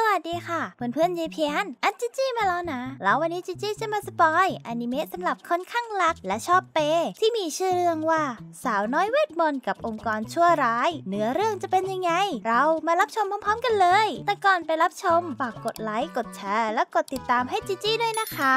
สวัสดีค่ะเพื่อนเพื่อนยีเพียนอันจิจี้มาแล้วนะ แล้ววันนี้จิจี้จะมาสปอยอนิเมะสำหรับคนข้างรักและชอบเปที่มีชื่อเรื่องว่า สาวน้อยเวทมนต์กับองค์กรชั่วร้าย เนื้อเรื่องจะเป็นยังไง เรามารับชมพร้อมๆ กันเลย แต่ก่อนไปรับชมฝากกดไลค์กดแชร์ และกดติดตามให้จิจี้ด้วยนะคะ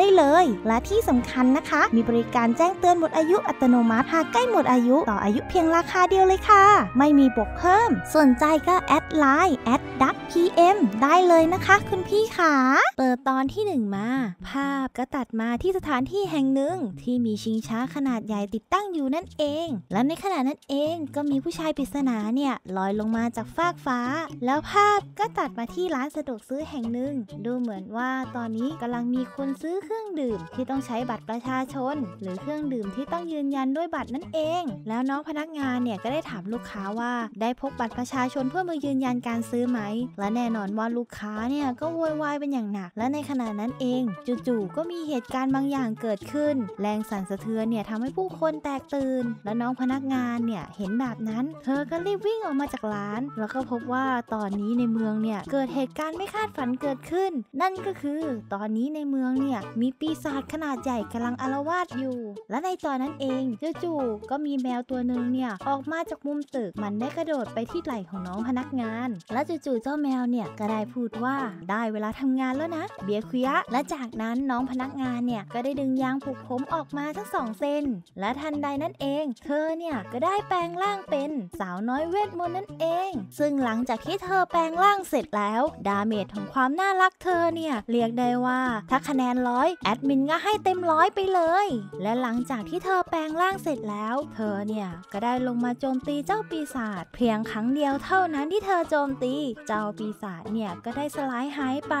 ได้เลย และที่สำคัญนะคะ มีบริการแจ้งเตือนหมดอายุ อัตโนมัติ หากใกล้หมดอายุ ต่ออายุเพียงราคาเดียวเลยค่ะ ไม่มีบวกเพิ่มสนใจก็แอดไลน์แอดดักพีเอ็มได้เลยนะคะคุณพี่ขาเปิดตอนที่ 1 มา ภาพก็ตัดมาที่สถานที่แห่งหนึ่ง ที่มีชิงช้าขนาดใหญ่ติดตั้งอยู่นั่นเอง และในขณะนั้นเองก็มีผู้ชายปริศนาเนี่ยลอยลงมาจากฟากฟ้า แล้วภาพก็ตัดมาที่ร้านสะดวกซื้อแห่งหนึ่ง ดูเหมือนว่าตอนนี้กำลังมีคนซื้อเครื่องดื่มที่ต้องใช้บัตรประชาชน หรือเครื่องดื่มที่ต้องยืนยันด้วยบัตรนั่นเอง แล้วน้องพนักงานเนี่ยก็ได้ถามลูกค้าว่า ได้พกบัตรประชาชนเพื่อมายืนยันการซื้อไหม และแน่นอนว่าลูกค้าเนี่ยก็โวยวายเป็นอย่างหนัก และในขณะนั้นเองจู่ๆก็มีเหตุการณ์บางอย่างเกิดขึ้น แรงสั่นสะเทือนเนี่ยทำให้ผู้คนแตกตื่นและน้องพนักงานเนี่ยเห็นแบบนั้น เธอก็รีบวิ่งออกมาจากร้าน แล้วก็พบว่าตอนนี้ในเมืองเนี่ยเกิดเหตุการณ์ไม่คาดฝันเกิดขึ้นนั่นก็คือ ตอนนี้ในเมืองเนี่ยมีปีศาจขนาดใหญ่กำลังอารวาสอยู่ และในตอนนั้นเองจู่ๆก็มีแมวตัวหนึ่งเนี่ยออกมาจากมุมตึก มันได้กระโดดไปที่ไหล่ของน้องพนักงาน และจู่ๆเจ้าแมวเนี่ยก็ได้พูดว่าได้เวลาทำงานแล้วนะเบียควิยะ และจากนั้นน้องพนักงานเนี่ยก็ได้ดึงยางผูกผมออกมาทั้งสองเซนและทันใดนั้นเอง เธอเนี่ยก็ได้แปลงร่างเป็นสาวน้อยเวทมนต์นั่นเอง ซึ่งหลังจากที่เธอแปลงร่างเสร็จแล้ว ดาเมจของความน่ารักเธอเนี่ยเรียกได้ว่าถ้าคะแนนร้อยอยแอดมินก็ให้เต็มร้อยไปเลย และหลังจากที่เธอแปลงร่างเสร็จแล้ว เธอเนี่ยก็ได้ลงมาโจมตีเจ้าปีศาจเพียงครั้งเดียวเท่านั้นที่เธอโจมตี เจ้าปีศาจเนี่ยก็ได้สลายหายไป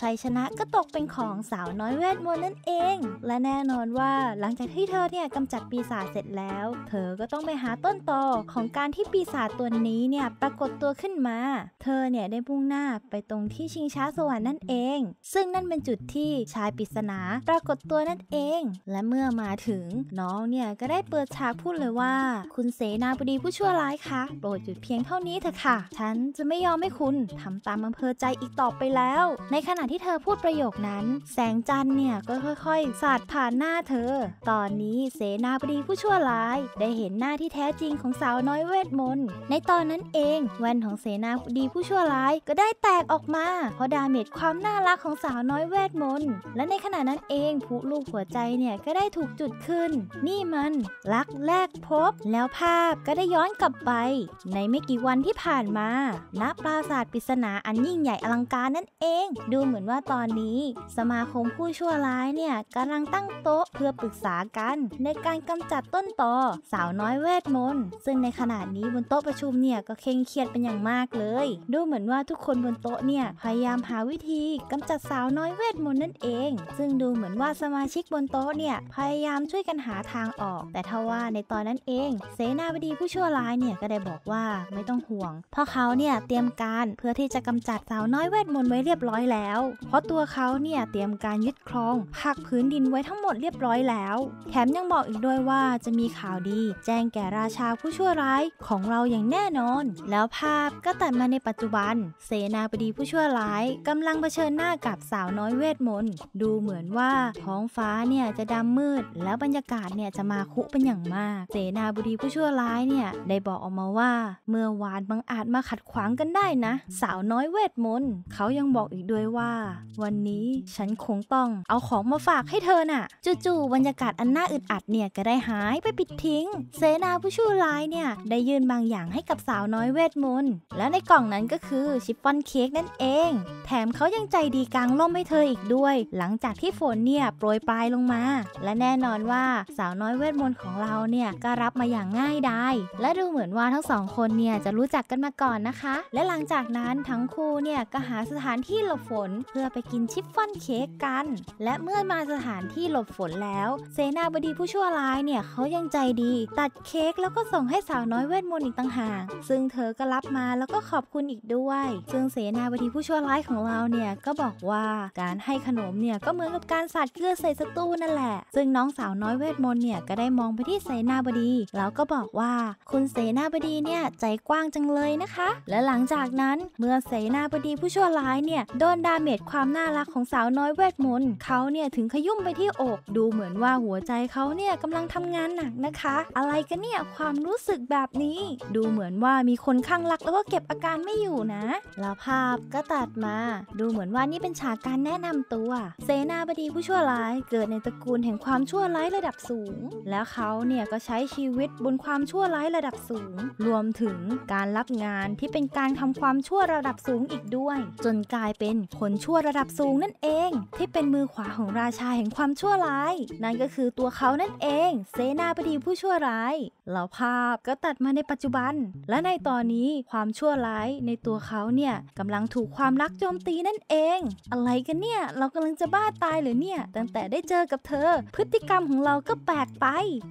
ชัยชนะก็ตกเป็นของสาวน้อยเวทมนต์นั่นเอง และแน่นอนว่าหลังจากที่เธอเนี่ยกำจัดปีศาจเสร็จแล้ว เธอก็ต้องไปหาต้นตอของการที่ปีศาจตัวนี้เนี่ยปรากฏตัวขึ้นมา เธอเนี่ยได้พุ่งหน้าไปตรงที่ชิงช้า สวรรค์นั่นเอง ซึ่งนั่นเป็นจุดที่ชายปีศนาปรากฏตัวนั่นเอง และเมื่อมาถึงน้องเนี่ย ก็ได้เปิดฉากพูดเลยว่า คุณเสนาบดีผู้ชั่วร้ายคะ โปรดหยุดเพียงเท่านี้เถอะค่ะ ฉันจะไม่ยอมให้คุณ ทำตามอำเภอใจอีกต่อไปแล้ว ในขณะที่เธอพูดประโยคนั้น แสงจันทร์เนี่ย ก็ค่อยๆ สาดผ่านหน้าเธอ ตอนนี้เสนาบดีผู้ชั่วร้ายได้เห็นหน้าที่แท้จริงของสาวน้อยเวทมนต์ในตอนนั้นเองแว่นของเสนาบดีผู้ชั่วร้ายก็ได้แตกออกมาเพราะดาเมจความน่ารักของสาวน้อยเวทมนต์และในขณะนั้นเองผู้ลูกหัวใจเนี่ย ก็ได้ถูกจุดขึ้น นี่มัน รักแรกพบ แล้วภาพก็ได้ย้อนกลับไป ในไม่กี่วันที่ผ่านมาณปราสาทปริศนาอันยิ่งใหญ่อลังการนั่นเอง ดูเหมือนว่าตอนนี้ สมาคมผู้ชั่วร้ายเนี่ยกำลังตั้งโต๊ะเพื่อปรึกษากัน ในการกำจัดต้นตอสาวน้อยเวทมนต์ซึ่งในขณะนี้บนโต๊ะประชุมเนี่ยก็เคร่งเครียดเป็นอย่างมากเลย ดูเหมือนว่าทุกคนบนโต๊ะเนี่ยพยายามหาวิธีกำจัดสาวน้อยเวทมนต์นั่นเองซึ่งดูเหมือนว่าสมาชิกบนโต๊ะเนี่ย พยายามช่วยกันหาทางออก แต่ทว่าในตอนนั้นเองเสนาบดีผู้ชั่วร้ายเนี่ย ก็ได้บอกว่าไม่ต้องห่วง เพราะเขาเนี่ยเตรียมการเพื่อที่จะกำจัดสาวน้อยเวทมนต์ไว้เรียบร้อยแล้ว เพราะตัวเขาเนี่ยเตรียมการยึดครองผักพื้นดินไว้ทั้งหมดเรียบร้อยแล้ว แถมยังบอกอีกด้วยว่าจะมีข่าวดี แจ้งแก่ราชาผู้ชั่วร้ายของเราอย่างแน่นอน แล้วภาพก็ตัดมาในปัจจุบัน เสนาบดีผู้ชั่วร้ายกำลังเผชิญหน้ากับสาวน้อยเวทมนต์ดูเหมือนว่าท้องฟ้าเนี่ยจะดำมืด แล้วบรรยากาศเนี่ยจะมาคุเป็นอย่างมากเสนาบดีผู้ชั่วร้ายเนี่ยได้บอกออกมาว่า เมื่อวานบังอาจมาขัดขวางกันได้นะ สาวน้อยเวทมนต์เขายังบอกอีกด้วยว่า วันนี้ฉันคงต้องเอาของมาฝากให้เธอน่ะจู่ๆบรรยากาศอันน่าอึดอัดเนี่ยก็ได้หายไปปิดทิ้ง เสนาผู้ชั่วร้ายเนี่ยได้ยื่นบางอย่างให้กับสาวน้อยเวทมนต์และในกล่องนั้นก็คือชิปฟอนเค้กนั่นเอง แถมเขายังใจดีกลางล่มให้เธออีกด้วย หลังจากที่ฝนเนี่ยโปรยปลายลงมา และแน่นอนว่าสาวน้อยเวทมนต์ของเราเนี่ย ก็รับมาอย่างง่ายดายและดูเหมือนว่าทั้งสองคนเนี่ย จะรู้จักกันมาก่อนนะคะ และหลังจากนั้นทั้งคู่เนี่ย ก็หาสถานที่หลบฝนเพื่อไปกินชิฟฟ่อนเค้กกัน และเมื่อมาสถานที่หลบฝนแล้วเซนาบดีผู้ชั่วร้ายเนี่ยเขายังใจดีตัดเค้กแล้วก็ส่งให้สาวน้อยเวทมนต์อีกต่างหากซึ่งเธอก็รับมาแล้วก็ขอบคุณอีกด้วยซึ่งเสนาบดีผู้ชั่วร้ายของเราเนี่ยก็บอกว่าการให้ขนมเนี่ยก็เหมือนอนกับการสาดเกลือใส่ศัตรูนั่นแหละ ซึ่งน้องสาวน้อยเวทมนต์เนี่ยก็ได้มองไปที่เสนาบดี แล้วก็บอกว่าคุณเสนาบดีเนี่ยใจกว้างจังเลยนะคะ และหลังจากนั้นเมื่อเสนาบดีผู้ชั่วร้ายเนี่ยโดนดาเมจความน่ารักของสาวน้อยเวทมนต์เขาเนี่ยถึงขยุ่มไปที่อก ดูเหมือนว่าหัวใจเขาเนี่ยกำลังทำงานหนักนะคะ อะไรกันเนี่ยความรู้สึกแบบนี้ ดูเหมือนว่ามีคนข้างรักแล้วก็เก็บอาการไม่อยู่นะ แล้วภาพก็ตัดมา ดูเหมือนว่านี่เป็นฉากการแนะนำตัวเสนานาบดีผู้ชั่วร้าย เกิดในตระกูลแห่งความชั่วร้ายระดับสูง แล้วเขาเนี่ยก็ใช้ชีวิตบนความชั่วร้ายระดับสูง รวมถึงการรับงานที่เป็นการทำความชั่วระดับสูงอีกด้วย จนกลายเป็นคนชั่วระดับสูงนั่นเอง ที่เป็นมือขวาของราชาแห่งความชั่วร้ายนั่นก็คือตัวเขานั่นเองเซนาบดีผู้ชั่วร้ายแล้วภาพก็ตัดมาในปัจจุบัน และในตอนนี้ความชั่วร้ายในตัวเขาเนี่ยกำลังถูกความรักโจมตีนั่นเอง อะไรกันเนี่ยเรากำลังจะบ้าตาตายหรือเนี่ยตั้งแต่ได้เจอกับเธอ พฤติกรรมของเราก็แปลกไป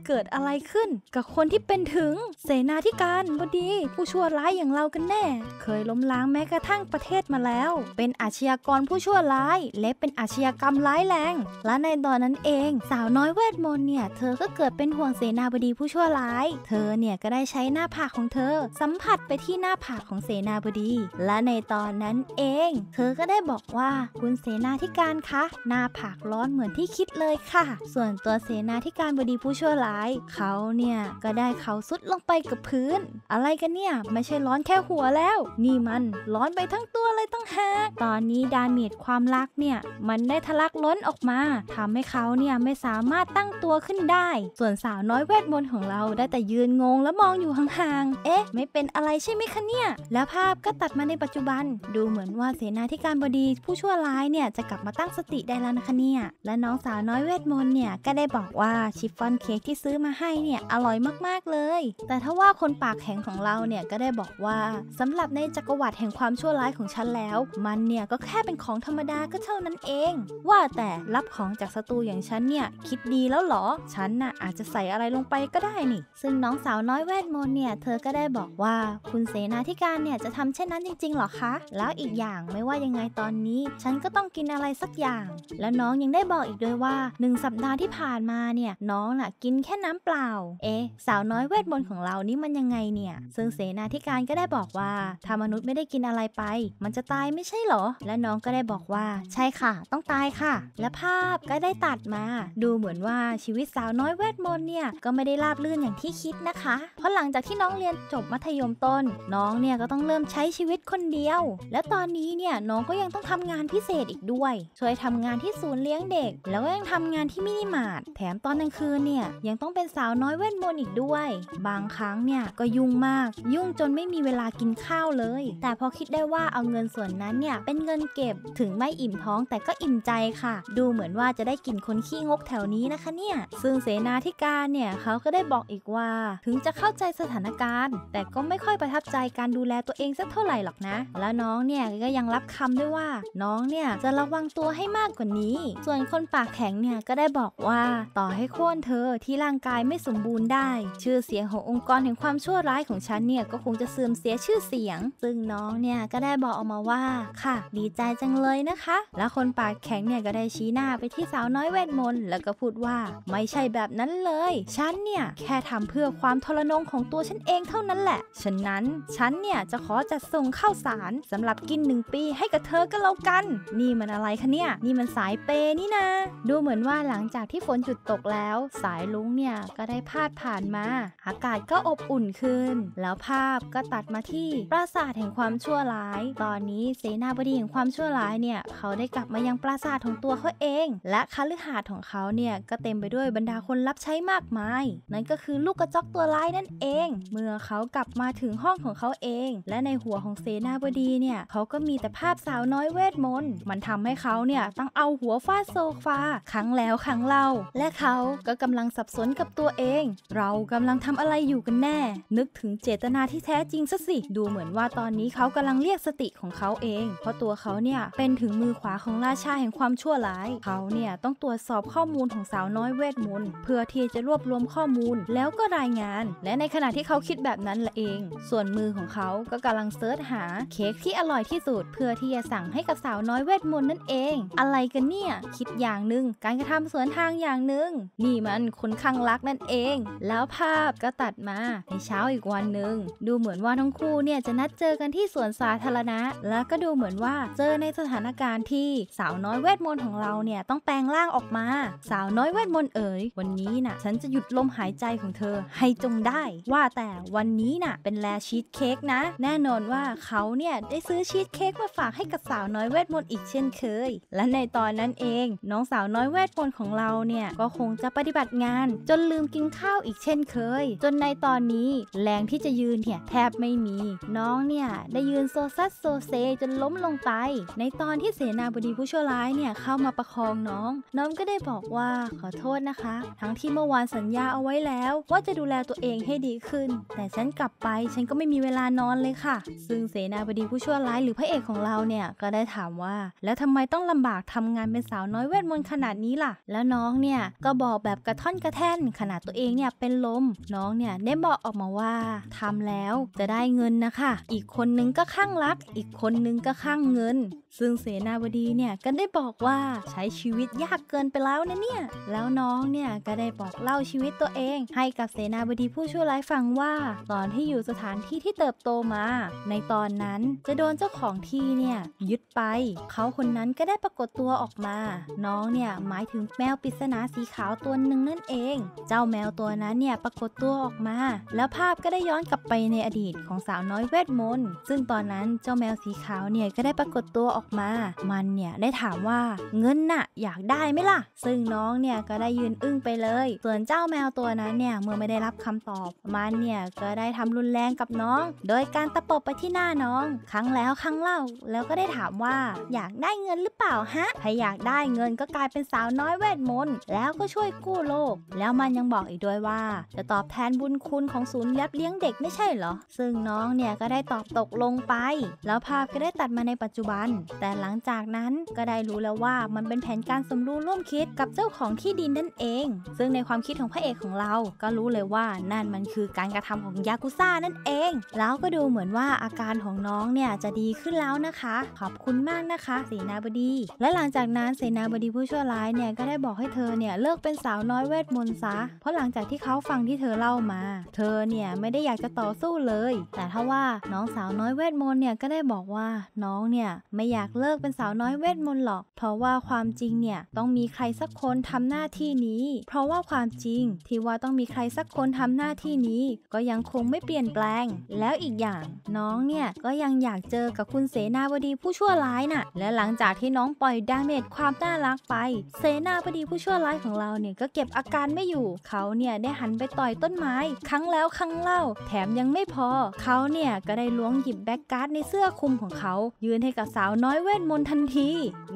เกิดอะไรขึ้น กับคนที่เป็นถึงเสนาธิการบดี ผู้ชั่วร้ายอย่างเรากันแน่ เคยล้มล้างแม้กระทั่งประเทศมาแล้ว เป็นอาชญากรผู้ชั่วร้าย และเป็นอาชญากรรมร้ายแรง และในตอนนั้นเอง สาวน้อยเวทมนต์เนี่ย เธอ ก็เกิดเป็นห่วงเสนาบดีผู้ชั่วร้าย เธอเนี่ยก็ได้ใช้หน้าผากของเธอ สัมผัสไปที่หน้าผากของเสนาบดี และในตอนนั้นเอง เธอก็ได้บอกว่าคุณเสนาธิการคะหน้าผากร้อนเหมือนที่คิดเลยค่ะ ส่วนตัวเสนาธิการบดีผู้ชั่วร้ายเขาเนี่ย ก็ได้เขาสุดลงไปกับพื้น อะไรกันเนี่ยไม่ใช่ร้อนแค่หัวแล้ว นี่มันร้อนไปทั้งตัวเลยตั้งหากตอนนี้ดาเมจความรักเนี่ย มันได้ทะลักล้นออกมาทำให้เขาเนี่ยไม่สามารถตั้งตัวขึ้นได้ ส่วนสาวน้อยเวทมนต์ของเราได้แต่ยืนงงและมองอยู่ห่างๆ เอ๊ะ ไม่เป็นอะไรใช่ไหมคะเนี่ย แล้วภาพก็ตัดมาในปัจจุบัน ดูเหมือนว่าเสนาธิการบดีผู้ชั่วร้ายเนี่ยจะกลับมาตั้งสติได้แล้วนะคะเนี่ยและน้องสาวน้อยเวทมนต์เนี่ยก็ได้บอกว่าชิฟฟอนเค้กที่ซื้อมาให้เนี่ยอร่อยมากๆเลย แต่ถ้าว่าคนปากแข็งของเราเนี่ยก็ได้บอกว่าสำหรับในจักรวรรดิแห่งความชั่วร้ายของฉันแล้ว มันเนี่ยก็แค่เป็นของธรรมดาก็เท่านั้นเอง ว่าแต่รับของจากศัตรูอย่างฉันเนี่ยคิดดีแล้วหรอ ฉันน่ะอาจจะใส่อะไรลงไปก็ได้นี่ซึ่งน้องสาวน้อยเวทมนต์เนี่ยเธอก็ได้บอกว่าคุณเสนาธิการเนี่ยจะทำเช่นนั้นจริงๆหรอคะ แล้วอีกอย่างไม่ว่ายังไงตอนนี้ ฉันก็ต้องกินอะไรสักอย่างแล้วน้องยังได้บอกอีกด้วยว่า 1 สัปดาห์ที่ผ่านมาเนี่ยน้องน่ะกินแค่น้ำเปล่าเอ๊สาวน้อยเวทมนต์ของเรานี่มันยังไงเนี่ย ซึ่งเสนาธิการก็ได้บอกว่าถ้ามนุษย์ไม่ได้กินอะไรไป มันจะตายไม่ใช่หรอ และน้องก็ได้บอกว่าใช่ค่ะ ต้องตายค่ะ และภาพก็ได้ตัดมา ดูเหมือนว่าชีวิตสาวน้อยเวทมนต์เนี่ยก็ไม่ได้ราบลื่นอย่างที่คิดนะคะ เพราะหลังจากที่น้องเรียนจบมัธยมต้น น้องเนี่ยก็ต้องเริ่มใช้ชีวิตคนเดียว และตอนนี้เนี่ยน้องก็ยังต้องทำงานพิเศษอีกด้วย ช่วยทำงานที่ที่ศูนย์เลี้ยงเด็ก แล้วก็ยังทำงานที่มินิมาร์ทแถมตอนกลางคืนเนี่ยยังต้องเป็นสาวน้อยเวทมนต์อีกด้วย บางครั้งเนี่ยก็ยุ่งมาก ยุ่งจนไม่มีเวลากินข้าวเลย แต่พอคิดได้ว่าเอาเงินส่วนนั้นเนี่ยเป็นเงินเก็บถึงไม่อิ่มท้องแต่ก็อิ่มใจค่ะ ดูเหมือนว่าจะได้กินคนขี้งกแถวนี้นะคะเนี่ยซึ่งเสนาธิการเนี่ยเขาก็ได้บอกอีกว่า ถึงจะเข้าใจสถานการณ์ แต่ก็ไม่ค่อยประทับใจการดูแลตัวเองสักเท่าไหร่หรอกนะแล้วน้องเนี่ยก็ยังรับคำด้วยว่าน้องเนี่ยจะระวังตัวให้มากกว่านี้ส่วนคนปากแข็งเนี่ย ก็ได้บอกว่าต่อให้โค่นเธอที่ร่างกายไม่สมบูรณ์ได้ ชื่อเสียงขององค์กรแห่งความชั่วร้ายของฉันเนี่ยก็คงจะเสื่อมเสียชื่อเสียง ซึ่งน้องเนี่ยก็ได้บอกออกมาว่าค่ะ ดีใจจังเลยนะคะ แล้วคนปากแข็งเนี่ยก็ได้ชี้หน้าไปที่สาวน้อยเวทมนต์แล้วก็พูดว่าไม่ใช่แบบนั้นเลย ฉันเนี่ยแค่ทำเพื่อความทรนงของตัวฉันเองเท่านั้นแหละฉะนั้นฉันเนี่ยจะขอจัดส่งข้าวสารสำหรับกินหนึ่งปีให้กับเธอก็แล้วกันนี่มันอะไรคะเนี่ยนี่มันสาายเปนี่นะ ดูเหมือนว่าหลังจากที่ฝนหยุดตกแล้ว สายลุงเนี่ยก็ได้พาดผ่านมา อากาศก็อบอุ่นขึ้น แล้วภาพก็ตัดมาที่ปราสาทแห่งความชั่วร้าย ตอนนี้เสนาบดีแห่งความชั่วร้ายเนี่ยเขาได้กลับมายังปราสาทของตัวเขาเอง และคาลือหาดของเขาเนี่ยก็เต็มไปด้วยบรรดาคนรับใช้มากมาย นั่นก็คือลูกกระจอกตัวร้ายนั่นเอง เมื่อเขากลับมาถึงห้องของเขาเอง และในหัวของเสนาบดีเนี่ยเขาก็มีแต่ภาพสาวน้อยเวทมนต์ มันทำให้เขาเนี่ยต้องเอาหัวฟาดโซฟา ครั้งแล้วครั้งเล่า และเขาก็กำลังสับสนกับตัวเอง เรากำลังทำอะไรอยู่กันแน่ นึกถึงเจตนาที่แท้จริงซะสิ ดูเหมือนว่าตอนนี้เขากำลังเรียกสติของเขาเอง เพราะตัวเขาเนี่ยเป็นถึงมือขวาของราชาแห่งความชั่วร้าย เขาเนี่ยต้องตรวจสอบข้อมูลของสาวน้อยเวทมนต์เพื่อที่จะรวบรวมข้อมูลแล้วก็รายงาน และในขณะที่เขาคิดแบบนั้นละเอง ส่วนมือของเขาก็กำลังเซิร์ชหาเค้กที่อร่อยที่สุดเพื่อที่จะสั่งให้กับสาวน้อยเวทมนต์นั่นเอง อะไรกันเนี่ยคิดอย่างหนึ่งการกระทำสวนทางอย่างหนึ่งนี่มันคนข้างรักนั่นเอง แล้วภาพก็ตัดมาในเช้าอีกวันหนึ่งดูเหมือนว่าทั้งคู่เนี่ยจะนัดเจอกันที่สวนสาธารณะ แล้วก็ดูเหมือนว่าเจอในสถานการณ์ที่สาวน้อยเวทมนต์ของเราเนี่ยต้องแปลงร่างออกมา สาวน้อยเวทมนต์เอ๋ยวันนี้นะ่ะฉันจะหยุดลมหายใจของเธอ ให้จงได้ว่าแต่วันนี้น่ะเป็นแลชีสเค้กนะแน่นอนว่าเขาเนี่ยได้ซื้อชีสเค้กมาฝากให้กับสาวน้อยเวทมนต์อีกเช่นเคย และในตอนนั่นเองน้องสาวน้อยเวทมนต์ของเราเนี่ยก็คงจะปฏิบัติงานจนลืมกินข้าวอีกเช่นเคย จนในตอนนี้แรงที่จะยืนเนี่ยแทบไม่มีน้องเนี่ยได้ยืนโซซัสโซเซจนล้มลงไป ในตอนที่เสนาบดีผู้ชั่วร้ายเนี่ยเข้ามาประคองน้อง น้องก็ได้บอกว่าขอโทษนะคะ ทั้งที่เมื่อวานสัญญาเอาไว้แล้วว่าจะดูแลตัวเองให้ดีขึ้น แต่ฉันกลับไปฉันก็ไม่มีเวลานอนเลยค่ะ ซึ่งเสนาบดีผู้ชั่วร้ายหรือพระเอกของเราเนี่ยก็ได้ถามว่าแล้วทำไมต้องลำบากทำงานเป็นสาวน้อยเวทมนต์ขนาดนี้ล่ะ แล้วน้องเนี่ยก็บอกแบบกระท่อนกระแท่นขนาดตัวเองเนี่ยเป็นลมน้องเนี่ยได้บอกออกมาว่า ทำแล้วจะได้เงินนะคะอีกคนนึงก็ข้างรัก อีกคนนึงก็ข้างเงิน ซึ่งเสนาบดีเนี่ยก็ได้บอกว่าใช้ชีวิต ยากเกินไปแล้วนะเนี่ยแล้วน้องเนี่ยก็ได้บอกเล่าชีวิตตัวเอง ให้กับเสนาบดีผู้ช่วยไลฟ์ฟังว่าตอนที่อยู่สถานที่ที่เติบโตมา ในตอนนั้นจะโดนเจ้าของที่เนี่ยยึดไป เขาคนนั้นก็ได้ปรากฏตัวออออกมา น้องเนี่ยหมายถึงแมวปริศนาสีขาวตัวหนึ่งนั่นเอง เจ้าแมวตัวนั้นเนี่ยปรากฏตัวออกมา แล้วภาพก็ได้ย้อนกลับไปในอดีตของสาวน้อยเวทมนต์ ซึ่งตอนนั้นเจ้าแมวสีขาวเนี่ยก็ได้ปรากฏตัวออกมา มันเนี่ยได้ถามว่าเงินน่ะอยากได้ไหมล่ะ ซึ่งน้องเนี่ยก็ได้ยืนอึ้งไปเลย ส่วนเจ้าแมวตัวนั้นเนี่ยเมื่อไม่ได้รับคำตอบ มันเนี่ยก็ได้ทำรุนแรงกับน้อง โดยการตะปบไปที่หน้าน้อง ครั้งแล้วครั้งเล่า แล้วก็ได้ถามว่าอยากได้เงินหรือเปล่าฮะพอยากได้เงินก็กลายเป็นสาวน้อยเวทมนต์แล้วก็ช่วยกู้โลก แล้วมันยังบอกอีกด้วยว่า จะตอบแทนบุญคุณของศูนย์รับเลี้ยงเด็กไม่ใช่เหรอ ซึ่งน้องเนี่ยก็ได้ตอบตกลงไป แล้วภาพก็ได้ตัดมาในปัจจุบัน แต่หลังจากนั้นก็ได้รู้แล้วว่ามันเป็นแผนการสมรู้ร่วมคิดกับเจ้าของที่ดินนั่นเอง ซึ่งในความคิดของพระเอกของเรา ก็รู้เลยว่านั่นมันคือการกระทำของยากุซ่านั่นเอง แล้วก็ดูเหมือนว่าอาการของน้องเนี่ยจะดีขึ้นแล้วนะคะ ขอบคุณมากนะคะสีนาบดี และหลังจากจากนั้นเสนาบดีผู้ชั่วร้ายเนี่ยก็ได้บอกให้เธอเนี่ยเลิกเป็นสาวน้อยเวทมนต์ซะ เพราะหลังจากที่เขาฟังที่เธอเล่ามา เธอเนี่ยไม่ได้อยากจะต่อสู้เลย แต่ถ้าว่าน้องสาวน้อยเวทมนต์เนี่ยก็ได้บอกว่าน้องเนี่ยไม่อยากเลิกเป็นสาวน้อยเวทมนต์หรอก เพราะว่าความจริงเนี่ยต้องมีใครสักคนทำหน้าที่นี้ เพราะว่าความจริงที่ว่าต้องมีใครสักคนทำหน้าที่นี้ ก็ยังคงไม่เปลี่ยนแปลง แล้วอีกอย่าง น้องเนี่ยก็ยังอยากเจอกับคุณเสนาบดีผู้ชั่วร้ายนะ่ะและหลังจากที่น้องปล่อยดาเมตความน่ารักไป เสนาพอดีผู้ช่วร้ายของเราเนี่ยก็เก็บอาการไม่อยู่ เขาเนี่ยได้หันไปต่อยต้นไม้ ครั้งแล้วครั้งเล่า แถมยังไม่พอ เขาเนี่ยก็ได้ล้วงหยิบแบ็กการ์ดในเสื้อคลุมของเขา ยืนให้กับสาวน้อยเวทมนต์ทันที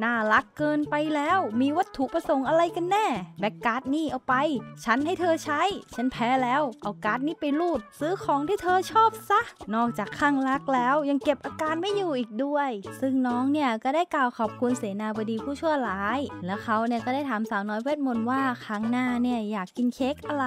น่ารักเกินไปแล้ว มีวัตถุประสงค์อะไรกันแน่แบ็กการ์ดนี่เอาไปฉันให้เธอใช้ ฉันแพ้แล้วเอาการ์ดนี้ไปรูด ซื้อของที่เธอชอบซะนอกจากข้างรักแล้ว ยังเก็บอาการไม่อยู่อีกด้วย ซึ่งน้องเนี่ยก็ได้กล่าวขอบคุณเสนาบดีผูู้้ชั่วร้าย แลวเขาเนี่ยก็ได้ถามสาวน้อยเวทมนต์ว่า ครั้งหน้าเนี่ยอยากกินเค้กอะไร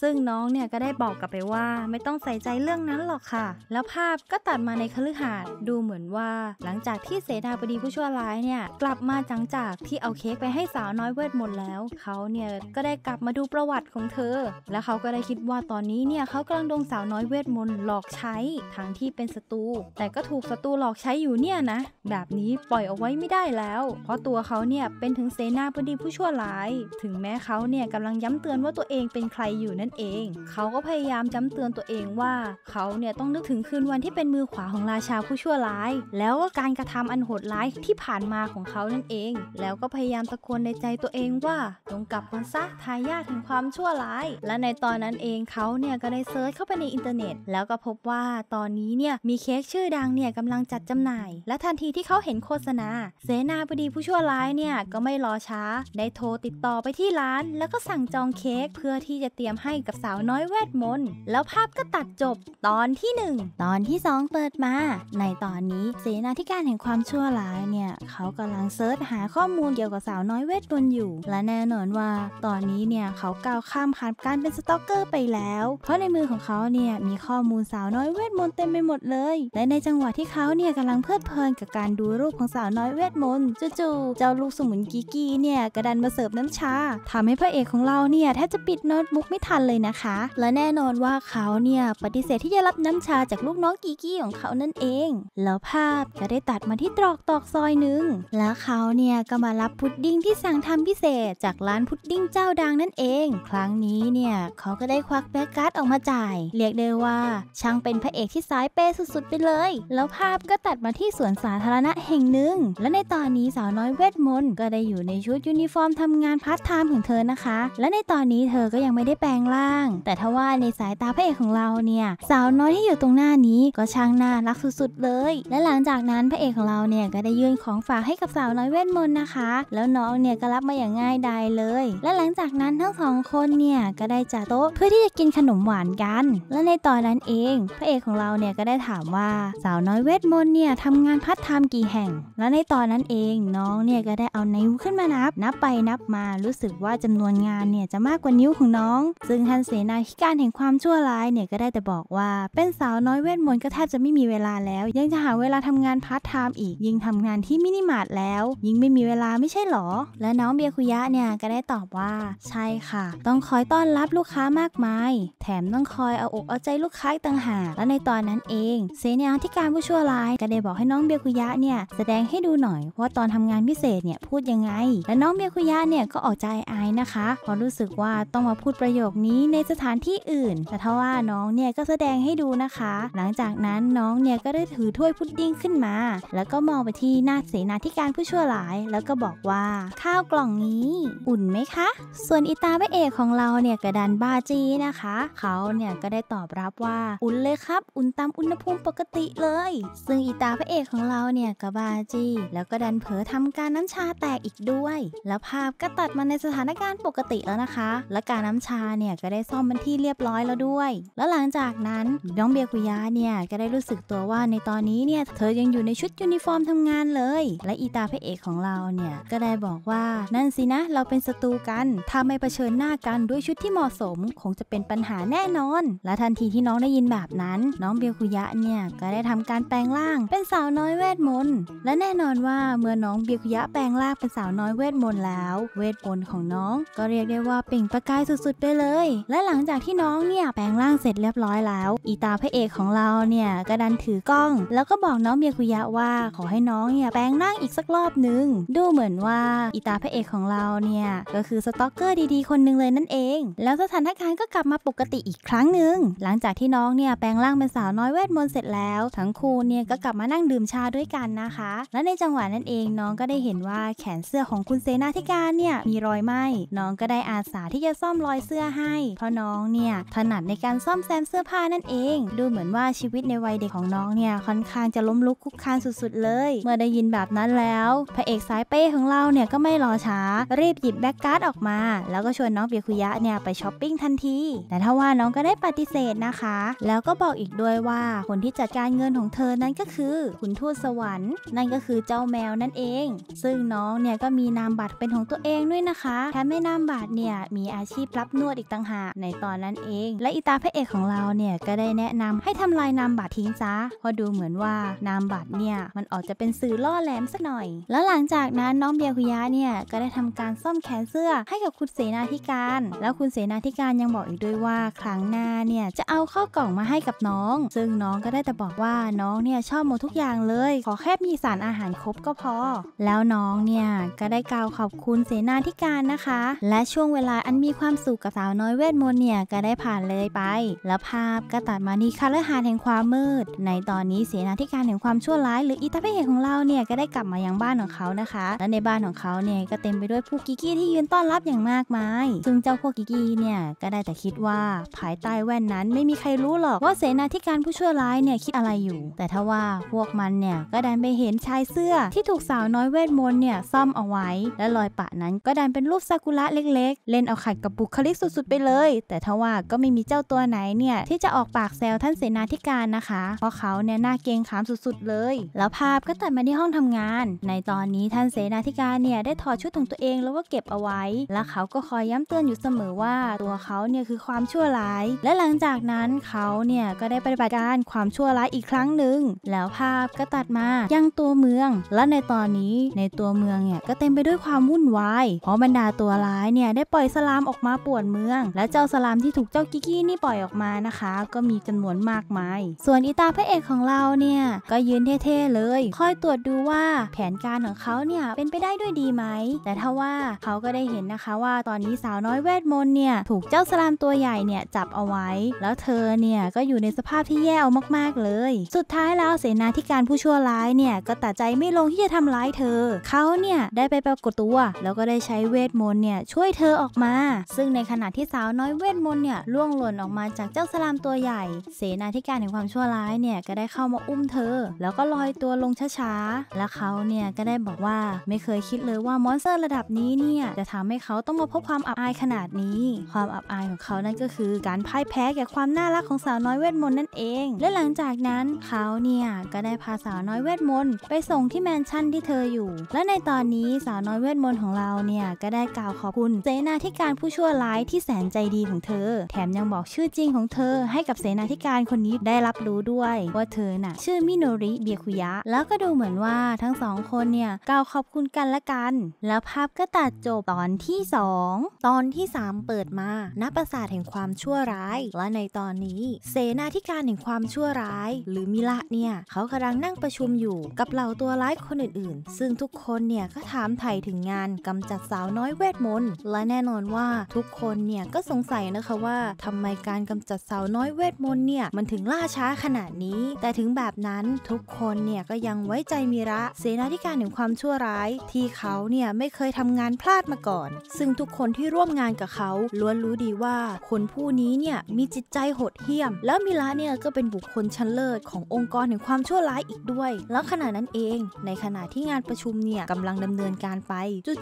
ซึ่งน้องเนี่ยก็ได้บอกกลับไปว่าไม่ต้องใส่ใจเรื่องนั้นหรอกค่ะ แล้วภาพก็ตัดมาในคฤหาสน์ดูเหมือนว่า หลังจากที่เสนาบดีผู้ชั่วร้ายเนี่ย กลับมาจังจากที่เอาเค้กไปให้สาวน้อยเวทมนต์แล้วเขาเนี่ยก็ได้กลับมาดูประวัติของเธอ แล้วเขาก็ได้คิดว่าตอนนี้เนี่ยเขากำลังโดนสาวน้อยเวทมนต์หลอกใช้ทั้งที่เป็นศัตรูแต่ก็ถูกศัตรูหลอกใช้อยู่เนี่ยนะ แบบนี้ปล่อยเอาไว้ไม่ได้แล้ว เพราะตัวเขาเนี่ยเป็นถึงเสนาบดีผู้ชั่วร้าย ถึงแม้เขาเนี่ยกำลังย้ำเตือนว่าตัวเองเป็นใครอยู่นั่นเอง เขาก็พยายามย้ำเตือนตัวเองว่าเขาเนี่ยต้องนึกถึงคืนวันที่เป็นมือขวาของราชาผู้ชั่วร้ายแล้วก็การกระทำอันโหดร้ายที่ผ่านมาของเขานั่นเอง แล้วก็พยายามตะโกนในใจตัวเองว่าจงกลับกันซะทายาทแห่งความชั่วร้าย และในตอนนั้นเองเขาเนี่ยก็ได้เซิร์ชเข้าไปในอินเทอร์เน็ตแล้วก็พบว่าตอนนี้เนี่ยมีเค้กชื่อดังเนี่ยกำลังจัดจำหน่าย และทันทีที่เขาเห็นโฆษณาเสนาบดีผู้ชั่วร้ายเนี่ยก็ไม่รอช้าได้โทรติดต่อไปที่ร้าน แล้วก็สั่งจองเค้กเพื่อที่จะเตรียมให้กับสาวน้อยเวทมนต์แล้วภาพก็ตัดจบ ตอนที่ 1 ตอนที่ 2 เปิดมา ในตอนนี้เสนาธิการแห่งความชั่วร้ายเนี่ยเขากำลังเซิร์ชหาข้อมูลเกี่ยวกับสาวน้อยเวทมนต์อยู่และแน่นอนว่าตอนนี้เนี่ยเขาก้าวข้ามผ่านการเป็นสตอกเกอร์ ไปแล้ว เพราะในมือของเขาเนี่ยมีข้อมูลสาวน้อยเวทมนต์เต็มไปหมดเลย และในจังหวะที่เขาเนี่ยกำลังเพลิดเพลินกับการดูรูปของสาวน้อยเวทมนต์จู่เจ้าลูกสมุนกิกี้เนี่ยกระดันมาเสิร์ฟน้ำชา ทำให้พระเอกของเราเนี่ยแทบจะปิดโน้ตบุ๊กไม่ทันเลยนะคะและแน่นอนว่าเขาเนี่ยปฏิเสธที่จะรับน้ำชาจากลูกน้องกิกี้ของเขานั่นเอง แล้วภาพก็ได้ตัดมาที่ตรอกตอกซอยหนึ่งแล้วเขาเนี่ยก็มารับพุดดิ้งที่สั่งทำพิเศษจากร้านพุดดิ้งเจ้าดังนั่นเอง ครั้งนี้เนี่ยเขาก็ได้ควักแบกการ์ดออกมาจ่ายเรียกได้ว่าช่างเป็นพระเอกที่สายเปสุดๆไปเลย แล้วภาพก็ตัดมาที่สวนสาธารณะแห่งหนึ่งและในตอนนี้สาวน้อยเวทมนต์ก็ได้อยู่ในชุดยูนิฟอร์มทำงานพาร์ทไทม์ของเธอนะคะ และในตอนนี้เธอก็ยังไม่ได้แปลงร่าง แต่ทว่าในสายตาพระเอกของเราเนี่ยสาวน้อยที่อยู่ตรงหน้านี้ก็ช่างน่ารักสุดๆเลย และหลังจากนั้นพระเอกของเราเนี่ยก็ได้ยื่นของฝากให้กับสาวน้อยเวทมนต์นะคะ แล้วน้องเนี่ยก็รับมาอย่างง่ายดายเลย และหลังจากนั้นทั้งสองคนเนี่ยก็ได้จัดโต๊ะเพื่อที่จะกินขนมหวานกัน และในตอนนั้นเอง พระเอกของเราเนี่ยก็ได้ถามว่าสาวน้อยเวทมนต์เนี่ยทำงานพัดไทม์กี่แห่ง และในตอนนั้นเองน้องเนี่ยก็ได้เอานิ้วขึ้นมานับนับไปนับมารู้สึกว่าจำนวนงานเนี่ยจะมากกว่านิ้วของน้อง ซึ่งท่านเสนาธิการแห่งความชั่วร้ายเนี่ยก็ได้แต่บอกว่าเป็นสาวน้อยเวทมนต์ก็แทบจะไม่มีเวลาแล้ว ยังจะหาเวลาทำงานพาร์ทไทม์อีกยิ่งทำงานที่มินิมาร์ทแล้ว ยิ่งไม่มีเวลาไม่ใช่หรอและน้องเบียคุยะเนี่ยก็ได้ตอบว่าใช่ค่ะ ต้องคอยต้อนรับลูกค้ามากมาย แถมต้องคอยเอาอกเอาใจลูกค้าต่างหากและในตอนนั้นเอง เสนาธิการผู้ชั่วร้าย ก็ได้บอกให้น้องเบียคุยะเนี่ยแสดงให้ดูหน่อยว่าตอนทำงานพิเศษเนี่ยพูดยังไง และน้องเมียคุยะเนี่ยก็ออกใจอายนะคะเพราะรู้สึกว่าต้องมาพูดประโยคนี้ในสถานที่อื่น แต่ทว่าน้องเนี่ยก็แสดงให้ดูนะคะ หลังจากนั้นน้องเนี่ยก็ได้ถือถ้วยพุดดิ้งขึ้นมา แล้วก็มองไปที่หน้าเสนาธิการผู้ชั่วหลาย แล้วก็บอกว่าข้าวกล่องนี้ อุ่นไหมคะ ส่วนอิตาพระเอกของเราเนี่ยกระดันบาจีนะคะ เขาเนี่ยก็ได้ตอบรับว่า อุ่นเลยครับ อุ่นตามอุณหภูมิปกติเลย ซึ่งอิตาพระเอกของเราเนี่ยกับาจี แล้วก็ดันเผลอทำการน้ำชาแตกอีกด้วย แล้วภาพก็ตัดมาในสถานการณ์ปกติแล้วนะคะ และการน้ำชาเนี่ยก็ได้ซ่อมเป็นที่เรียบร้อยแล้วด้วย แล้วหลังจากนั้นน้องเบียคุยะเนี่ยก็ได้รู้สึกตัวว่าในตอนนี้เนี่ยเธอยังอยู่ในชุดยูนิฟอร์มทำงานเลย และอีตาพระเอกของเราเนี่ยก็ได้บอกว่านั่นสินะเราเป็นศัตรูกันถ้าไม่เผชิญหน้ากันด้วยชุดที่เหมาะสม คงจะเป็นปัญหาแน่นอน และทันทีที่น้องได้ยินแบบนั้น น้องเบียคุยะเนี่ยก็ได้ทำการแปลงร่างเป็นสาวน้อยเวทมนต์และแน่นอนว่าเมื่อน้องเบียคุยะะแปลงร่างเป็นสาวน้อยเวทมนต์แล้ว เวทมนต์ของน้อง ก็เรียกได้ว่าเปิ่งประกายสุดๆไปเลย และหลังจากที่น้องเนี่ยแปลงร่างเสร็จเรียบร้อยแล้วอีตาพระเอกของเราเนี่ยก็ดันถือกล้องแล้วก็บอกน้องเมียคุยะว่า ขอให้น้องเนี่ยแปลงร่างอีกสักรอบหนึ่งดูเหมือนว่าอีตาพระเอกของเราเนี่ยก็คือสต็อกเกอร์ดีๆคนหนึ่งเลยนั่นเอง แล้วสถานการณ์ก็กลับมาปกติอีกครั้งหนึ่งหลังจากที่น้องเนี่ยแปลงร่างเป็นสาวน้อยเวทมนต์เสร็จแล้วทั้งคู่เนี่ยก็กลับมานั่งดื่มชาด้วยกันนะคะ และในจังหวะนั้นเองน้องก็ได้เหเห็นว่าแขนเสื้อของคุณเสนาธิการเนี่ยมีรอยไหมน้องก็ได้อาสาที่จะซ่อมรอยเสื้อให้ เพราะน้องเนี่ยถนัดในการซ่อมแซมเสื้อผ้านั่นเอง ดูเหมือนว่าชีวิตในวัยเด็กของน้องเนี่ยค่อนข้างจะล้มลุกคุกคานสุดๆเลย เมื่อได้ยินแบบนั้นแล้ว พระเอกสายเป้ของเราเนี่ยก็ไม่รอช้ารีบหยิบแบ็กการ์ดออกมา แล้วก็ชวนน้องเบียคุยะเนี่ยไปช้อปปิ้งทันทีแต่ถ้าว่าน้องก็ได้ปฏิเสธนะคะ แล้วก็บอกอีกด้วยว่าคนที่จัดการเงินของเธอนั้นก็คือคุณทูตสวรรค์ นั่นก็คือเจ้าแมวนั่นเองซึ่งน้องเนี่ยก็มีนามบัตรเป็นของตัวเองด้วยนะคะแถมแม่นามบัตรเนี่ยมีอาชีพรับนวดอีกต่างหากในตอนนั้นเอง และอิตาพระเอกของเราเนี่ยก็ได้แนะนำให้ทำลายนามบัตรทิ้งซะเพราะดูเหมือนว่านามบัตรเนี่ยมันออกจะเป็นสื่อล่อแหลมสักหน่อย แล้วหลังจากนั้นน้องเบียคุยะเนี่ยก็ได้ทำการซ่อมแขนเสื้อให้กับคุณเสนาธิการ แล้วคุณเสนาธิการยังบอกอีกด้วยว่าครั้งหน้าเนี่ยจะเอาเข้ากล่องมาให้กับน้อง ซึ่งน้องก็ได้แต่บอกว่าน้องเนี่ยชอบหมดทุกอย่างเลย ขอแค่มีสารอาหารครบก็พอแล้วน้องเนี่ยก็ได้กล่าวขอบคุณเสนาธิการนะคะ และช่วงเวลาอันมีความสุขกับสาวน้อยเวทมนต์เนี่ยก็ได้ผ่านเลยไป แล้วภาพก็ตัดมานี่คาลหาแห่งความมืด ในตอนนี้เสนาธิการแห่งความชั่วร้ายหรืออิตาเพเอของเราเนี่ยก็ได้กลับมายังบ้านของเขานะคะและในบ้านของเขาเนี่ยก็เต็มไปด้วยผู้กิกี้ที่ยืนต้อนรับอย่างมากมายซึ่งเจ้าพวกกิกี้เนี่ยก็ได้แต่คิดว่าภายใต้แว่นนั้นไม่มีใครรู้หรอกว่าเสนาธิการผู้ชั่วร้ายเนี่ยคิดอะไรอยู่ แต่ถ้าว่าพวกมันเนี่ยก็ดันไปเห็นชายเสื้อที่ถูกสาวน้อยเวททมนต์เนี่ยซ่อมเอาไว้และรอยปะนั้นก็ดันเป็นรูปซากุระเล็กๆ เล่นเอาขัดกับบุคลิกสุดๆไปเลย แต่ทว่าก็ไม่มีเจ้าตัวไหนเนี่ยที่จะออกปากแซวท่านเสนาธิการนะคะ เพราะเขาเนี่ยน่าเกรงขามสุด ๆเลย แล้วภาพก็ตัดมาที่ห้องทำงาน ในตอนนี้ท่านเสนาธิการเนี่ยได้ถอดชุดของตัวเองแล้วก็เก็บเอาไว้ และเขาก็คอยย้ำเตือนอยู่เสมอว่า ตัวเขาเนี่ยคือความชั่วร้าย และหลังจากนั้นเขาเนี่ยก็ได้ปฏิบัติการความชั่วร้ายอีกครั้งหนึ่งแล้วภาพก็ตัดมายังตัวเมือง และในตอนนี้ในตัวเมืองเนี่ยก็เต็มไปด้วยความวุ่นวาย เพราะบรรดาตัวร้ายเนี่ยได้ปล่อยสลามออกมาป่วนเมือง และเจ้าสลามที่ถูกเจ้ากิกี้นี่ปล่อยออกมานะคะ ก็มีจำนวนมากมาย ส่วนอิตาพระเอกของเราเนี่ยก็ยืนเท่ๆเลย คอยตรวจดูว่าแผนการของเขาเนี่ยเป็นไปได้ด้วยดีไหม แต่ถ้าว่าเขาก็ได้เห็นนะคะว่าตอนนี้สาวน้อยเวทมนต์เนี่ยถูกเจ้าสลามตัวใหญ่เนี่ยจับเอาไว้ แล้วเธอเนี่ยก็อยู่ในสภาพที่แย่มาก ๆเลย สุดท้ายแล้วเสนาธิการผู้ชั่วร้ายเนี่ยก็ตัดใจไม่ลงที่จะทำร้ายเธอเขาเนี่ยได้ไปปรากฏตัว แล้วก็ได้ใช้เวทมนต์เนี่ยช่วยเธอออกมา ซึ่งในขณะที่สาวน้อยเวทมนต์เนี่ยล่วงหล่นออกมาจากเจ้าสลามตัวใหญ่ เสนาธิการแห่งความชั่วร้ายเนี่ยก็ได้เข้ามาอุ้มเธอ แล้วก็ลอยตัวลงช้าๆและเขาเนี่ยก็ได้บอกว่าไม่เคยคิดเลยว่ามอนสเตอร์ระดับนี้เนี่ยจะทำให้เขาต้องมาพบความอับอายขนาดนี้ ความอับอายของเขานั่นก็คือการพ่ายแพ้แก่ความน่ารักของสาวน้อยเวทมนต์นั่นเอง และหลังจากนั้นเขาเนี่ยก็ได้พาสาวน้อยเวทมนต์ไปส่งที่แมนชั่นที่เธออยู่และในตอนนี้สาวน้อยเวทมนต์ของเราเนี่ยก็ได้กล่าวขอบคุณเสนาธิการผู้ชั่วร้ายที่แสนใจดีของเธอ แถมยังบอกชื่อจริงของเธอให้กับเสนาธิการคนนี้ได้รับรู้ด้วย ว่าเธอน่ะชื่อมิโนริเบียคุยะ แล้วก็ดูเหมือนว่าทั้งสองคนเนี่ยกล่าวขอบคุณกันและกันแล้วภาพก็ตัดจบตอนที่2ตอนที่3เปิดมาณปราสาทแห่งความชั่วร้ายและในตอนนี้ เสนาธิการแห่งความชั่วร้าย หรือมิระเนี่ยเขากำลังนั่งประชุมอยู่ กับเหล่าตัวร้ายคนอื่นๆ ซึ่งทุกกคนเนี่ยก็ถามไถ่ถึงงานกำจัดสาวน้อยเวทมนต์และแน่นอนว่าทุกคนเนี่ยก็สงสัยนะคะว่าทำไมการกำจัดสาวน้อยเวทมนต์เนี่ยมันถึงล่าช้าขนาดนี้ แต่ถึงแบบนั้นทุกคนเนี่ยก็ยังไว้ใจมีระเสนาธิการแห่งความชั่วร้าย ที่เขาเนี่ยไม่เคยทำงานพลาดมาก่อน ซึ่งทุกคนที่ร่วมงานกับเขา ล้วนรู้ดีว่า คนผู้นี้เนี่ยมีจิตใจโหดเหี้ยม แล้วมิระเนี่ยก็เป็นบุคคลชั้นเลิศขององค์กรแห่งความชั่วร้ายอีกด้วย แล้วขณะนั้นเองในขณะที่งานประชุมเนี่ยกำลังดำเนินการไป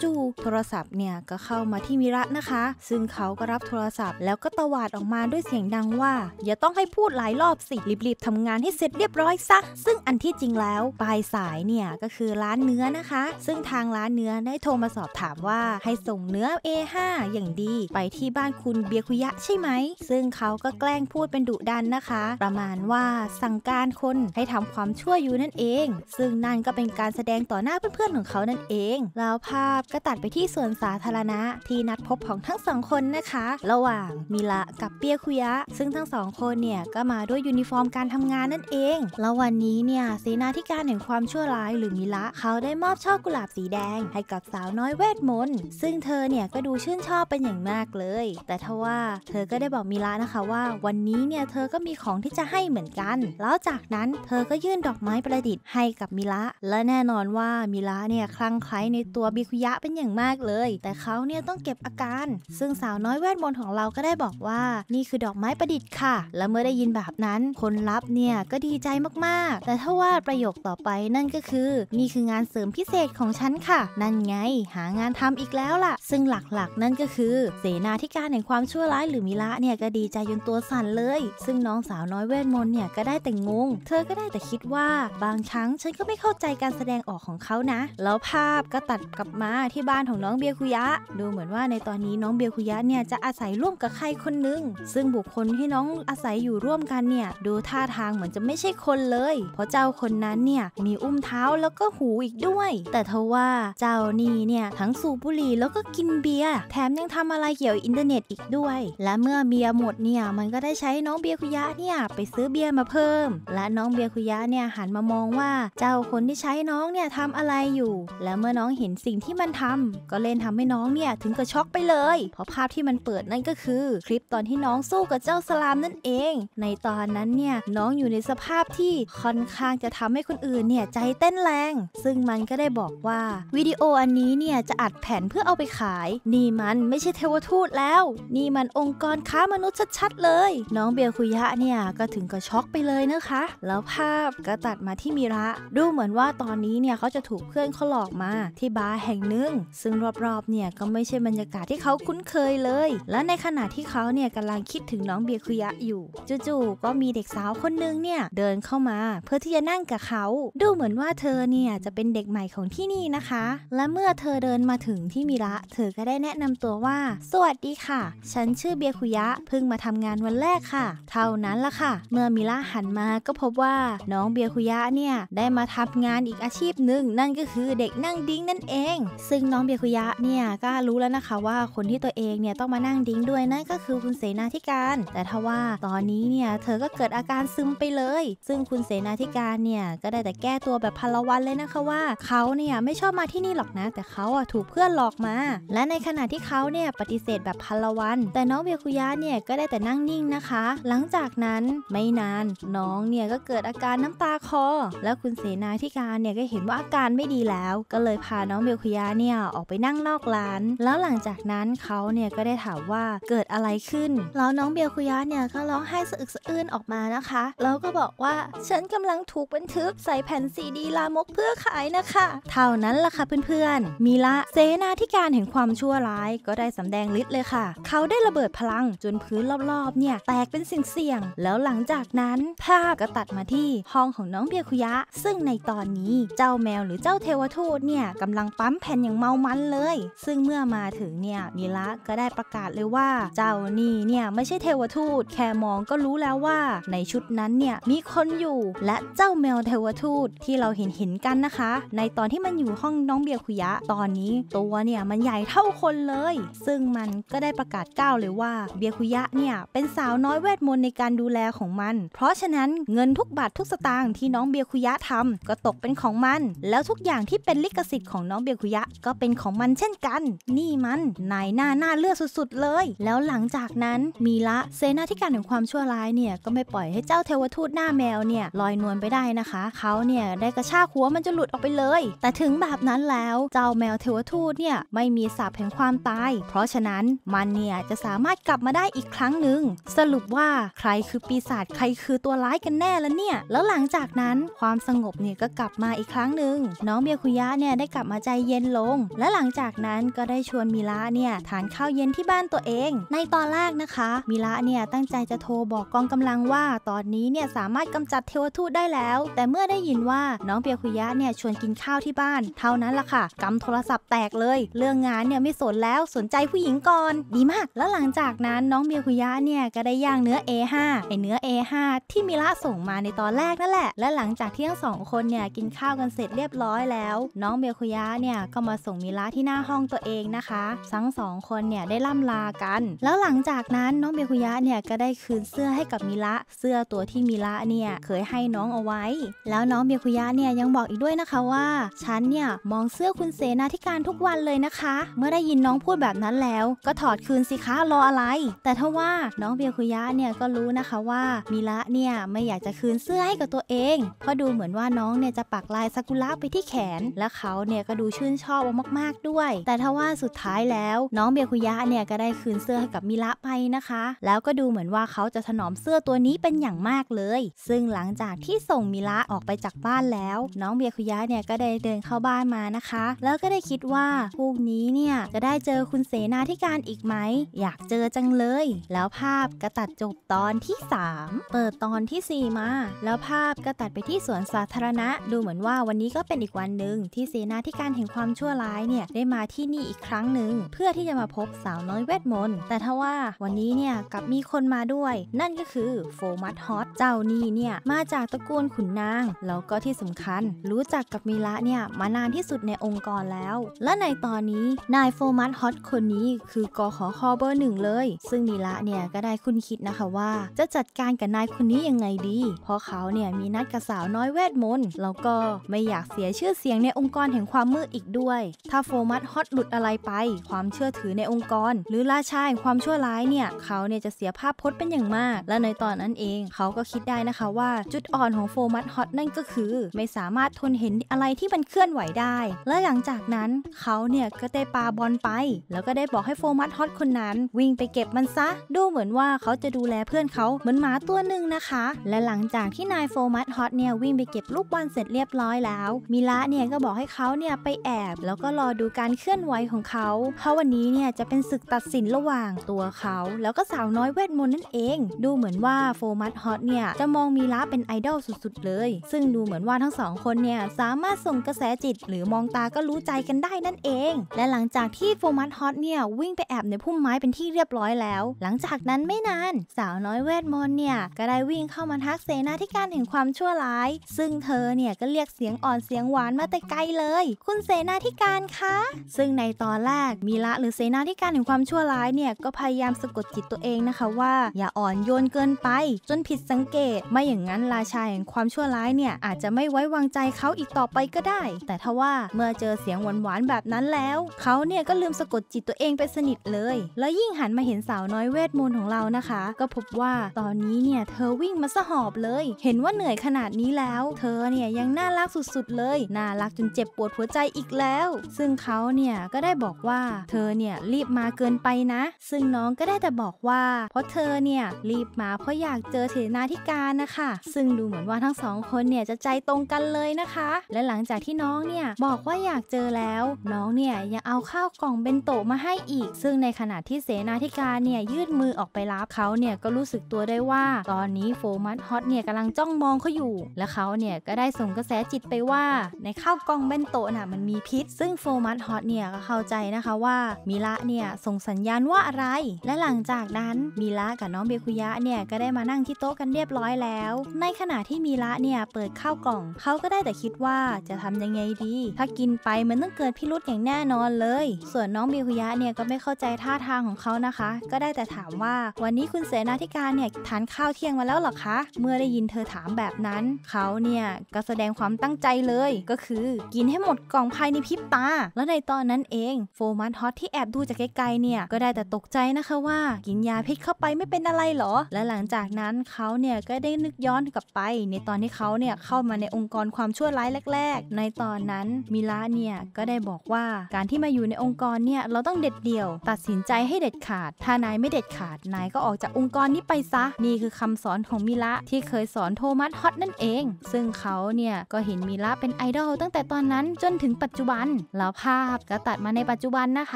จู่ๆโทรศัพท์เนี่ยก็เข้ามาที่มิระนะคะ ซึ่งเขาก็รับโทรศัพท์แล้วก็ตวาดออกมาด้วยเสียงดังว่า อย่าต้องให้พูดหลายรอบสิรีบๆทำงานให้เสร็จเรียบร้อยซะซึ่งอันที่จริงแล้วปลายสายเนี่ยก็คือร้านเนื้อนะคะ ซึ่งทางร้านเนื้อได้โทรมาสอบถามว่า ให้ส่งเนื้อ A5 อย่างดีไปที่บ้านคุณเบียคุยะใช่ไหมซึ่งเขาก็แกล้งพูดเป็นดุดันนะคะ ประมาณว่าสั่งการคนให้ทำความชั่วอยู่นั่นเอง ซึ่งนั่นก็เป็นการแสดงต่อหน้าเพื่อนอนของเขานั่นเองแล้วภาพก็ตัดไปที่สวนสาธารณะที่นัดพบของทั้งสองคนนะคะ ระหว่างมิระกับเปียคุยะ ซึ่งทั้งสองคนเนี่ยก็มาด้วยยูนิฟอร์มการทำงานนั่นเองแล้ววันนี้เนี่ยสีนาธิการแห่งความชั่วร้ายหรือมิระเขาได้มอบช่อกุหลาบสีแดง ให้กับสาวน้อยเวทมนต์ซึ่งเธอเนี่ยก็ดูชื่นชอบเป็นอย่างมากเลย แต่ทว่าเธอก็ได้บอกมิระนะคะว่า วันนี้เนี่ยเธอก็มีของที่จะให้เหมือนกัน แล้วจากนั้นเธอก็ยื่นดอกไม้ประดิษฐ์ให้กับมิระและแน่นอนว่ามิระะเนี่ยคลั่งไคล้ในตัวบิคุยะเป็นอย่างมากเลย แต่เขาเนี่ยต้องเก็บอาการ ซึ่งสาวน้อยแวดมนต์ของเราก็ได้บอกว่า นี่คือดอกไม้ประดิษฐ์ค่ะ และเมื่อได้ยินแบบนั้น คนรับเนี่ยก็ดีใจมากๆ แต่ถ้าว่าประโยคต่อไปนั่นก็คือนี่คืองานเสริมพิเศษของฉันค่ะ นั่นไงหางานทำอีกแล้วล่ะ ซึ่งหลักๆ นั่นก็คือ เสนาธิการแห่งความชั่วร้ายหรือมิระเนี่ยก็ดีใจจนตัวสั่นเลย ซึ่งน้องสาวน้อยเวทมนต์เนี่ยก็ได้แต่งงเธอก็ได้แต่คิดว่าบางครั้งฉันก็ไม่เข้าใจการแสดงออกของเขานะนะแล้วภาพก็ตัดกลับมาที่บ้านของน้องเบียคุยะ ดูเหมือนว่าในตอนนี้น้องเบียคุยะเนี่ยจะอาศัยร่วมกับใครคนนึง ซึ่งบุคคลที่น้องอาศัยอยู่ร่วมกันเนี่ยดูท่าทางเหมือนจะไม่ใช่คนเลย เพราะเจ้าคนนั้นเนี่ยมีอุ้มเท้าแล้วก็หูอีกด้วย แต่ทว่า เจ้านี่เนี่ยทั้งสูบบุหรี่แล้วก็กินเบียร์แถมยังทำอะไรเกี่ยวอินเทอร์เน็ตอีกด้วย และเมื่อเบียร์หมดเนี่ยมันก็ได้ใช้น้องเบียคุยะเนี่ยไปซื้อเบียร์มาเพิ่ม และน้องเบียคุยะเนี่ยหันมามองว่าเจ้าคนที่ใช้น้องเนี่ยทำอะไรอยู่ แล้วเมื่อน้องเห็นสิ่งที่มันทำ ก็เล่นทำให้น้องเนี่ยถึงกับช็อกไปเลย เพราะภาพที่มันเปิดนั่นก็คือ คลิปตอนที่น้องสู้กับเจ้าสลามนั่นเอง ในตอนนั้นเนี่ยน้องอยู่ในสภาพที่ค่อนข้างจะทำให้คนอื่นเนี่ยใจเต้นแรง ซึ่งมันก็ได้บอกว่าวิดีโออันนี้เนี่ยจะอัดแผ่นเพื่อเอาไปขายนี่มันไม่ใช่เทวทูตแล้ว นี่มันองค์กรค้ามนุษย์ชัดๆเลย น้องเบลคุยะเนี่ยก็ถึงกับช็อกไปเลยนะคะ แล้วภาพก็ตัดมาที่มิระ ดูเหมือนว่าตอนนี้เนี่ยเขาจะถูกเพื่อนเขาหลอกมาที่บาร์แห่งหนึ่งซึ่งรอบๆเนี่ยก็ไม่ใช่บรรยากาศที่เขาคุ้นเคยเลย และในขณะที่เขาเนี่ยกำลังคิดถึงน้องเบียคุยะอยู่ จู่ๆก็มีเด็กสาวคนนึงเนี่ยเดินเข้ามาเพื่อที่จะนั่งกับเขา ดูเหมือนว่าเธอเนี่ยจะเป็นเด็กใหม่ของที่นี่นะคะ และเมื่อเธอเดินมาถึงที่มิระเธอก็ได้แนะนำตัวว่า สวัสดีค่ะ ฉันชื่อเบียคุยะเพิ่งมาทำงานวันแรกค่ะ เท่านั้นละค่ะ เมื่อมิระหันมาก็พบว่าน้องเบียคุยะเนี่ยได้มาทำงานอีกอาชีพหนึ่งนั่นก็คือเด็กนั่งดิ้งนั่นเอง ซึ่งน้องเบียคุยะเนี่ยก็รู้แล้วนะคะว่าคนที่ตัวเองเนี่ยต้องมานั่งดิ้งด้วยนั่นก็คือคุณเสนาธิการ แต่ทว่าตอนนี้เนี่ยเธอก็เกิดอาการซึมไปเลย ซึ่งคุณเสนาธิการเนี่ยก็ได้แต่แก้ตัวแบบพลวันเลยนะคะว่าเขาเนี่ยไม่ชอบมาที่นี่หรอกนะ แต่เขาอ่ะถูกเพื่อนหลอกมา และในขณะที่เขาเนี่ยปฏิเสธแบบพลวันแต่น้องเบียคุยะเนี่ยก็ได้แต่นั่งนิ่งนะคะ หลังจากนั้นไม่นานน้องเนี่ยก็เกิดอาการน้ำตาคอ แล้วคุณเสนาธิการเนี่ยก็เห็นว่าอาการไม่ดีีแล้วก็เลยพาน้องเบลคุยาเนี่ยออกไปนั่งนอกร้าน แล้วหลังจากนั้นเขาเนี่ยก็ได้ถามว่าเกิดอะไรขึ้น แล้วน้องเบลคุยาเนี่ยก็ร้องไห้สะอึกสะอื้นออกมานะคะ แล้วก็บอกว่าฉันกำลังถูกบันทึกใส่แผ่นซีดีลามกเพื่อขายนะคะ เท่านั้นล่ะค่ะเพื่อนๆมีละเซนาธิการเห็นความชั่วร้าย ก็ได้สำแดงฤทธิ์เลยค่ะ เขาได้ระเบิดพลังจนพื้นรอบๆ เนี่ยแตกเป็นสิ่งเสี่ยงแล้วหลังจากนั้นภาพก็ตัดมาที่ ห้องของน้องเบียคุยะ ซึ่งในตอนนี้เจ้าแมวหรือเจ้าเทวทูตเนี่ยกำลังปั๊มแผ่นอย่างเมามันเลย ซึ่งเมื่อมาถึงเนี่ยนิละก็ได้ประกาศเลยว่า เจ้านี่เนี่ยไม่ใช่เทวทูต แค่มองก็รู้แล้วว่า ในชุดนั้นเนี่ยมีคนอยู่และเจ้าแมวเทวทูตที่เราเห็นเห็นกันนะคะ ในตอนที่มันอยู่ห้องน้องเบียคุยะตอนนี้ ตัวเนี่ยมันใหญ่เท่าคนเลย ซึ่งมันก็ได้ประกาศก้าวเลยว่าเบียคุยะเนี่ยเป็นสาวน้อยเวทมนต์ในการดูแลของมัน เพราะฉะนั้นเงินทุกบาททุกสตางค์ที่น้องเบียคุยะทำก็ตกเป็นของมันแล้วทุกอย่างางที่เป็นลิขสิทธิ์ของน้องเบียคุยะ ก็เป็นของมันเช่นกัน นี่มันนายหน้าหน้าเลือดสุดๆเลย แล้วหลังจากนั้นมีละเซนาี่การห่งความชั่วร้ายเนี่ยก็ไม่ปล่อยให้เจ้าเทวทูตหน้าแมวเนี่ยลอยนวลไปได้นะคะเขาเนี่ยได้กระชากหัวมันจะหลุดออกไปเลย แต่ถึงแบบนั้นแล้วเจ้าแมวเทวทูตเนี่ยไม่มีสาบแห่งความตาย เพราะฉะนั้นมันเนี่ยจะสามารถกลับมาได้อีกครั้งหนึ่งสรุปว่าใครคือปีศาจใครคือตัวร้ายกันแน่ละเนี่ยแล้วหลังจากนั้นความสงบเนี่ยก็กลับมาอีกครั้งหนึ่งน้องเบียคุยะเนี่ยได้กลับมาใจเย็นลง และหลังจากนั้นก็ได้ชวนมิระเนี่ยทานข้าวเย็นที่บ้านตัวเอง ในตอนแรกนะคะมิระเนี่ยตั้งใจจะโทรบอกกองกำลังว่า ตอนนี้เนี่ยสามารถกำจัดเทวทูตได้แล้ว แต่เมื่อได้ยินว่าน้องเบียคุยะเนี่ยชวนกินข้าวที่บ้านเท่านั้นล่ะค่ะกำโทรศัพท์แตกเลย เรื่องงานเนี่ยไม่สนแล้วสนใจผู้หญิงก่อน ดีมากแล้วหลังจากนั้นน้องเบียคุยะเนี่ยก็ได้ย่างเนื้อ A5 ไอเนื้อ A5 ที่มิระส่งมาในตอนแรกนั่นแหละ และหลังจากที่ทั้งสองคนเนี่ยกินข้าวกันเสร็จเรียบร้อยแล้วน้องเบคุยะเนี่ยก็มาส่งมิระที่หน้าห้องตัวเองนะคะ ทั้งสองคนเนี่ยได้ล่ำลากัน แล้วหลังจากนั้นน้องเบคุยะเนี่ยก็ได้คืนเสื้อให้กับมิระ เสื้อตัวที่มิระเนี่ยเคยให้น้องเอาไว้ แล้วน้องเบคุยะเนี่ยยังบอกอีกด้วยนะคะว่าฉันเนี่ยมองเสื้อคุณเสนาธิการทุกวันเลยนะคะ เมื่อได้ยินน้องพูดแบบนั้นแล้ว ก็ถอดคืนสิคะรออะไร แต่ถ้าว่าน้องเบคุยะเนี่ยก็รู้นะคะว่ามิระเนี่ยไม่อยากจะคืนเสื้อให้กับตัวเองเพราะดูเหมือนว่าน้องเนี่ยจะปักลายซากุระไปที่แขนและเขาเนี่ยก็ดูชื่นชอบมากๆด้วย แต่ทว่าสุดท้ายแล้วน้องเบคุยะเนี่ยก็ได้คืนเสื้อให้กับมิระไปนะคะ แล้วก็ดูเหมือนว่าเขาจะถนอมเสื้อตัวนี้เป็นอย่างมากเลย ซึ่งหลังจากที่ส่งมิระออกไปจากบ้านแล้วน้องเบคุยะเนี่ยก็ได้เดินเข้าบ้านมานะคะ แล้วก็ได้คิดว่าพรุ่งนี้เนี่ยจะได้เจอคุณเสนาธิการอีกไหม อยากเจอจังเลย แล้วภาพก็ตัดจบตอนที่ 3 เปิดตอนที่ 4 มา แล้วภาพก็ตัดไปที่สวนสาธารณะ ดูเหมือนว่าวันนี้ก็เป็นอีกวันันหนึ่งที่เสนาธิการแห่งความชั่วร้ายเนี่ยได้มาที่นี่อีกครั้งหนึ่งเพื่อที่จะมาพบสาวน้อยเวทมนต์แต่ทว่าวันนี้เนี่ยกับมีคนมาด้วย นั่นก็คือโฟมัสฮอตเจ้านี่เนี่ยมาจากตระกูลขุนนางแล้วก็ที่สำคัญ รู้จักกับมีละเนี่ยมานานที่สุดในองค์กรแล้ว และในตอนนี้นายโฟมัสฮอตคนนี้ คือกอขอคอเบอร์หนึ่งเลย ซึ่งมีละเนี่ยก็ได้คุณคิดนะคะว่า จะจัดการกับนายคนนี้ยังไงดีเพราะเขาเนี่ยมีนัดกับสาวน้อยเวทมนต์แล้วก็ไม่อยากเสียชื่อเสียงในองค์กรแห่งความมืดอีกด้วย ถ้าโฟมัสฮอตหลุดอะไรไป ความเชื่อถือในองค์กรหรือราชาแห่งความชั่วร้ายเนี่ย เขาเนี่ยจะเสียภาพพจน์เป็นอย่างมาก และในตอนนั้นเองเขาก็คิดได้นะคะว่าจุดอ่อนของโฟมัสฮอตนั่นก็คือไม่สามารถทนเห็นอะไรที่มันเคลื่อนไหวได้ และหลังจากนั้นเขาเนี่ยก็ได้ปาบอลไป แล้วก็ได้บอกให้โฟมัสฮอตคนนั้น วิ่งไปเก็บมันซะ ดูเหมือนว่าเขาจะดูแลเพื่อนเขาเหมือนหมาตัวหนึ่งนะคะ และหลังจากที่นายโฟมัสฮอตเนี่ยวิ่งไปเก็บลูกบอลเสร็จเรียบร้อยแล้วมิลาเนี่ยก็บอกให้เขาเนี่ยไปแอบ แล้วก็รอดูการเคลื่อนไหวของเขาเพราะวันนี้เนี่ยจะเป็นศึกตัดสินระหว่างตัวเขา แล้วก็สาวน้อยเวทมนต์นั่นเอง ดูเหมือนว่าโฟมัสฮอตเนี่ยจะมองมีระเป็นไอดอลสุดๆเลย ซึ่งดูเหมือนว่าทั้งสองคนเนี่ยสามารถส่งกระแสจิตหรือมองตาก็รู้ใจกันได้นั่นเองและหลังจากที่โฟมัสฮอตเนี่ยวิ่งไปแอบในพุ่มไม้เป็นที่เรียบร้อยแล้วหลังจากนั้นไม่นานสาวน้อยเวทมนต์เนี่ยก็ได้วิ่งเข้ามาทักเสนาธิการแห่งความชั่วร้าย ซึ่งเธอเนี่ยก็เรียกเสียงอ่อนเสียงหวานมาแต่ไกลเลย คุณเสนาธิการคะ ซึ่งในตอนแรกมีละหรือเสนาธิการแห่งความชั่วร้ายเนี่ยก็พยายามสะกดจิตตัวเองนะคะว่า อย่าอ่อนโยนเกินไปจนผิดสังเกต ไม่อย่างนั้นราชาแห่งความชั่วร้ายเนี่ยอาจจะไม่ไว้วางใจเขาอีกต่อไปก็ได้ แต่ทว่าเมื่อเจอเสียงหวานๆแบบนั้นแล้ว เขาเนี่ยก็ลืมสะกดจิตตัวเองไปสนิทเลย แล้วยิ่งหันมาเห็นสาวน้อยเวทมนต์ของเรานะคะ ก็พบว่าตอนนี้เนี่ยเธอวิ่งมาสหอบเลย เห็นว่าเหนื่อยขนาดนี้แล้ว เธอเนี่ยยังน่ารักสุดๆเลยน่าารักจนเจ็บปวดหัวใจอีกแล้ว ซึ่งเขาเนี่ยก็ได้บอกว่าเธอเนี่ยรีบมาเกินไปนะ ซึ่งน้องก็ได้แต่บอกว่า เพราะเธอเนี่ยรีบมาเพราะอยากเจอเสนาธิการนะคะซึ่งดูเหมือนว่าทั้งสองคนเนี่ยจะใจตรงกันเลยนะคะ และหลังจากที่น้องเนี่ยบอกว่าอยากเจอแล้ว น้องเนี่ยยังเอาข้าวกล่องเบนโตะมาให้อีก ซึ่งในขณะที่เสนาธิการเนี่ยยื่นมือออกไปรับเขาเนี่ยก็รู้สึกตัวได้ว่า ตอนนี้โฟมัสฮอตเนี่ยกำลังจ้องมองเขาอยู่ และเขาเนี่ยก็ได้ส่งกระแสจิตไปว่าในข้าวกล่องเบนโตะน่ะมันมีพิษ ซึ่งโฟมัสฮอตเนี่ยก็เข้าใจนะคะว่ามิระเนี่ยส่งสัญญาณว่าอะไร และหลังจากนั้นมิระกับน้องเบคุยะเนี่ยก็ได้มานั่งที่โต๊ะกันเรียบร้อยแล้ว ในขณะที่มิระเนี่ยเปิดข้าวกล่อง เขาก็ได้แต่คิดว่าจะทำยังไงดี ถ้ากินไปมันต้องเกิดพิรุษอย่างแน่นอนเลย ส่วนน้องเบคุยะเนี่ยก็ไม่เข้าใจท่าทางของเขานะคะ ก็ได้แต่ถามว่าวันนี้คุณเสนาธิการเนี่ยทานข้าวเที่ยงมาแล้วหรอคะ เมื่อได้ยินเธอถามแบบนั้นเขาเนี่ยก็แสดงความตั้งใจเลยก็คือกินให้หมดกล่องภายในพริบตา แล้วในตอนนั้นเองโฟมัสฮอตที่แอบดูจากไกลๆเนี่ยก็ได้แต่ตกใจนะคะว่า กินยาพิษเข้าไปไม่เป็นอะไรหรอ และหลังจากนั้นเขาเนี่ยก็ได้นึกย้อนกลับไป ในตอนที่เขาเนี่ยเข้ามาในองค์กรความชั่วร้ายแรก ๆ ในตอนนั้นมิลาเนี่ยก็ได้บอกว่าการที่มาอยู่ในองค์กรเนี่ยเราต้องเด็ดเดี่ยว ตัดสินใจให้เด็ดขาด ถ้านายไม่เด็ดขาดนายก็ออกจากองค์กรนี้ไปซะ นี่คือคำสอนของมิลาที่เคยสอนโทมัสฮอตนั่นเอง ซึ่งเขาเนี่ยก็เห็นมิลาเป็นไอดอลาตั้งแต่ตอนนั้นจนถึงปัจจุบันแล้วภาพก็ตัดมาในปัจจุบันนะค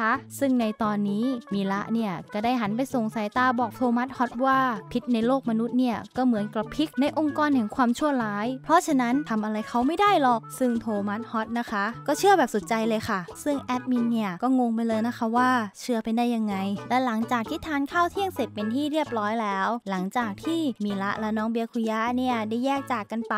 ะ ซึ่งในตอนนี้มิละเนี่ย ก็ได้หันไปส่งสายตาบอกโทมัสฮอตว่า พิษในโลกมนุษย์เนี่ย ก็เหมือนกระพริก ในองค์กรแห่งความชั่วร้าย เพราะฉะนั้นทำอะไรเขาไม่ได้หรอก ซึ่งโทมัสฮอตนะคะ ก็เชื่อแบบสุดใจเลยค่ะ ซึ่งแอดมินเนี่ยก็งงไปเลยนะคะว่าเชื่อไปได้ยังไงและหลังจากที่ทานข้าวเที่ยงเสร็จเป็นที่เรียบร้อยแล้ว หลังจากที่มิละและน้องเบียคุยะเนี่ยได้แยกจากกันไป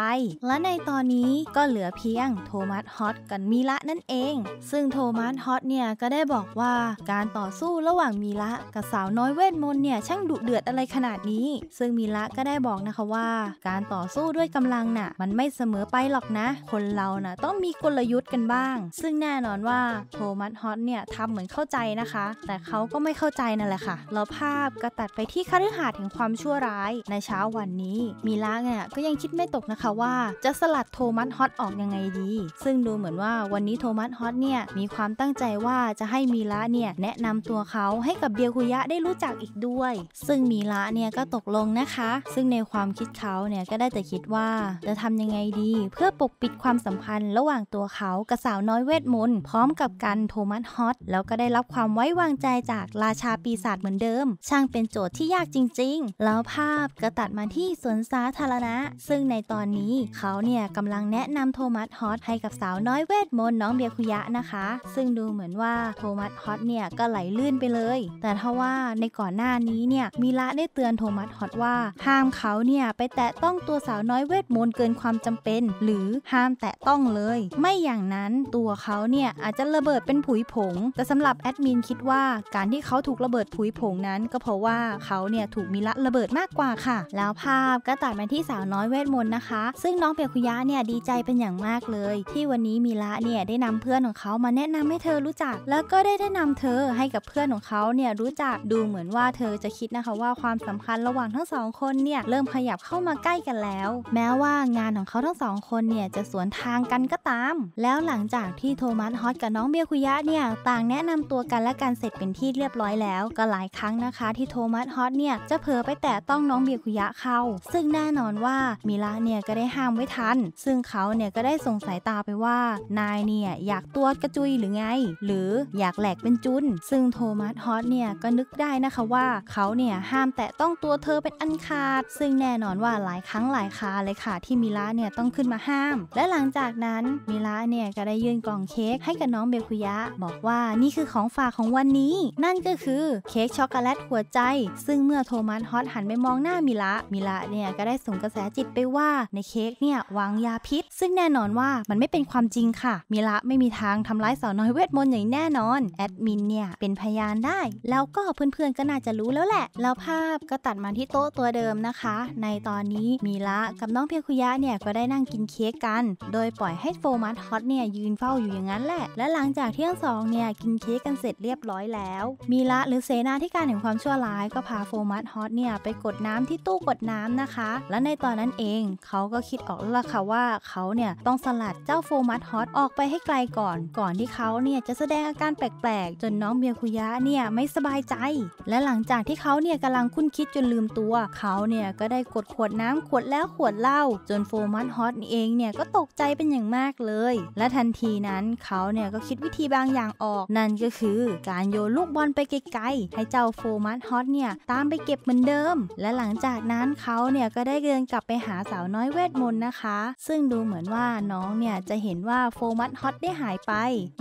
และในตอนนี้ก็เหลือเพียงโทมัสฮอตกันมีละนั่นเอง ซึ่งโทมัสฮอตเนี่ยก็ได้บอกว่าการต่อสู้ระหว่างมีละกับสาวน้อยเวทมนต์เนี่ยช่างดุเดือดอะไรขนาดนี้ ซึ่งมีละก็ได้บอกนะคะว่า การต่อสู้ด้วยกำลังน่ะมันไม่เสมอไปหรอกนะ คนเราน่ะต้องมีกลยุทธ์กันบ้าง ซึ่งแน่นอนว่าโทมัสฮอตเนี่ยทำเหมือนเข้าใจนะคะแต่เขาก็ไม่เข้าใจนั่นแหละค่ะแล้วภาพก็ตัดไปที่คฤหาสน์แห่งความชั่วร้ายในเช้าวันนี้มีละเนี่ยก็ยังคิดไม่ตกนะคะว่าจะสลัดโทมัสฮอตออกยังไงดีซึ่งดูเหมือนว่าวันนี้โทมัสฮอตเนี่ยมีความตั้งใจว่าจะให้มีระเนี่ยแนะนำตัวเขาให้กับเบียคุยะได้รู้จักอีกด้วย ซึ่งมีระเนี่ยก็ตกลงนะคะ ซึ่งในความคิดเขาเนี่ยก็ได้แต่คิดว่าจะทำยังไงดี เพื่อปกปิดความสัมพันธ์ ระหว่างตัวเขากับสาวน้อยเวทมนต์พร้อมกับกันโทมัสฮอตแล้วก็ได้รับความไว้วางใจจากราชาปีศาจเหมือนเดิม ช่างเป็นโจทย์ที่ยากจริง ๆ แล้วภาพก็ตัดมาที่สวนสาธารณะ ซึ่งในตอนนี้เขาเนี่ยกำลังแนะนำโทมัสฮอตให้กับสาวน้อยเวทมนต์น้องเบียคุยะนะคะ ซึ่งดูเหมือนว่าโทมัสฮอตเนี่ยก็ไหลลื่นไปเลยแต่ถ้าว่าในก่อนหน้านี้เนี่ยมิระได้เตือนโทมัสฮอตว่าห้ามเขาเนี่ยไปแตะต้องตัวสาวน้อยเวทมนต์เกินความจำเป็น หรือห้ามแตะต้องเลย ไม่อย่างนั้นตัวเขาเนี่ยอาจจะระเบิดเป็นผุยผง แต่สำหรับแอดมินคิดว่าการที่เขาถูกระเบิดผุยผงนั้น ก็เพราะว่าเขาเนี่ยถูกมิระระเบิดมากกว่าค่ะ แล้วภาพก็ตัดมาที่สาวน้อยเวทมนต์นะคะ ซึ่งน้องเปียคุยะเนี่ยดีใจเป็นอย่างมากเลยที่วันนี้มิละเนี่ยได้นำเพื่อนของเขามาแนะนำให้เธอรู้จัก แล้วก็ได้แนะนำเธอให้กับเพื่อนของเขาเนี่ยรู้จักดูเหมือนว่าเธอจะคิดนะคะว่าความสำคัญระหว่างทั้งสองคนเนี่ยเริ่มขยับเข้ามาใกล้กันแล้ว แม้ว่างานของเขาทั้งสองคนเนี่ยจะสวนทางกันก็ตาม แล้วหลังจากที่โทมัสฮอตกับน้องเบียคุยะเนี่ยต่างแนะนำตัวกันและกันเสร็จเป็นที่เรียบร้อยแล้วก็หลายครั้งนะคะ ที่โทมัสฮอตเนี่ยจะเผลอไปแตะต้องน้องเบียคุยะเขาซึ่งแน่นอนว่ามิละเนี่ยก็ได้ห้ามไว้ทัน ซึ่งเขาเนี่ยก็ได้สงสัยตาไปว่านายเนี่ยอยากตัวกระจุยหรือไง หรืออยากแหลกเป็นจุน ซึ่งโทมัสฮอตเนี่ยก็นึกได้นะคะว่าเขาเนี่ยห้ามแตะต้องตัวเธอเป็นอันขาดซึ่งแน่นอนว่าหลายครั้งหลายคาเลยค่ะที่มิระเนี่ยต้องขึ้นมาห้าม และหลังจากนั้นมิระเนี่ยก็ได้ยื่นกล่องเค้กให้กับน้องเบลคุยะ บอกว่านี่คือของฝากของวันนี้ นั่นก็คือเค้กช็อกโกแลตหัวใจ ซึ่งเมื่อโทมัสฮอตหันไปมองหน้ามิระมิระเนี่ยก็ได้ส่งกระแสจิตไปว่าในเค้กเนี่ยวางยาพิษ ซึ่งแน่นอนว่ามันไม่เป็นความจริงค่ะมิระไม่มีทางทำร้ายสาวน้อยเวทมนต์อย่างแน่นอนแอดมินเนี่ยเป็นพยานได้ แล้วก็เพื่อนๆก็น่าจะรู้แล้วแหละแล้วภาพก็ตัดมาที่โต๊ะตัวเดิมนะคะ ในตอนนี้มิระกับน้องเพียคุยะเนี่ยก็ได้นั่งกินเค้กกัน โดยปล่อยให้โฟมัสฮอตเนี่ยยืนเฝ้าอยู่อย่างนั้นแหละ และหลังจากที่ทั้งสองเนี่ยกินเค้กกันเสร็จเรียบร้อยแล้วมิระหรือเซนาที่การเห็นความชั่วร้าย ก็พาโฟมัสฮอตเนี่ยไปกดน้ำที่ตู้กดน้ำนะคะ และในตอนนั้นเองเขาก็คิดออกแล้วค่ะว่าเขาเนี่ยต้องสลัดเจ้าโฟมัสฮอตออกไปให้ไกลก่อนก่อนที่เขาเนี่ยจะแสดงอาการแปลกๆ จนน้องเมียคุยะเนี่ยไม่สบายใจ และหลังจากที่เขาเนี่ยกำลังคุ้นคิดจนลืมตัวเขาเนี่ยก็ได้กดขวดน้ำขวดแล้วขวดเหล้าจนโฟมัสฮอตเองเนี่ยก็ตกใจเป็นอย่างมากเลยและทันทีนั้นเขาเนี่ยก็คิดวิธีบางอย่างออกนั่นก็คือการโยนลูกบอลไปไกลๆให้เจ้าโฟมัสฮอตเนี่ยตามไปเก็บเหมือนเดิมและหลังจากนั้นเขาเนี่ยก็ได้เดินกลับไปหาสาวน้อยเวทมนต์นะคะ ซึ่งดูเหมือนว่าน้องเนี่ยจะเห็นว่าโฟมัสฮอตได้หายไป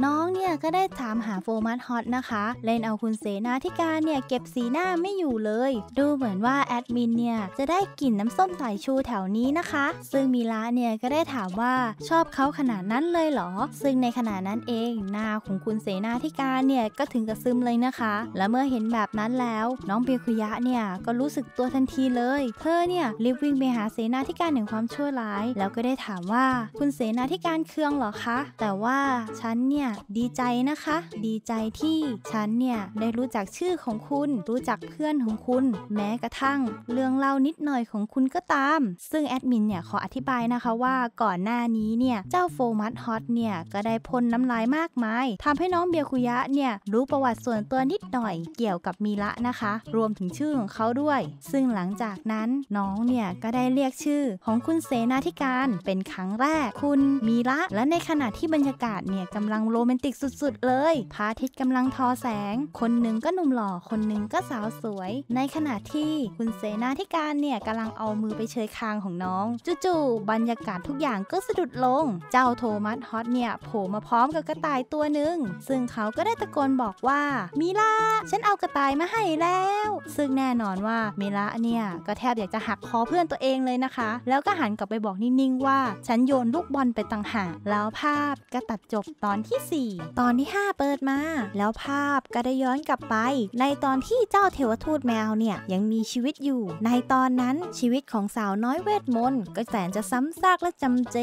น้องเนี่ยก็ได้ถามหาโฟมัสฮอตนะคะเล่นเอาคุณเสนาธิการเนี่ยเก็บสีหน้าไม่อยู่เลย ดูเหมือนว่าแอดมินเนี่ยจะได้กลิ่นน้ำส้มสายชูแถวนี้นะคะซึ่งมีลาเนี่ยก็ได้ถามว่าชอบเขาขนาดนั้นเลยเหรอซึ่งในขณะนั้นเองหน้าของคุณเสนาธิการเนี่ยก็ถึงกระซึมเลยนะคะ และเมื่อเห็นแบบนั้นแล้วน้องเบคุยะเนี่ยก็รู้สึกตัวทันทีเลยเธอเนี่ยรีบวิ่งไปหาเสนาธิการแห่งความชั่วร้าย แล้วก็ได้ถามว่าคุณเสนาธิการเคืองเหรอคะแต่ว่าฉันเนี่ยดีใจนะคะดีใจที่ฉันเนี่ยได้รู้จักชื่อของคุณ รู้จักเพื่อนของคุณ แม้กระทั่ง เรื่องเล่านิดหน่อยของคุณก็ตาม ซึ่งแอดมินเนี่ยขออธิบายนะคะว่าก่อนหน้านี้เนี่ยเจ้าโฟมัสฮอตเนี่ยก็ได้พ่นน้ำลายมากมายทำให้น้องเบียคุยะเนี่ยรู้ประวัติส่วนตัวนิดหน่อยเกี่ยวกับมีละนะคะ รวมถึงชื่อของเขาด้วย ซึ่งหลังจากนั้นน้องเนี่ย ก็ได้เรียกชื่อของคุณเสนาธิการเป็นครั้งแรกคุณมีละและในขณะที่บรรยากาศเนี่ยกำลังโรแมนติกสุดๆเลยพระอาทิตย์กำลังทอแสง คนหนึ่งก็หนุ่มหล่อคนหนึ่งก็สาวสวย ในขณะที่คุณเสนาธิการเนี่ยกำลังเอามือไปเชยคางของน้องจู่ๆบรรยากาศทุกอย่างก็สะดุดลง เจ้าโทมัสฮอตเนี่ยโผล่มาพร้อมกับกระต่ายตัวหนึ่งซึ่งเขาก็ได้ตะโกนบอกว่ามิลาฉันเอากระต่ายมาให้แล้ว ซึ่งแน่นอนว่ามิลาเนี่ยก็แทบอยากจะหักคอเพื่อนตัวเองเลยนะคะ แล้วก็หันกลับไปบอกนิ่งๆว่า ฉันโยนลูกบอลไปต่างหากแล้วภาพก็ตัดจบตอนที่ 4 ตอนที่ 5 เปิดมา แล้วภาพก็ได้ย้อนกลับไป ในตอนที่เจ้าเทวทูตแมวเนี่ยยังมีชีวิตอยู่ ในตอนนั้นชีวิตของสาวน้อยเวทมนต์ก็แสนจะซ้ำซากและจำเจ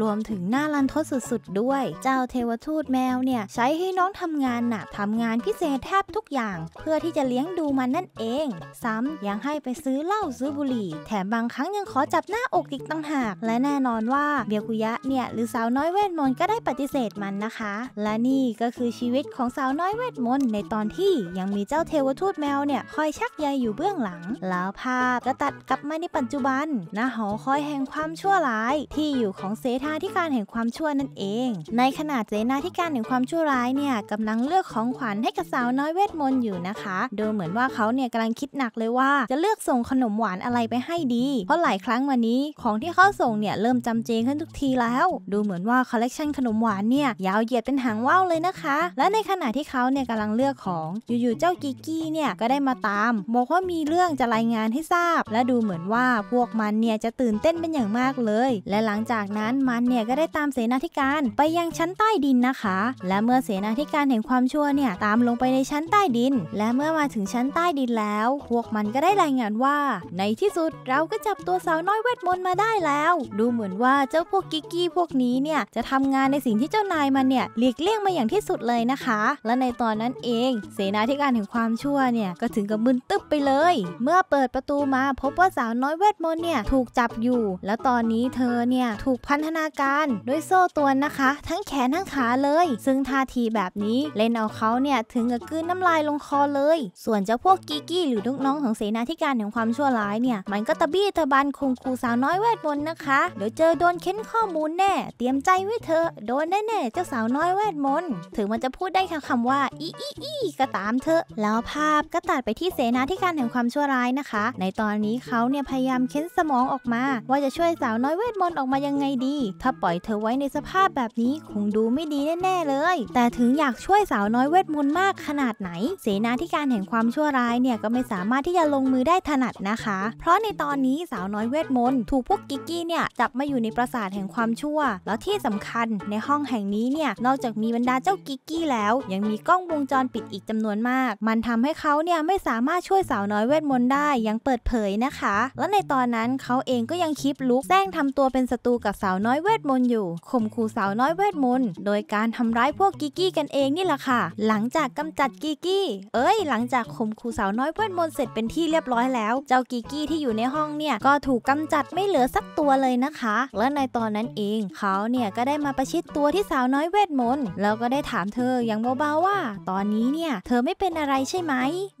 รวมถึงหน้ารันทดสุดๆด้วย เจ้าเทวทูตแมวเนี่ย ใช้ให้น้องทำงานหนักทำงานพิเศษแทบทุกอย่าง เพื่อที่จะเลี้ยงดูมันนั่นเอง ซ้ำยังให้ไปซื้อเหล้าซื้อบุหรี่ แถมบางครั้งยังขอจับหน้าอกอีกต่างหาก และแน่นอนว่าเบียกุยะเนี่ยหรือสาวน้อยเวทมนต์ก็ได้ปฏิเสธมันนะคะ และนี่ก็คือชีวิตของสาวน้อยเวทมนต์ในตอนที่ยังมีเจ้าเทวทูตแมวเนี่ย คอยชักใยอยู่เบื้องหลัง แล้วภาพก็ตัดกลับมาในปัจจุบันนะหอคอยแห่งความชั่วร้ายที่อยู่ของเสนาธิการแห่งความชั่วนั่นเอง ในขณะเซนาธิการแห่งความชั่วร้ายเนี่ยกำลังเลือกของขวัญให้กับสาวน้อยเวทมนต์อยู่นะคะ ดูเหมือนว่าเขาเนี่ยกำลังคิดหนักเลยว่าจะเลือกส่งขนมหวานอะไรไปให้ดี เพราะหลายครั้งวันนี้ของที่เขาส่งเนี่ยเริ่มจำเจขึ้นทุกทีแล้วดูเหมือนว่าคอลเลกชันขนมหวานเนี่ยยาวเหยียดเป็นหางว่าวเลยนะคะ และในขณะที่เขาเนี่ยกำลังเลือกของอยู่ๆเจ้ากิกี้เนี่ยก็ได้มาตามบอกว่ามีเรื่องจะรายงานให้ทราบ และดูเหมือนว่าพวกมันเนี่ยจะตื่นเต้นเป็นอย่างมากเลย และหลังจากนั้นมันเนี่ยก็ได้ตามเสนาธิการไปยังชั้นใต้ดินนะคะ และเมื่อเสนาธิการเห็นความชั่วเนี่ยตามลงไปในชั้นใต้ดิน และเมื่อมาถึงชั้นใต้ดินแล้ว พวกมันก็ได้รายงานว่าในที่สุดเราก็จับตัวสาวน้อยเวทมนต์มาได้แล้ว ดูเหมือนว่าเจ้าพวกกิกี้พวกนี้เนี่ยจะทำงานในสิ่งที่เจ้านายมันเนี่ยหลีกเลี่ยงมาอย่างที่สุดเลยนะคะ และในตอนนั้นเองเสนาธิการแห่งความชั่วเนี่ยก็ถึงกับมึนตึ๊บไปเลย เมื่อเปิดประตูมา พบว่า สาวน้อยเวทมนต์เนี่ยถูกจับอยู่ แล้วตอนนี้เธอเนี่ยถูกพันธนาการด้วยโซ่ตัวนะคะ ทั้งแขนทั้งขาเลย ซึ่งท่าทีแบบนี้ เล่นเอาเขาเนี่ยถึงกับกืนน้ำลายลงคอเลย ส่วนเจ้าพวกกีกี้หรือลูกน้องของเสนาธิการแห่งความชั่วร้ายเนี่ยมันก็ตะบี้ตะบันคงครูสาวน้อยเวทมนต์นะคะเดี๋ยวเจอโดนเค้นข้อมูลแน่เตรียมใจไว้เถอะโดนแน่ๆเจ้าสาวน้อยแวดมนต์ถึงมันจะพูดได้แค่คำว่าอีอีอีก็ตามเถอะ แล้วภาพก็ตัดไปที่เสนาธิการแห่งความชั่วร้ายนะคะ ในตอนนี้เขาเนี่ยพยายามเค้นสมองออกมาว่าจะช่วยสาวน้อยเวทมนต์ออกมายังไงดี ถ้าปล่อยเธอไว้ในสภาพแบบนี้คงดูไม่ดีแน่ๆเลย แต่ถึงอยากช่วยสาวน้อยเวทมนต์มากขนาดไหน เสนาธิการแห่งความชั่วร้ายเนี่ยก็ไม่สามารถที่จะลงมือได้ถนัดนะคะ เพราะในตอนนี้สาวน้อยเวทมนต์ถูกพวกกิกกี้เนี่ยจับมาอยู่ในปราสาทแห่งความชั่วแล้วที่สำคัญในห้องแห่งนี้เนี่ยนอกจากมีบรรดาเจ้ากิกกี้แล้ว ยังมีกล้องวงจรปิดอีกจำนวนมาก มันทำให้เขาเนี่ยไม่สามารถช่วยสาวน้อยเวทมนต์ได้ยังเปิดเผยนะคะ และในตอนนั้นเขาเองก็ยังคลิปลุกแซงทำตัวเป็นศัตรูกับสาวน้อยเวทมนต์อยู่ข่มขู่สาวน้อยเวทมนต์โดยการทำร้ายพวกกิกกี้กันเองนี่แหละค่ะ หลังจากกำจัดกิกกี้เอ้ยหลังจากข่มขู่สาวน้อยเวทมนต์เสร็จเป็นที่เรียบร้อยแล้ว เจ้ากิกกี้ที่อยู่ในห้องเนี่ยก็ถูกกำจัดไม่เหลือสักตัวเลยนะคะ และในตอนนั้นเองเขาเนี่ยก็ได้มาประชิดตัวที่สาวน้อยเวทมนต์แล้วก็ได้ถามเธออย่างเบาๆว่า ตอนนี้เนี่ยเธอไม่เป็นอะไรใช่ไหม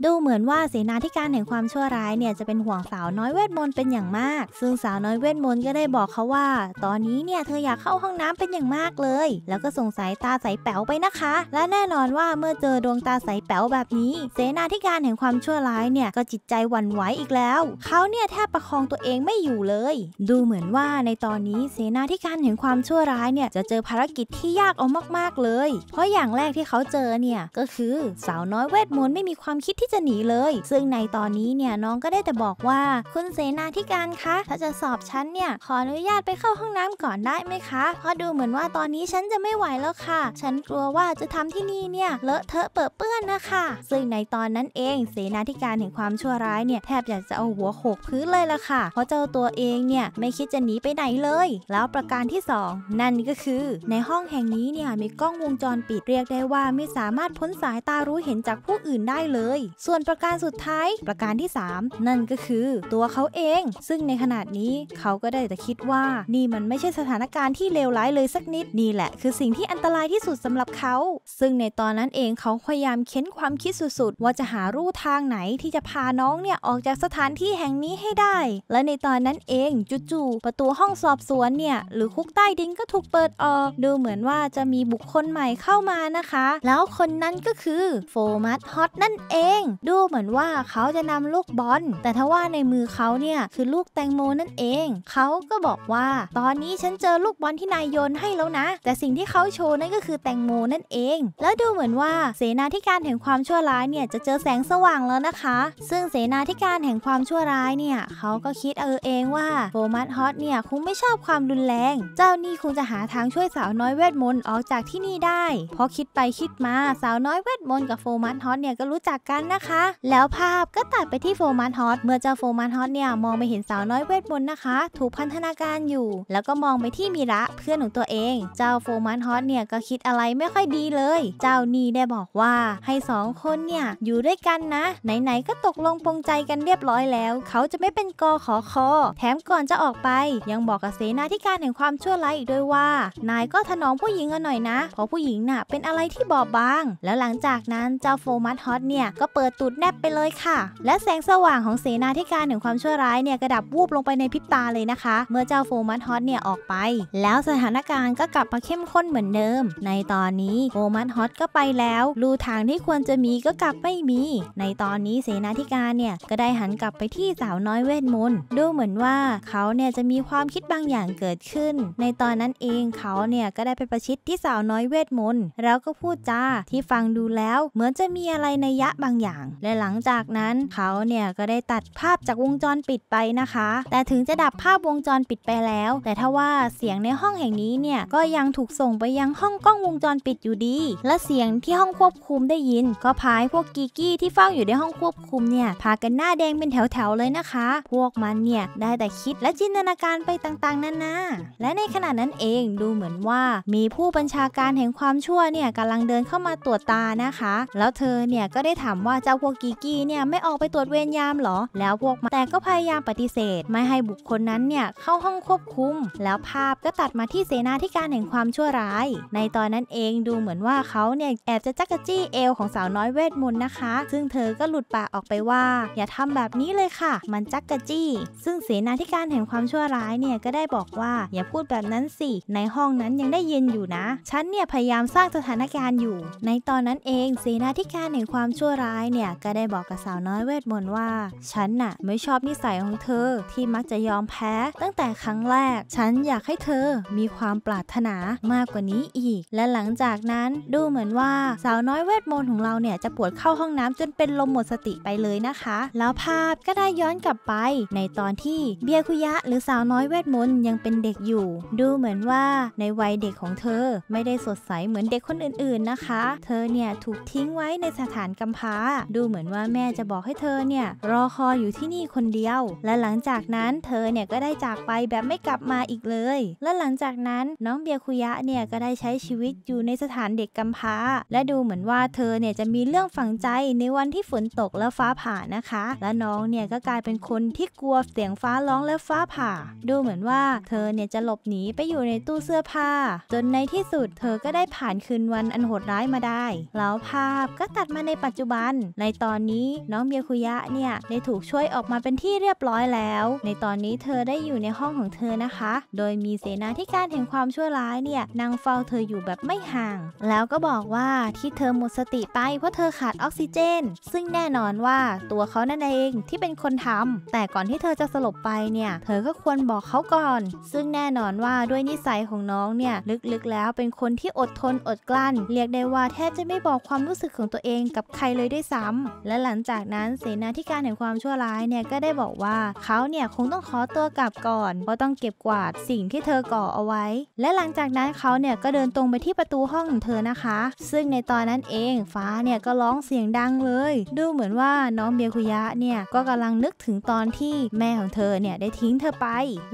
ดูเหมือนว่าเสนาธิการแห่งความชั่วร้ายเนี่ยจะเป็นห่วงสาวน้อยเวทมนต์เป็นอย่างมาก ซึ่งสาวน้อยเวทมนต์ก็ได้บอกเขาว่า ตอนนี้เนี่ยเธออยากเข้าห้องน้ำเป็นอย่างมากเลย แล้วก็ส่งสายตาใสแป๋วไปนะคะ และแน่นอนว่าเมื่อเจอดวงตาใสแป๋วแบบนี้ เสนาธิการแห่งความชั่วร้ายเนี่ยก็จิตใจหวั่นไหวอีกแล้ว เขาเนี่ยแทบประคองตัวเองไม่อยู่เลย ดูเหมือนว่าในตอนนี้เสนาธิการแห่งความชั่วร้ายเนี่ยจะเจอภารกิจที่ยากเอามากๆเลย เพราะอย่างแรกที่เขาเจอเนี่ยก็คือสาวน้อยเวทมนต์ไม่มีความคิดที่จะหนีเลย ซึ่งในตอนนี้เนี่ยน้องก็ได้แต่บอกว่าคุณเสนาธิการคะถ้าจะสอบฉันเนี่ยขออนุญาตไปเข้าห้องน้ำก่อนได้ไหมคะ เพราะดูเหมือนว่าตอนนี้ฉันจะไม่ไหวแล้วค่ะฉันกลัวว่าจะทำที่นี่เนี่ยเลอะเทอะเปื้อเปื้อนนะคะซึ่งในตอนนั้นเองเสนาธิการเห็นความชั่วร้ายเนี่ยแทบอยากจะเอาหัวโขกพื้นเลยละค่ะ เพราะเจ้าตัวเองเนี่ยไม่คิดจะหนีไปไหนเลย แล้วประการที่2นั่นก็คือในห้องแห่งนี้เนี่ยมีกล้องวงจรปิดเรียกได้ว่าไม่สามารถพ้นสายตารู้เห็นจากผู้อื่นได้เลย ส่วนประการสุดท้ายประการที่ 3 นั่นก็คือตัวเขาเอง ซึ่งในขนาดนี้เขาก็ได้แต่คิดว่า นี่มันไม่ใช่สถานการณ์ที่เลวร้ายเลยสักนิด นี่แหละคือสิ่งที่อันตรายที่สุดสำหรับเขาซึ่งในตอนนั้นเองเขาพยายามเค้นความคิดสุด ๆ ว่าจะหารูทางไหนที่จะพาน้องเนี่ยออกจากสถานที่แห่งนี้ให้ได้ และในตอนนั้นเองจู่ๆประตูห้องสอบสวนเนี่ยหรือคุกใต้ใต้ดินก็ถูกเปิดออกดูเหมือนว่าจะมีบุคคลใหม่เข้ามานะคะ แล้วคนนั้นก็คือโฟมัสฮอตนั่นเองดูเหมือนว่าเขาจะนำลูกบอลแต่ทว่าในมือเขาเนี่ยคือลูกแตงโมนั่นเอง เขาก็บอกว่า ตอนนี้ฉันเจอลูกบอลที่นายโยนให้แล้วนะ แต่สิ่งที่เขาโชว์นั่นก็คือแตงโมนั่นเอง แล้วดูเหมือนว่าเสนาธิการแห่งความชั่วร้ายเนี่ยจะเจอแสงสว่างแล้วนะคะ ซึ่งเสนาธิการแห่งความชั่วร้ายเนี่ยเขาก็คิดเออเองว่าโฟมัสฮอตเนี่ยคงไม่ชอบความรุนแรงจะานี่คงจะหาทางช่วยสาวน้อยเวทมนต์ออกจากที่นี่ได้เพราะคิดไปคิดมาสาวน้อยเวทมนต์กับโฟมัสฮอตเนี่ยก็รู้จักกันนะคะ แล้วภาพก็ตัดไปที่โฟมัสฮอตเมื่อเจ้าโฟมัสฮอตเนี่ยมองไปเห็นสาวน้อยเวทมนต์นะคะถูกพันธนาการอยู่แล้วก็มองไปที่มิระเพื่อนของตัวเองเจ้าโฟมัสฮอตเนี่ยก็คิดอะไรไม่ค่อยดีเลย เจ้านี่ได้บอกว่าให้สองคนเนี่ยอยู่ด้วยกันนะไหนๆก็ตกลงปงใจกันเรียบร้อยแล้ว เขาจะไม่เป็นกอขอคอแถมก่อนจะออกไปยังบอกกับเสนาธิการแห่งความชั่วไลอีกด้วยว่านายก็ถนอมผู้หญิงกันหน่อยนะเพราะผู้หญิงน่ะเป็นอะไรที่บอบบาง แล้วหลังจากนั้นเจ้าโฟมัสฮอตเนี่ยก็เปิดตูดแนบไปเลยค่ะและแสงสว่างของเสนาธิการถึงความชั่วร้ายเนี่ยกระดับวูบลงไปในพริบตาเลยนะคะ เมื่อเจ้าโฟมัสฮอตเนี่ยออกไป แล้วสถานการณ์ก็กลับมาเข้มข้นเหมือนเดิม ในตอนนี้โฟมัสฮอตก็ไปแล้วรูทางที่ควรจะมีก็กลับไม่มี ในตอนนี้เสนาธิการเนี่ยก็ได้หันกลับไปที่สาวน้อยเวทมนต์ดูเหมือนว่าเขาเนี่ยจะมีความคิดบางอย่างเกิดขึ้นในตอนนั้นเองเขาเนี่ยก็ได้ไปประชิดที่สาวน้อยเวทมนต์แล้วก็พูดจาที่ฟังดูแล้ว เหมือนจะมีอะไรในยะบางอย่าง และหลังจากนั้นเขาเนี่ยก็ได้ตัดภาพจากวงจรปิดไปนะคะ แต่ถึงจะดับภาพวงจรปิดไปแล้ว แต่ถ้าว่าเสียงในห้องแห่งนี้เนี่ยก็ยังถูกส่งไปยังห้องกล้องวงจรปิดอยู่ดี และเสียงที่ห้องควบคุมได้ยิน ก็พายพวกกีกี้ที่เฝ้าอยู่ในห้องควบคุมเนี่ยพากันหน้าแดงเป็นแถวๆเลยนะคะ พวกมันเนี่ยได้แต่คิดและจินตนาการไปต่าง ๆนานาและในขณะณะนั้นเองดูเหมือนว่ามีผู้บัญชาการแห่งความชั่วเนี่ยกำลังเดินเข้ามาตรวจตานะคะ แล้วเธอเนี่ยก็ได้ถามว่าเจ้าพวกกีกี้เนี่ยไม่ออกไปตรวจเวรยามหรอ แล้วพวกแต่ก็พยายามปฏิเสธไม่ให้บุคคลนั้นเนี่ยเข้าห้องควบคุม แล้วภาพก็ตัดมาที่เสนาธิการแห่งความชั่วร้าย ในตอนนั้นเองดูเหมือนว่าเขาเนี่ยแอบจะจักจี้เอวของสาวน้อยเวทมนต์นะคะ ซึ่งเธอก็หลุดปากออกไปว่าอย่าทำแบบนี้เลยค่ะ มันจักจี้ซึ่งเสนาธิการแห่งความชั่วร้ายเนี่ยก็ได้บอกว่าอย่าพูดแบบแบบนั้นสิในห้องนั้นยังได้เย็นอยู่นะ ฉันเนี่ยพยายามสร้างสถานการณ์อยู่ ในตอนนั้นเองเสนาธิการแห่งความชั่วร้ายเนี่ยก็ได้บอกกับสาวน้อยเวทมนต์ว่า ฉันน่ะ ไม่ชอบนิสัยของเธอที่มักจะยอมแพ้ตั้งแต่ครั้งแรก ฉันอยากให้เธอมีความปรารถนามากกว่านี้อีก และหลังจากนั้นดูเหมือนว่าสาวน้อยเวทมนต์ของเราเนี่ยจะปวดเข้าห้องน้ำจนเป็นลมหมดสติไปเลยนะคะ แล้วภาพก็ได้ย้อนกลับไป ในตอนที่เบียคุยะหรือสาวน้อยเวทมนต์ยังเป็นเด็กอยู่ดูเหมือนว่าในวัยเด็กของเธอไม่ได้สดใสเหมือนเด็กคนอื่นๆนะคะ เธอเนี่ยถูกทิ้งไว้ในสถานกำพร้าดูเหมือนว่าแม่จะบอกให้เธอเนี่ยรอคอยอยู่ที่นี่คนเดียว และหลังจากนั้นเธอเนี่ยก็ได้จากไปแบบไม่กลับมาอีกเลย และหลังจากนั้นน้องเบียคุยะเนี่ยก็ได้ใช้ชีวิตอยู่ในสถานเด็กกำพร้าและดูเหมือนว่าเธอเนี่ยจะมีเรื่องฝังใจในวันที่ฝนตกและฟ้าผ่านะคะ และน้องเนี่ยก็กลายเป็นคนที่กลัวเสียงฟ้าร้องและฟ้าผ่า ดูเหมือนว่าเธอเนี่ยจะหลบหนีีไปอยู่ในตู้เสื้อผ้า จนในที่สุดเธอก็ได้ผ่านคืนวันอันโหดร้ายมาได้ แล้วภาพก็ตัดมาในปัจจุบัน ในตอนนี้น้องเบียคุยะเนี่ย ได้ถูกช่วยออกมาเป็นที่เรียบร้อยแล้ว ในตอนนี้เธอได้อยู่ในห้องของเธอนะคะ โดยมีเสนาธิการแห่งความชั่วร้ายเนี่ยนั่งเฝ้าเธออยู่แบบไม่ห่าง แล้วก็บอกว่าที่เธอหมดสติไปเพราะเธอขาดออกซิเจน ซึ่งแน่นอนว่าตัวเขานั่นเองที่เป็นคนทำ แต่ก่อนที่เธอจะสลบไปเนี่ย เธอก็ควรบอกเขาก่อน ซึ่งแน่นอนว่าาด้วยนิสัยของน้องเนี่ยลึกๆ แล้วเป็นคนที่อดทนอดกลั้น เรียกได้ว่าแทบจะไม่บอกความรู้สึกของตัวเองกับใครเลยด้วยซ้ำและหลังจากนั้นเสนาธิการแห่งความชั่วร้ายเนี่ยก็ได้บอกว่าเขาเนี่ยคงต้องขอตัวกลับก่อนเพราะต้องเก็บกวาดสิ่งที่เธอก่อเอาไว้ และหลังจากนั้นเขาเนี่ยก็เดินตรงไปที่ประตูห้องของเธอนะคะ ซึ่งในตอนนั้นเอง ฟ้าเนี่ยก็ร้องเสียงดังเลย ดูเหมือนว่าน้องเบียคุยะเนี่ยก็กำลังนึกถึงตอนที่แม่ของเธอเนี่ยได้ทิ้งเธอไป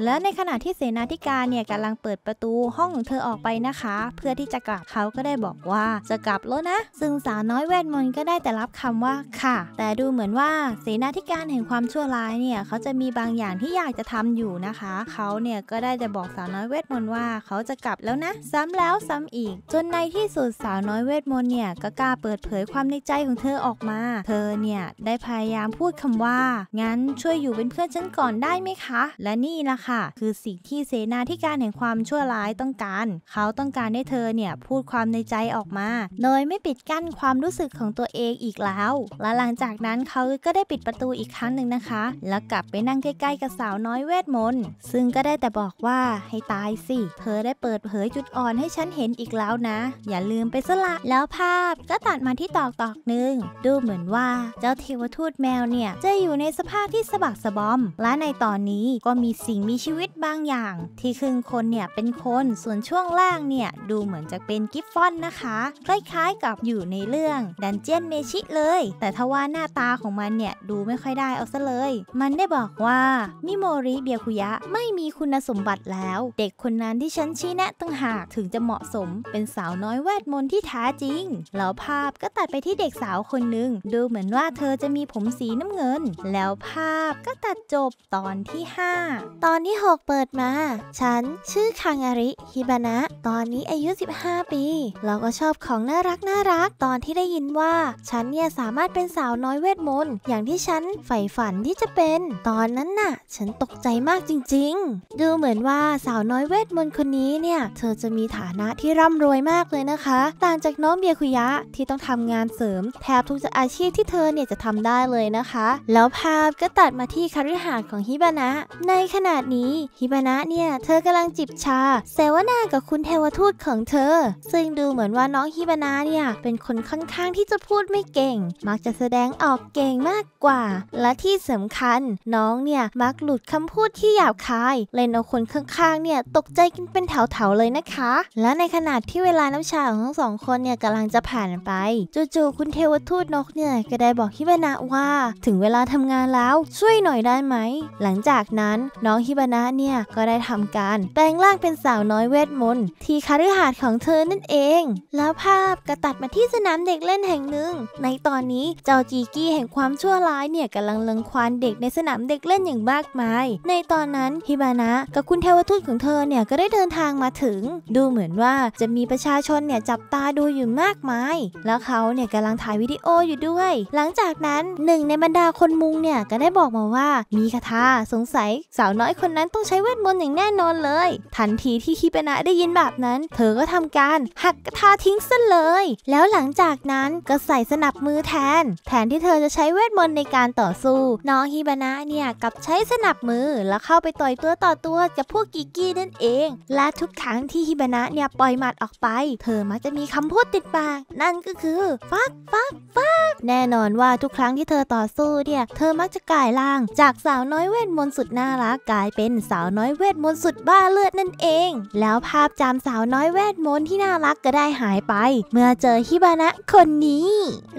และในขณะที่เสนาธิการเนี่ยกำลังเปิดประตูห้องของเธอออกไปนะคะ เพื่อที่จะกลับเขาก็ได้บอกว่า จะกลับแล้วนะซึ่งสาวน้อยเวทมนต์ก็ได้แต่รับคำว่าค่ะ แต่ดูเหมือนว่าเสนาธิการแห่งความชั่วร้ายเนี่ยเขาจะมีบางอย่างที่อยากจะทำอยู่นะคะ เขาเนี่ยก็ได้จะบอกสาวน้อยเวทมนต์ว่าเขาจะกลับแล้วนะ ซ้ำแล้วซ้ำอีก จนในที่สุดสาวน้อยเวทมนต์เนี่ยก็กล้าเปิดเผยความในใจของเธอออกมา เธอเนี่ยได้พยายามพูดคำว่างั้นช่วยอยู่เป็นเพื่อนฉันก่อนได้ไหมคะ และนี่ละค่ะคือสิ่งที่เสนาธิการแห่งความชั่วร้ายต้องการ เขาต้องการให้เธอเนี่ยพูดความในใจออกมา โดยไม่ปิดกั้นความรู้สึกของตัวเองอีกแล้วและหลังจากนั้นเขาก็ได้ปิดประตูอีกครั้งหนึ่งนะคะ แล้วกลับไปนั่งใกล้ๆกับสาวน้อยเวทมนต์ซึ่งก็ได้แต่บอกว่าให้ตายสิเธอได้เปิดเผยจุดอ่อนให้ฉันเห็นอีกแล้วนะ อย่าลืมไปสละแล้วภาพก็ตัดมาที่ตอกตอกหนึ่งดูเหมือนว่าเจ้าเทวทูตแมวเนี่ยจะอยู่ในสภาพที่สะบักสะบอม และในตอนนี้ก็มีสิ่งมีชีวิตบางอย่าง ที่ครึ่งคนเนี่ย เป็นคนส่วนช่วงล่างเนี่ย ดูเหมือนจะเป็นกิฟฟอนนะคะ คล้ายๆ กับอยู่ในเรื่องดันเจียนเมชิเลย แต่ทว่าหน้าตาของมันเนี่ย ดูไม่ค่อยได้เอาซะเลย มันได้บอกว่า มิโมริเบียคุยะไม่มีคุณสมบัติแล้ว เด็กคนนั้นที่ฉันชี้แนะตั้งหากถึงจะเหมาะสมเป็นสาวน้อยแวดมนที่แท้จริง แล้วภาพก็ตัดไปที่เด็กสาวคนหนึ่งดูเหมือนว่าเธอจะมีผมสีน้ำเงิน แล้วภาพก็ตัดจบตอนที่ 5 ตอนที่6เปิดมาฉันชื่อคางาริฮิบานะตอนนี้อายุ 15 ปี เราก็ชอบของน่ารักน่ารักตอนที่ได้ยินว่า ฉันเนี่ยสามารถเป็นสาวน้อยเวทมนต์อย่างที่ฉันใฝ่ฝันที่จะเป็น ตอนนั้นน่ะ ฉันตกใจมากจริงๆ ดูเหมือนว่าสาวน้อยเวทมนต์คนนี้เนี่ยเธอจะมีฐานะที่ร่ำรวยมากเลยนะคะ ต่างจากน้องเบียคุยะที่ต้องทำงานเสริม แทบทุกอาชีพที่เธอเนี่ยจะทำได้เลยนะคะ แล้วภาพก็ตัดมาที่คฤหาสน์ของฮิบานะในขนาดนี้ฮิบานะเนี่ยเธอกำลังลังจิบชา เสวนากับคุณเทวทูตของเธอ ซึ่งดูเหมือนว่าน้องฮิบานะเนี่ย เป็นคนค่อนข้างที่จะพูดไม่เก่ง มักจะแสดงออกเก่งมากกว่า และที่สำคัญน้องเนี่ยมักหลุดคำพูดที่หยาบคาย เลยเอาคนข้างๆเนี่ยตกใจกันเป็นแถว ๆ เลยนะคะ และในขณะที่เวลาน้ำชาของทั้งสองคนเนี่ยกำลังจะผ่านไป จู่ ๆ คุณเทวทูตนกเนี่ยก็ได้บอกฮิบานะว่าถึงเวลาทำงานแล้วช่วยหน่อยได้ไหม หลังจากนั้นน้องฮิบานะเนี่ยก็ได้ทำการแปลงร่างเป็นสาวน้อยเวทมนต์ที่คาฤหาสน์ของเธอนั่นเอง แล้วภาพก็ตัดมาที่สนามเด็กเล่นแห่งหนึ่ง ในตอนนี้เจ้าจีกี้แห่งความชั่วร้ายเนี่ยกำลังเลงควานเด็กในสนามเด็กเล่นอย่างมากมาย ในตอนนั้นฮิบานะกับคุณเทวทูตของเธอเนี่ยก็ได้เดินทางมาถึง ดูเหมือนว่าจะมีประชาชนเนี่ยจับตาดูอยู่มากมาย แล้วเขาเนี่ยกำลังถ่ายวิดีโออยู่ด้วย หลังจากนั้นหนึ่งในบรรดาคนมุงเนี่ยก็ได้บอกมาว่ามีคาถาสงสัยสาวน้อยคนนั้นต้องใช้เวทมนต์อย่างแน่นอนเลยทันทีที่คิเปนะได้ยินแบบนั้น เธอก็ทำการหักกระทาทิ้งซะเลย แล้วหลังจากนั้นก็ใส่สนับมือแทน แทนที่เธอจะใช้เวทมนต์ในการต่อสู้ น้องฮิบานะเนี่ยกับใช้สนับมือแล้วเข้าไปต่อยตัวต่อตัวกับพวกกิกี้นั่นเอง และทุกครั้งที่ฮิบานะเนี่ยปล่อยหมัดออกไป เธอมักจะมีคำพูดติดปาก นั่นก็คือฟัก ฟัก ฟัก แน่นอนว่าทุกครั้งที่เธอต่อสู้เนี่ย เธอมักจะกลายร่างจากสาวน้อยเวทมนต์สุดน่ารักกลายเป็นสาวน้อยเวทมนต์สุดบ้าเลือดนั่นเอง แล้วภาพจำสาวน้อยแวดมนที่น่ารักก็ได้หายไป เมื่อเจอฮิบานะคนนี้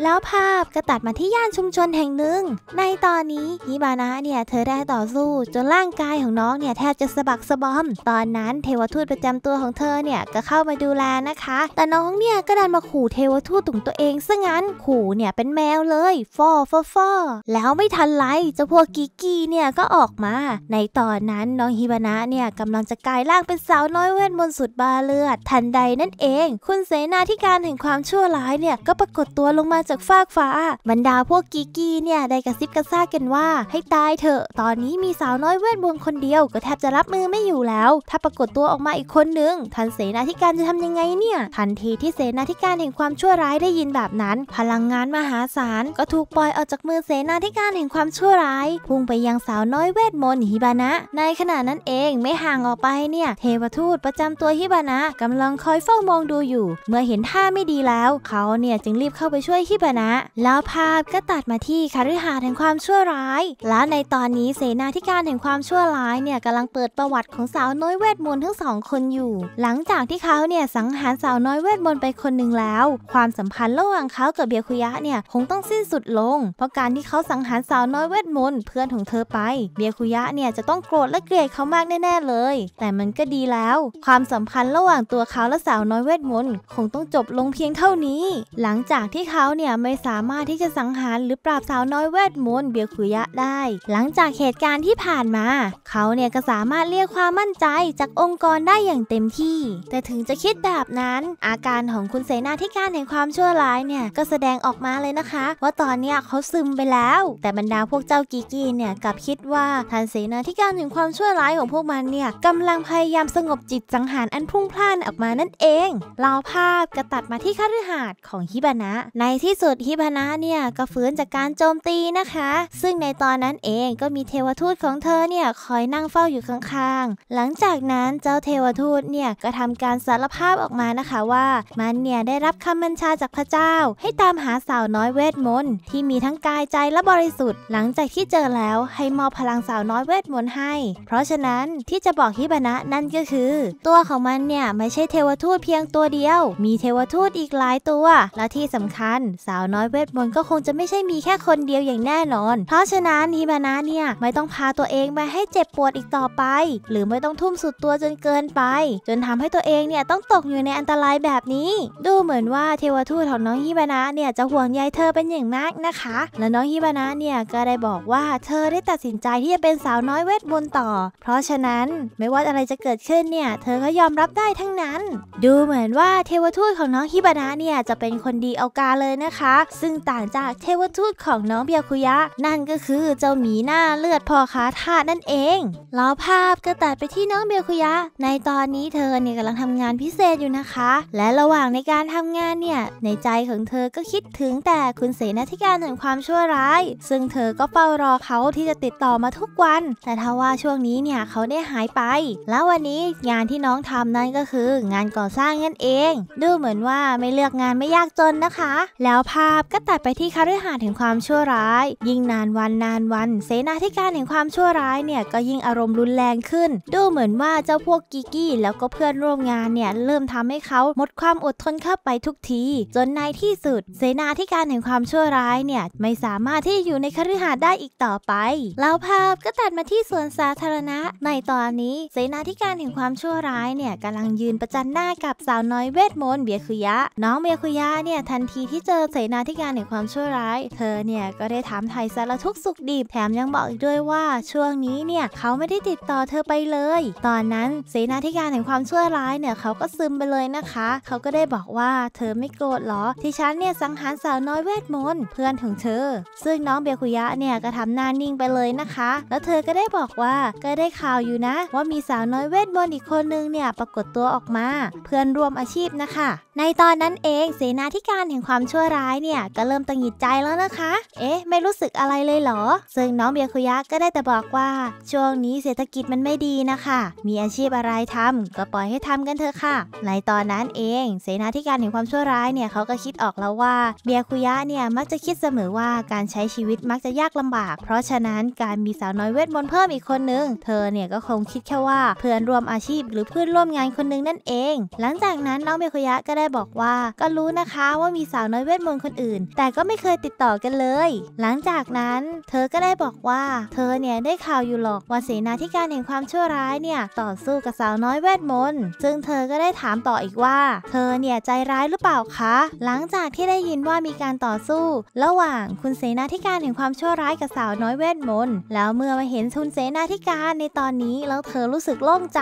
แล้วภาพก็ตัดมาที่ย่านชุมชนแห่งหนึ่ง ในตอนนี้ฮิบานะเนี่ยเธอได้ต่อสู้จนร่างกายของน้องเนี่ยแทบจะสะบักสะบอม ตอนนั้นเทวทูตประจำตัวของเธอเนี่ยก็เข้ามาดูแลนะคะแต่น้องเนี่ยก็ดันมาขู่เทวทูตตุ่งตัวเองซะงั้นขู่เนี่ยเป็นแมวเลยฟอฟอฟอแล้วไม่ทันไรเจ้าพวกกิกกี้เนี่ยก็ออกมา ในตอนนั้นน้องฮิบานะเนี่ยกำลังจะกายร่างเป็นสาวน้อยเวทมนต์สุดบาเลือด ทันใดนั่นเอง คุณเสนาธิการแห่งความชั่วร้ายเนี่ยก็ปรากฏตัวลงมาจากฟากฟ้า บรรดาพวกกีกี้เนี่ยได้กระซิบกระซากันว่า ให้ตายเถอะตอนนี้มีสาวน้อยเวทมนต์คนเดียว ก็แทบจะรับมือไม่อยู่แล้ว ถ้าปรากฏตัวออกมาอีกคนนึงท่านเสนาธิการจะทำยังไงเนี่ยทันทีที่เสนาธิการแห่งความชั่วร้ายได้ยินแบบนั้น พลังงานมหาศาลก็ถูกปล่อยออกจากมือเสนาธิการแห่งความชั่วร้ายพุ่งไปยังสาวน้อยเวทมนต์ฮิบานะในขณะนั้นเองไม่ห่างออกไปเนี่ยเทวทูตประจำตัวฮิบานะกำลังคอยเฝ้ามองดูอยู่ เมื่อเห็นท่าไม่ดีแล้ว เขาเนี่ยจึงรีบเข้าไปช่วยฮิบานะ แล้วภาพก็ตัดมาที่คาริฮา์แห่งความชั่วร้าย และในตอนนี้เสนาธิการแห่งความชั่วร้ายเนี่ยกำลังเปิดประวัติของสาวน้อยเวทมนต์ทั้งสองคนอยู่ หลังจากที่เขาเนี่ยสังหารสาวน้อยเวทมนต์ไปคนหนึ่งแล้ว ความสัมพันธ์ระหว่างเขากับเบียคุยะเนี่ยคงต้องสิ้นสุดลง เพราะการที่เขาสังหารสาวน้อยเวทมนต์เพื่อนของเธอไป เบียคุยะเนี่ยจะต้องโกรธและเกลียดเขามากแน่ๆเลยแต่มันก็ดีแล้ว ความสัมพันธ์ระหว่างตัวเขาและสาวน้อยเวทมนต์คงต้องจบลงเพียงเท่านี้ หลังจากที่เขาเนี่ยไม่สามารถที่จะสังหารหรือปราบสาวน้อยเวทมนต์เบียคุยะได้ หลังจากเหตุการณ์ที่ผ่านมา เขาเนี่ยก็สามารถเรียกความมั่นใจจากองค์กรได้อย่างเต็มที่ แต่ถึงจะคิดแบบนั้น อาการของคุณเสนาีิการแห่งความชั่วร้ายเนี่ยก็แสดงออกมาเลยนะคะว่าตอนเนี้ยเขาซึมไปแล้ว แต่บรรดาพวกเจ้ากีกีเนี่ยกลับคิดว่าท่านเสนาีิการแห่งความชั่วร้ายของพวกมันเนี่ยกำลังลังพยายามสงบจิตสังหารอันพุ่งพล่านออกมานั่นเอง เราภาพกระตัดมาที่คฤหาสน์ของฮิบานะ ในที่สุดฮิบานะเนี่ยก็ฟื้นจากการโจมตีนะคะ ซึ่งในตอนนั้นเองก็มีเทวทูตของเธอเนี่ยคอยนั่งเฝ้าอยู่ข้าง ๆ หลังจากนั้นเจ้าเทวทูตเนี่ยก็ทำการสารภาพออกมานะคะว่า มันเนี่ยได้รับคำบัญชาจากพระเจ้า ให้ตามหาสาวน้อยเวทมนต์ที่มีทั้งกายใจและบริสุทธิ์ หลังจากที่เจอแล้วให้มอบพลังสาวน้อยเวทมนต์ให้ เพราะฉะนั้นที่จะบอกฮิบนะนั่นก็คือตัวของมันเนี่ยไม่ใช่เทวทูตเพียงตัวเดียว มีเทวทูตอีกหลายตัว และที่สำคัญสาวน้อยเวทมนต์ก็คงจะไม่ใช่มีแค่คนเดียวอย่างแน่นอน เพราะฉะนั้นฮิบานะเนี่ยไม่ต้องพาตัวเองมาให้เจ็บปวดอีกต่อไป หรือไม่ต้องทุ่มสุดตัวจนเกินไป จนทำให้ตัวเองเนี่ยต้องตกอยู่ในอันตรายแบบนี้ ดูเหมือนว่าเทวทูตของน้องฮิบานะเนี่ยจะห่วงใยเธอเป็นอย่างมากนะคะ และน้องฮิบานะเนี่ยก็ได้บอกว่าเธอได้ตัดสินใจที่จะเป็นสาวน้อยเวทมนต์ต่อ เพราะฉะนั้นไม่ว่าว่าอะไรจะเกิดขึ้นเนี่ยเธอก็ยอมรับได้ทั้งนั้น ดูเหมือนว่าเทวทูตของน้องฮิบานะเนี่ยจะเป็นคนดีเอากาเลยนะคะ ซึ่งต่างจากเทวทูตของน้องเบียคุยะ นั่นก็คือเจ้าหมีหน้าเลือดพอค้าทาสนั่นเองแล้วภาพก็ตัดไปที่น้องเบียคุยะ ในตอนนี้เธอเนี่ยกำลังทำงานพิเศษอยู่นะคะ และระหว่างในการทำงานเนี่ยในใจของเธอก็คิดถึงแต่คุณเสนาธิการแห่งความชั่วร้าย ซึ่งเธอก็เฝ้ารอเขาที่จะติดต่อมาทุกวัน แต่ทว่าช่วงนี้เนี่ยเขาได้หายไปแล้ววันนี้งานที่น้องทำนั่นก็คือ งานก่อสร้างนั่นเอง ดูเหมือนว่าไม่เลือกงานไม่ยากจนนะคะ แล้วภาพก็ตัดไปที่คฤหาสน์ห่งความชั่วร้าย ยิ่งนานวันนานวันเสนาธิการแห่งความชั่วร้ายเนี่ยก็ยิ่งอารมณ์รุนแรงขึ้น ดูเหมือนว่าเจ้าพวกกิกี้แล้วก็เพื่อนร่วมงานเนี่ยเริ่มทำให้เขาหมดความอดทนเข้าไปทุกที จนในที่สุดเสนาธิการแห่งความชั่วร้ายเนี่ยไม่สามารถที่จะอยู่ในคฤหาสน์ได้อีกต่อไป แล้วภาพก็ตัดมาที่สวนสาธารณะในตอนนี้เสนาธิการแห่งความชั่วร้ายเนี่ยกำลังยืนประจันหน้ากับสาวน้อยเวทมนต์เบียคุยะ น้องเบียคุยะเนี่ยทันทีที่เจอเสนาธิการแห่งความชั่วร้าย เธอเนี่ยก็ได้ถามไถ่สารทุกสุขดิบแถมยังบอกอีกด้วยว่า ช่วงนี้เนี่ยเขาไม่ได้ติดต่อเธอไปเลย ตอนนั้นเสนาธิการแห่งความชั่วร้ายเนี่ยเขาก็ซึมไปเลยนะคะเขาก็ได้บอกว่าเธอไม่โกรธหรอที่ฉันเนี่ยสังหารสาวน้อยเวทมนต์เพื่อนของเธอ ซึ่งน้องเบียคุยะเนี่ยก็ทำหน้านิ่งไปเลยนะคะ แล้วเธอก็ได้บอกว่าก็ได้ข่าวอยู่นะว่ามีสาวน้อยเวทมนต์อีกคนนึงเนี่ย ปรากฏตัวออกมา เพื่อนร่วมอาชีพนะคะในตอนนั้นเองเสนาธิการแห่งความชั่วร้ายเนี่ยก็เริ่มตังหิดใจแล้วนะคะ เอ๊ะไม่รู้สึกอะไรเลยเหรอ ซึ่งน้องเบียคุยะก็ได้แต่บอกว่าช่วงนี้เศรษฐกิจมันไม่ดีนะคะมีอาชีพอะไรทำ ก็ปล่อยให้ทำกันเถอะค่ะ ในตอนนั้นเองเสนาธิการแห่งความชั่วร้ายเนี่ยเขาก็คิดออกแล้วว่าเบียคุยะเนี่ยมักจะคิดเสมอว่าการใช้ชีวิตมักจะยากลำบาก เพราะฉะนั้นการมีสาวน้อยเวทมนต์เพิ่มอีกคนนึงเธอเนี่ยก็คงคิดแค่ว่าเพื่อนร่วมอาชีพหรือเพื่อนร่วมงานคนนึงนั่นเอง หลังจากนั้นน้องเบียคุยะก็ได้บอกว่าก็รู้นะคะว่ามีสาวน้อยเวทมนต์คนอื่นแต่ก็ไม่เคยติดต่อกันเลย หลังจากนั้นเธอก็ได้บอกว่า เธอเนี่ยได้ข่าวอยู่หรอก ว่าเสนาธิการแห่งความชั่วร้ายเนี่ยต่อสู้กับสาวน้อยเวทมนต์ซึ่งเธอก็ได้ถามต่ออีกว่าเธอเนี่ยใจร้ายหรือเปล่าคะ หลังจากที่ได้ยินว่ามีการต่อสู้ ระหว่างคุณเสนาธิการแห่งความชั่วร้ายกับสาวน้อยเวทมนต์แล้วเมื่อมาเห็นทุนเสนาธิการในตอนนี้แล้วเธอรู้สึกโล่งใจ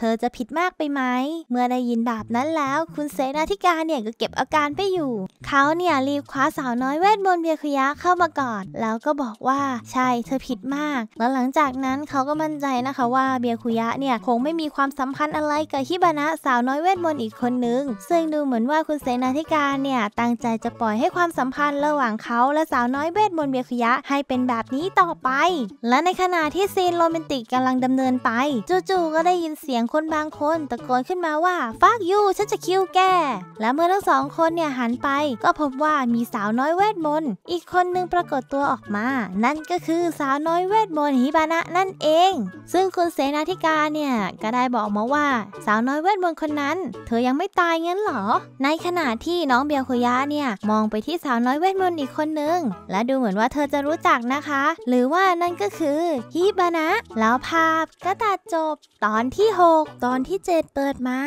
เธอจะผิดมากไปไหม เมื่อได้ยินแบบนั้นแล้วคุณเสนาธิการเนี่ยก็เก็บอาการไปอยู่ เขาเนี่ยรีบคว้าสาวน้อยเวทมนต์เบียคยะเข้ามากอดแล้วก็บอกว่าใช่เธอผิดมาก แล้วหลังจากนั้นเขาก็มั่นใจนะคะว่าเบียคุยะเนี่ยคงไม่มีความสัมพันธ์อะไรกับฮิบานะสาวน้อยเวทมนต์อีกคนนึงซึ่งดูเหมือนว่าคุณเสนาธิการเนี่ยตั้งใจจะปล่อยให้ความสัมพันธ์ระหว่างเขาและสาวน้อยเวทมนต์เบียคุยะให้เป็นแบบนี้ต่อไป และในขณะที่ซีนโรแมนติกกำลังดำเนินไปจู่ๆก็ได้ยินเสียงคนบางคนตะโกนขึ้นมาว่าฟากยูฉันจะคิวแก และเมื่อทั้งสองคนเนี่ยหันไปก็พบว่ามีสาวน้อยเวทมนต์อีกคนนึงปรากฏตัวออกมา นั่นก็คือสาวน้อยเวทมนต์ฮิบานะนั่นเอง ซึ่งคุณเสนาธิการเนี่ย ก็ได้บอกมาว่าสาวน้อยเวทมนต์คนนั้น เธอยังไม่ตายงั้นหรอ ในขณะที่น้องเบียวคุยะเนี่ย มองไปที่สาวน้อยเวทมนต์อีกคนนึงและดูเหมือนว่าเธอจะรู้จักนะคะ หรือว่านั่นก็คือฮิบานะแล้วภาพก็ตัดจบ ตอนที่6 6ตอนที่ 7 เปิดมา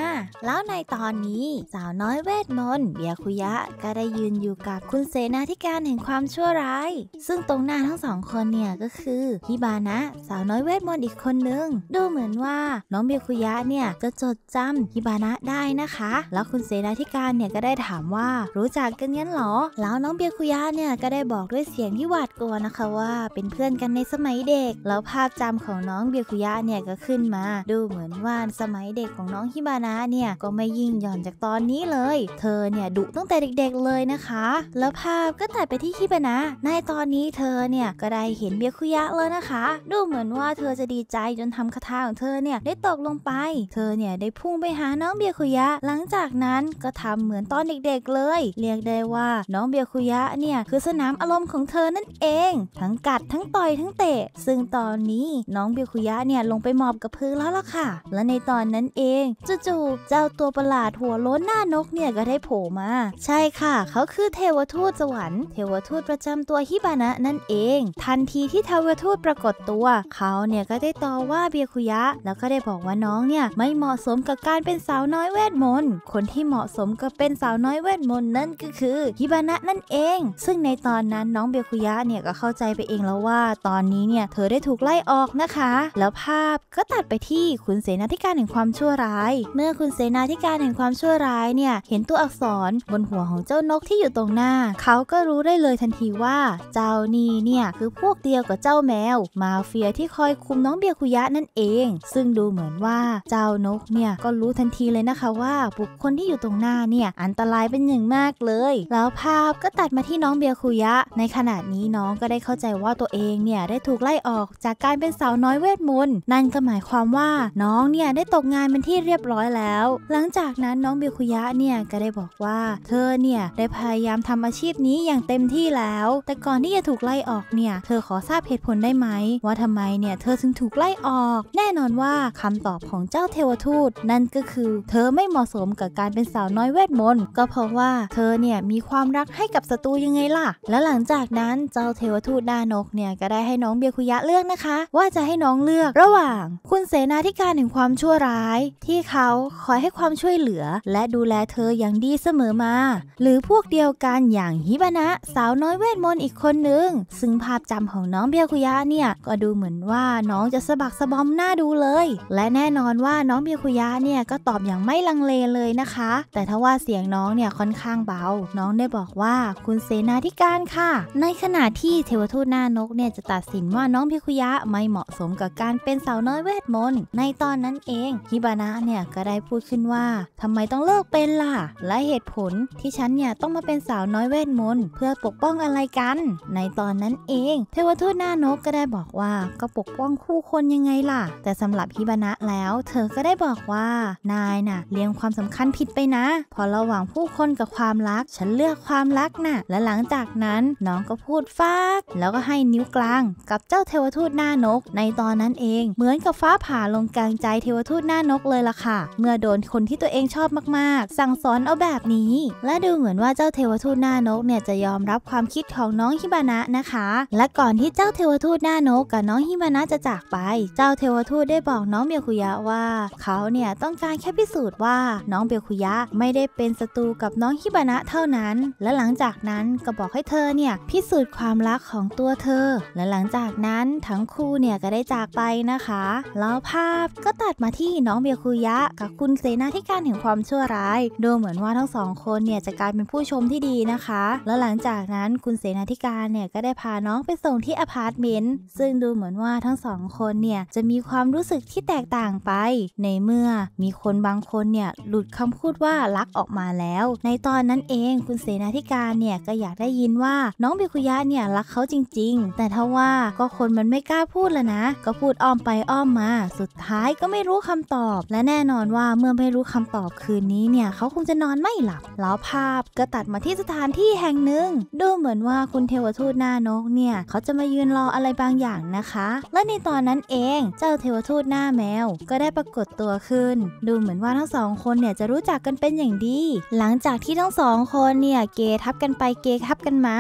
แล้วในตอนนี้สาวน้อยเวทมนต์เบียคุยะก็ได้ยืนอยู่กับคุณเสนาธิการแห่งความชั่วร้าย ซึ่งตรงหน้าทั้งสองคนเนี่ย ก็คือฮิบานะสาวน้อยเวทมนต์อีกคนนึง ดูเหมือนว่าน้องเบียคุยะเนี่ยจะจดจำฮิบานะได้นะคะ แล้วคุณเสนาธิการเนี่ยก็ได้ถามว่ารู้จักกันงั้นหรอ แล้วน้องเบียคุยะเนี่ยก็ได้บอกด้วยเสียงที่หวาดกลัวนะคะว่าเป็นเพื่อนกันในสมัยเด็ก แล้วภาพจำของน้องเบียคุยะเนี่ยก็ขึ้นมา ดูเหมือนว่าานสมัยเด็กของน้องฮิบานะเนี่ยก็ไม่ยิ่งหย่อนจากตอนนี้เลย เธอเนี่ยดุตั้งแต่เด็กๆเลยนะคะ แล้วภาพก็ตัดไปที่ฮิบานะ ในตอนนี้เธอเนี่ยก็ได้เห็นเบียคุยะแล้วนะคะ ดูเหมือนว่าเธอจะดีใจจนทำคาถาของเธอเนี่ยได้ตกลงไป เธอเนี่ยได้พุ่งไปหาน้องเบียคุยะ หลังจากนั้นก็ทำเหมือนตอนเด็กๆเลย เรียกได้ว่าน้องเบียคุยะเนี่ยคือสนามอารมณ์ของเธอนั่นเอง ทั้งกัดทั้งต่อยทั้งเตะ ซึ่งตอนนี้น้องเบียคุยะเนี่ยลงไปหมอบกับพื้นแล้วล่ะค่ะและและในตอนนั้นเองจู่ๆเจ้าตัวประหลาดหัวโล้นหน้านกเนี่ยก็ได้โผล่มา ใช่ค่ะ เขาคือเทวทูตสวรรค์เทวทูตประจำตัวฮิบานะนั่นเอง ทันทีที่เทวทูตปรากฏตัว เขาเนี่ยก็ได้ต่อว่าเบียคุยะ แล้วก็ได้บอกว่าน้องเนี่ยไม่เหมาะสมกับการเป็นสาวน้อยเวทมนต์คนที่เหมาะสมกับเป็นสาวน้อยเวทมนต์นั่นก็คือฮิบานะนั่นเอง ซึ่งในตอนนั้นน้องเบียคุยะเนี่ยก็เข้าใจไปเองแล้วว่า ตอนนี้เนี่ยเธอได้ถูกไล่ออกนะคะ แล้วภาพก็ตัดไปที่คุณเสนาธิการแห่งความชั่วร้าย เมื่อคุณเสนาธิการแห่งความชั่วร้ายเนี่ยเห็นตัวอักษรบนหัวของเจ้านกที่อยู่ตรงหน้า เขาก็รู้ได้เลยทันทีว่า เจ้านี่เนี่ยคือพวกเดียวกับเจ้าแมวมาเฟียที่คอยคุมน้องเบียคุยะนั่นเอง ซึ่งดูเหมือนว่าเจ้านกเนี่ยก็รู้ทันทีเลยนะคะว่าบุคคลที่อยู่ตรงหน้าเนี่ยอันตรายเป็นอย่างมากเลย แล้วภาพก็ตัดมาที่น้องเบียคุยะ ในขณะนี้น้องก็ได้เข้าใจว่าตัวเองเนี่ยได้ถูกไล่ออกจากการเป็นสาวน้อยเวทมนต์นั่นก็หมายความว่าน้องเนี่ยี่ยได้ตกงานเป็นที่เรียบร้อยแล้ว หลังจากนั้นน้องบิคุยะเนี่ยก็ได้บอกว่าเธอเนี่ยได้พยายามทำอาชีพนี้อย่างเต็มที่แล้ว แต่ก่อนที่จะถูกไล่ออกเนี่ยเธอขอทราบเหตุผลได้ไหม ว่าทำไมเนี่ยเธอถึงถูกไล่ออก แน่นอนว่าคำตอบของเจ้าเทวทูตนั่นก็คือ เธอไม่เหมาะสมกับการเป็นสาวน้อยเวทมนต์ก็เพราะว่าเธอเนี่ยมีความรักให้กับศัตรูยังไงล่ะ แล้วหลังจากนั้นเจ้าเทวทูตดานกเนี่ยก็ได้ให้น้องเบียคุยะเลือกนะคะ ว่าจะให้น้องเลือก ระหว่างคุณเสนาธิการแห่งความความชั่วร้ายที่เขาคอยให้ความช่วยเหลือและดูแลเธออย่างดีเสมอมา หรือพวกเดียวกันอย่างฮิบานะสาวน้อยเวทมนต์อีกคนนึง ซึ่งภาพจำของน้องเบียคุยะเนี่ยก็ดูเหมือนว่าน้องจะสะบักสะบอมหน้าดูเลย และแน่นอนว่าน้องเบียคุยะเนี่ยก็ตอบอย่างไม่ลังเลเลยนะคะ แต่ถ้าว่าเสียงน้องเนี่ยค่อนข้างเบา น้องได้บอกว่าคุณเสนาธิการค่ะ ในขณะที่เทวทูตหน้านกเนี่ยจะตัดสินว่าน้องเบียคุยะไม่เหมาะสมกับการเป็นสาวน้อยเวทมนต์ในตอนนั้นเองฮิบานะเนี่ยก็ได้พูดขึ้นว่า ทำไมต้องเลิกเป็นล่ะ และเหตุผลที่ฉันเนี่ยต้องมาเป็นสาวน้อยเวทมนต์เพื่อปกป้องอะไรกัน ในตอนนั้นเอง เทวทูตหน้านกก็ได้บอกว่าก็ปกป้องคู่คนยังไงล่ะ แต่สำหรับฮิบานะแล้ว เธอก็ได้บอกว่านายน่ะเลี้ยงความสำคัญผิดไปนะ พอระหว่างผู้คนกับความรัก ฉันเลือกความรักนะ่ะและหลังจากนั้นน้องก็พูดฟากแล้วก็ให้นิ้วกลาง กับเจ้าเทวทูตหน้านกในตอนนั้นเอง เหมือนกับฟ้าผ่าลงกลางใจเทวทูตหน้านกเลยล่ะค่ะ เมื่อโดนคนที่ตัวเองชอบมาก ๆ สั่งสอนเอาแบบนี้ และดูเหมือนว่าเจ้าเทวทูตหน้านกเนี่ยจะยอมรับความคิดของน้องฮิบานะนะคะ และก่อนที่เจ้าเทวทูตหน้านกกับน้องฮิบานะจะจากไป เจ้าเทวทูตได้บอกน้องเบียคุยะว่า เขาเนี่ยต้องการแค่พิสูจน์ว่าน้องเบียคุยะไม่ได้เป็นศัตรูกับน้องฮิบานะเท่านั้น และหลังจากนั้น ก็บอกให้เธอเนี่ยพิสูจน์ความรักของตัวเธอ และหลังจากนั้นทั้งคู่เนี่ยก็ได้จากไปนะคะแล้วภาพก็ตัดมาที่น้องเบียคุยะกับคุณเสนาธิการแห่งความชั่วร้ายดูเหมือนว่าทั้งสองคนเนี่ยจะกลายเป็นผู้ชมที่ดีนะคะ แล้วหลังจากนั้นคุณเสนาธิการเนี่ยก็ได้พาน้องไปส่งที่อพาร์ตเมนต์ซึ่งดูเหมือนว่าทั้งสองคนเนี่ยจะมีความรู้สึกที่แตกต่างไป ในเมื่อมีคนบางคนเนี่ยหลุดคำพูดว่ารักออกมาแล้ว ในตอนนั้นเองคุณเสนาธิการเนี่ยก็อยากได้ยินว่าน้องเบียคุยะเนี่ยรักเขาจริง ๆ แต่ทว่าก็คนมันไม่กล้าพูดแล้วนะก็พูดอ้อมไปอ้อมมา สุดท้ายก็ไม่รู้คำตอบ และแน่นอนว่าเมื่อไม่รู้คำตอบคืนนี้เนี่ยเขาคงจะนอนไม่หลับแล้วภาพก็ตัดมาที่สถานที่แห่งหนึ่ง ดูเหมือนว่าคุณเทวทูตหน้านกเนี่ยเขาจะมายืนรออะไรบางอย่างนะคะ และในตอนนั้นเองเจ้าเทวทูตหน้าแมว ก็ได้ปรากฏตัวขึ้น ดูเหมือนว่าทั้งสองคนเนี่ยจะรู้จักกันเป็นอย่างดี หลังจากที่ทั้งสองคนเนี่ยเกทับกันไปเกทับกันมา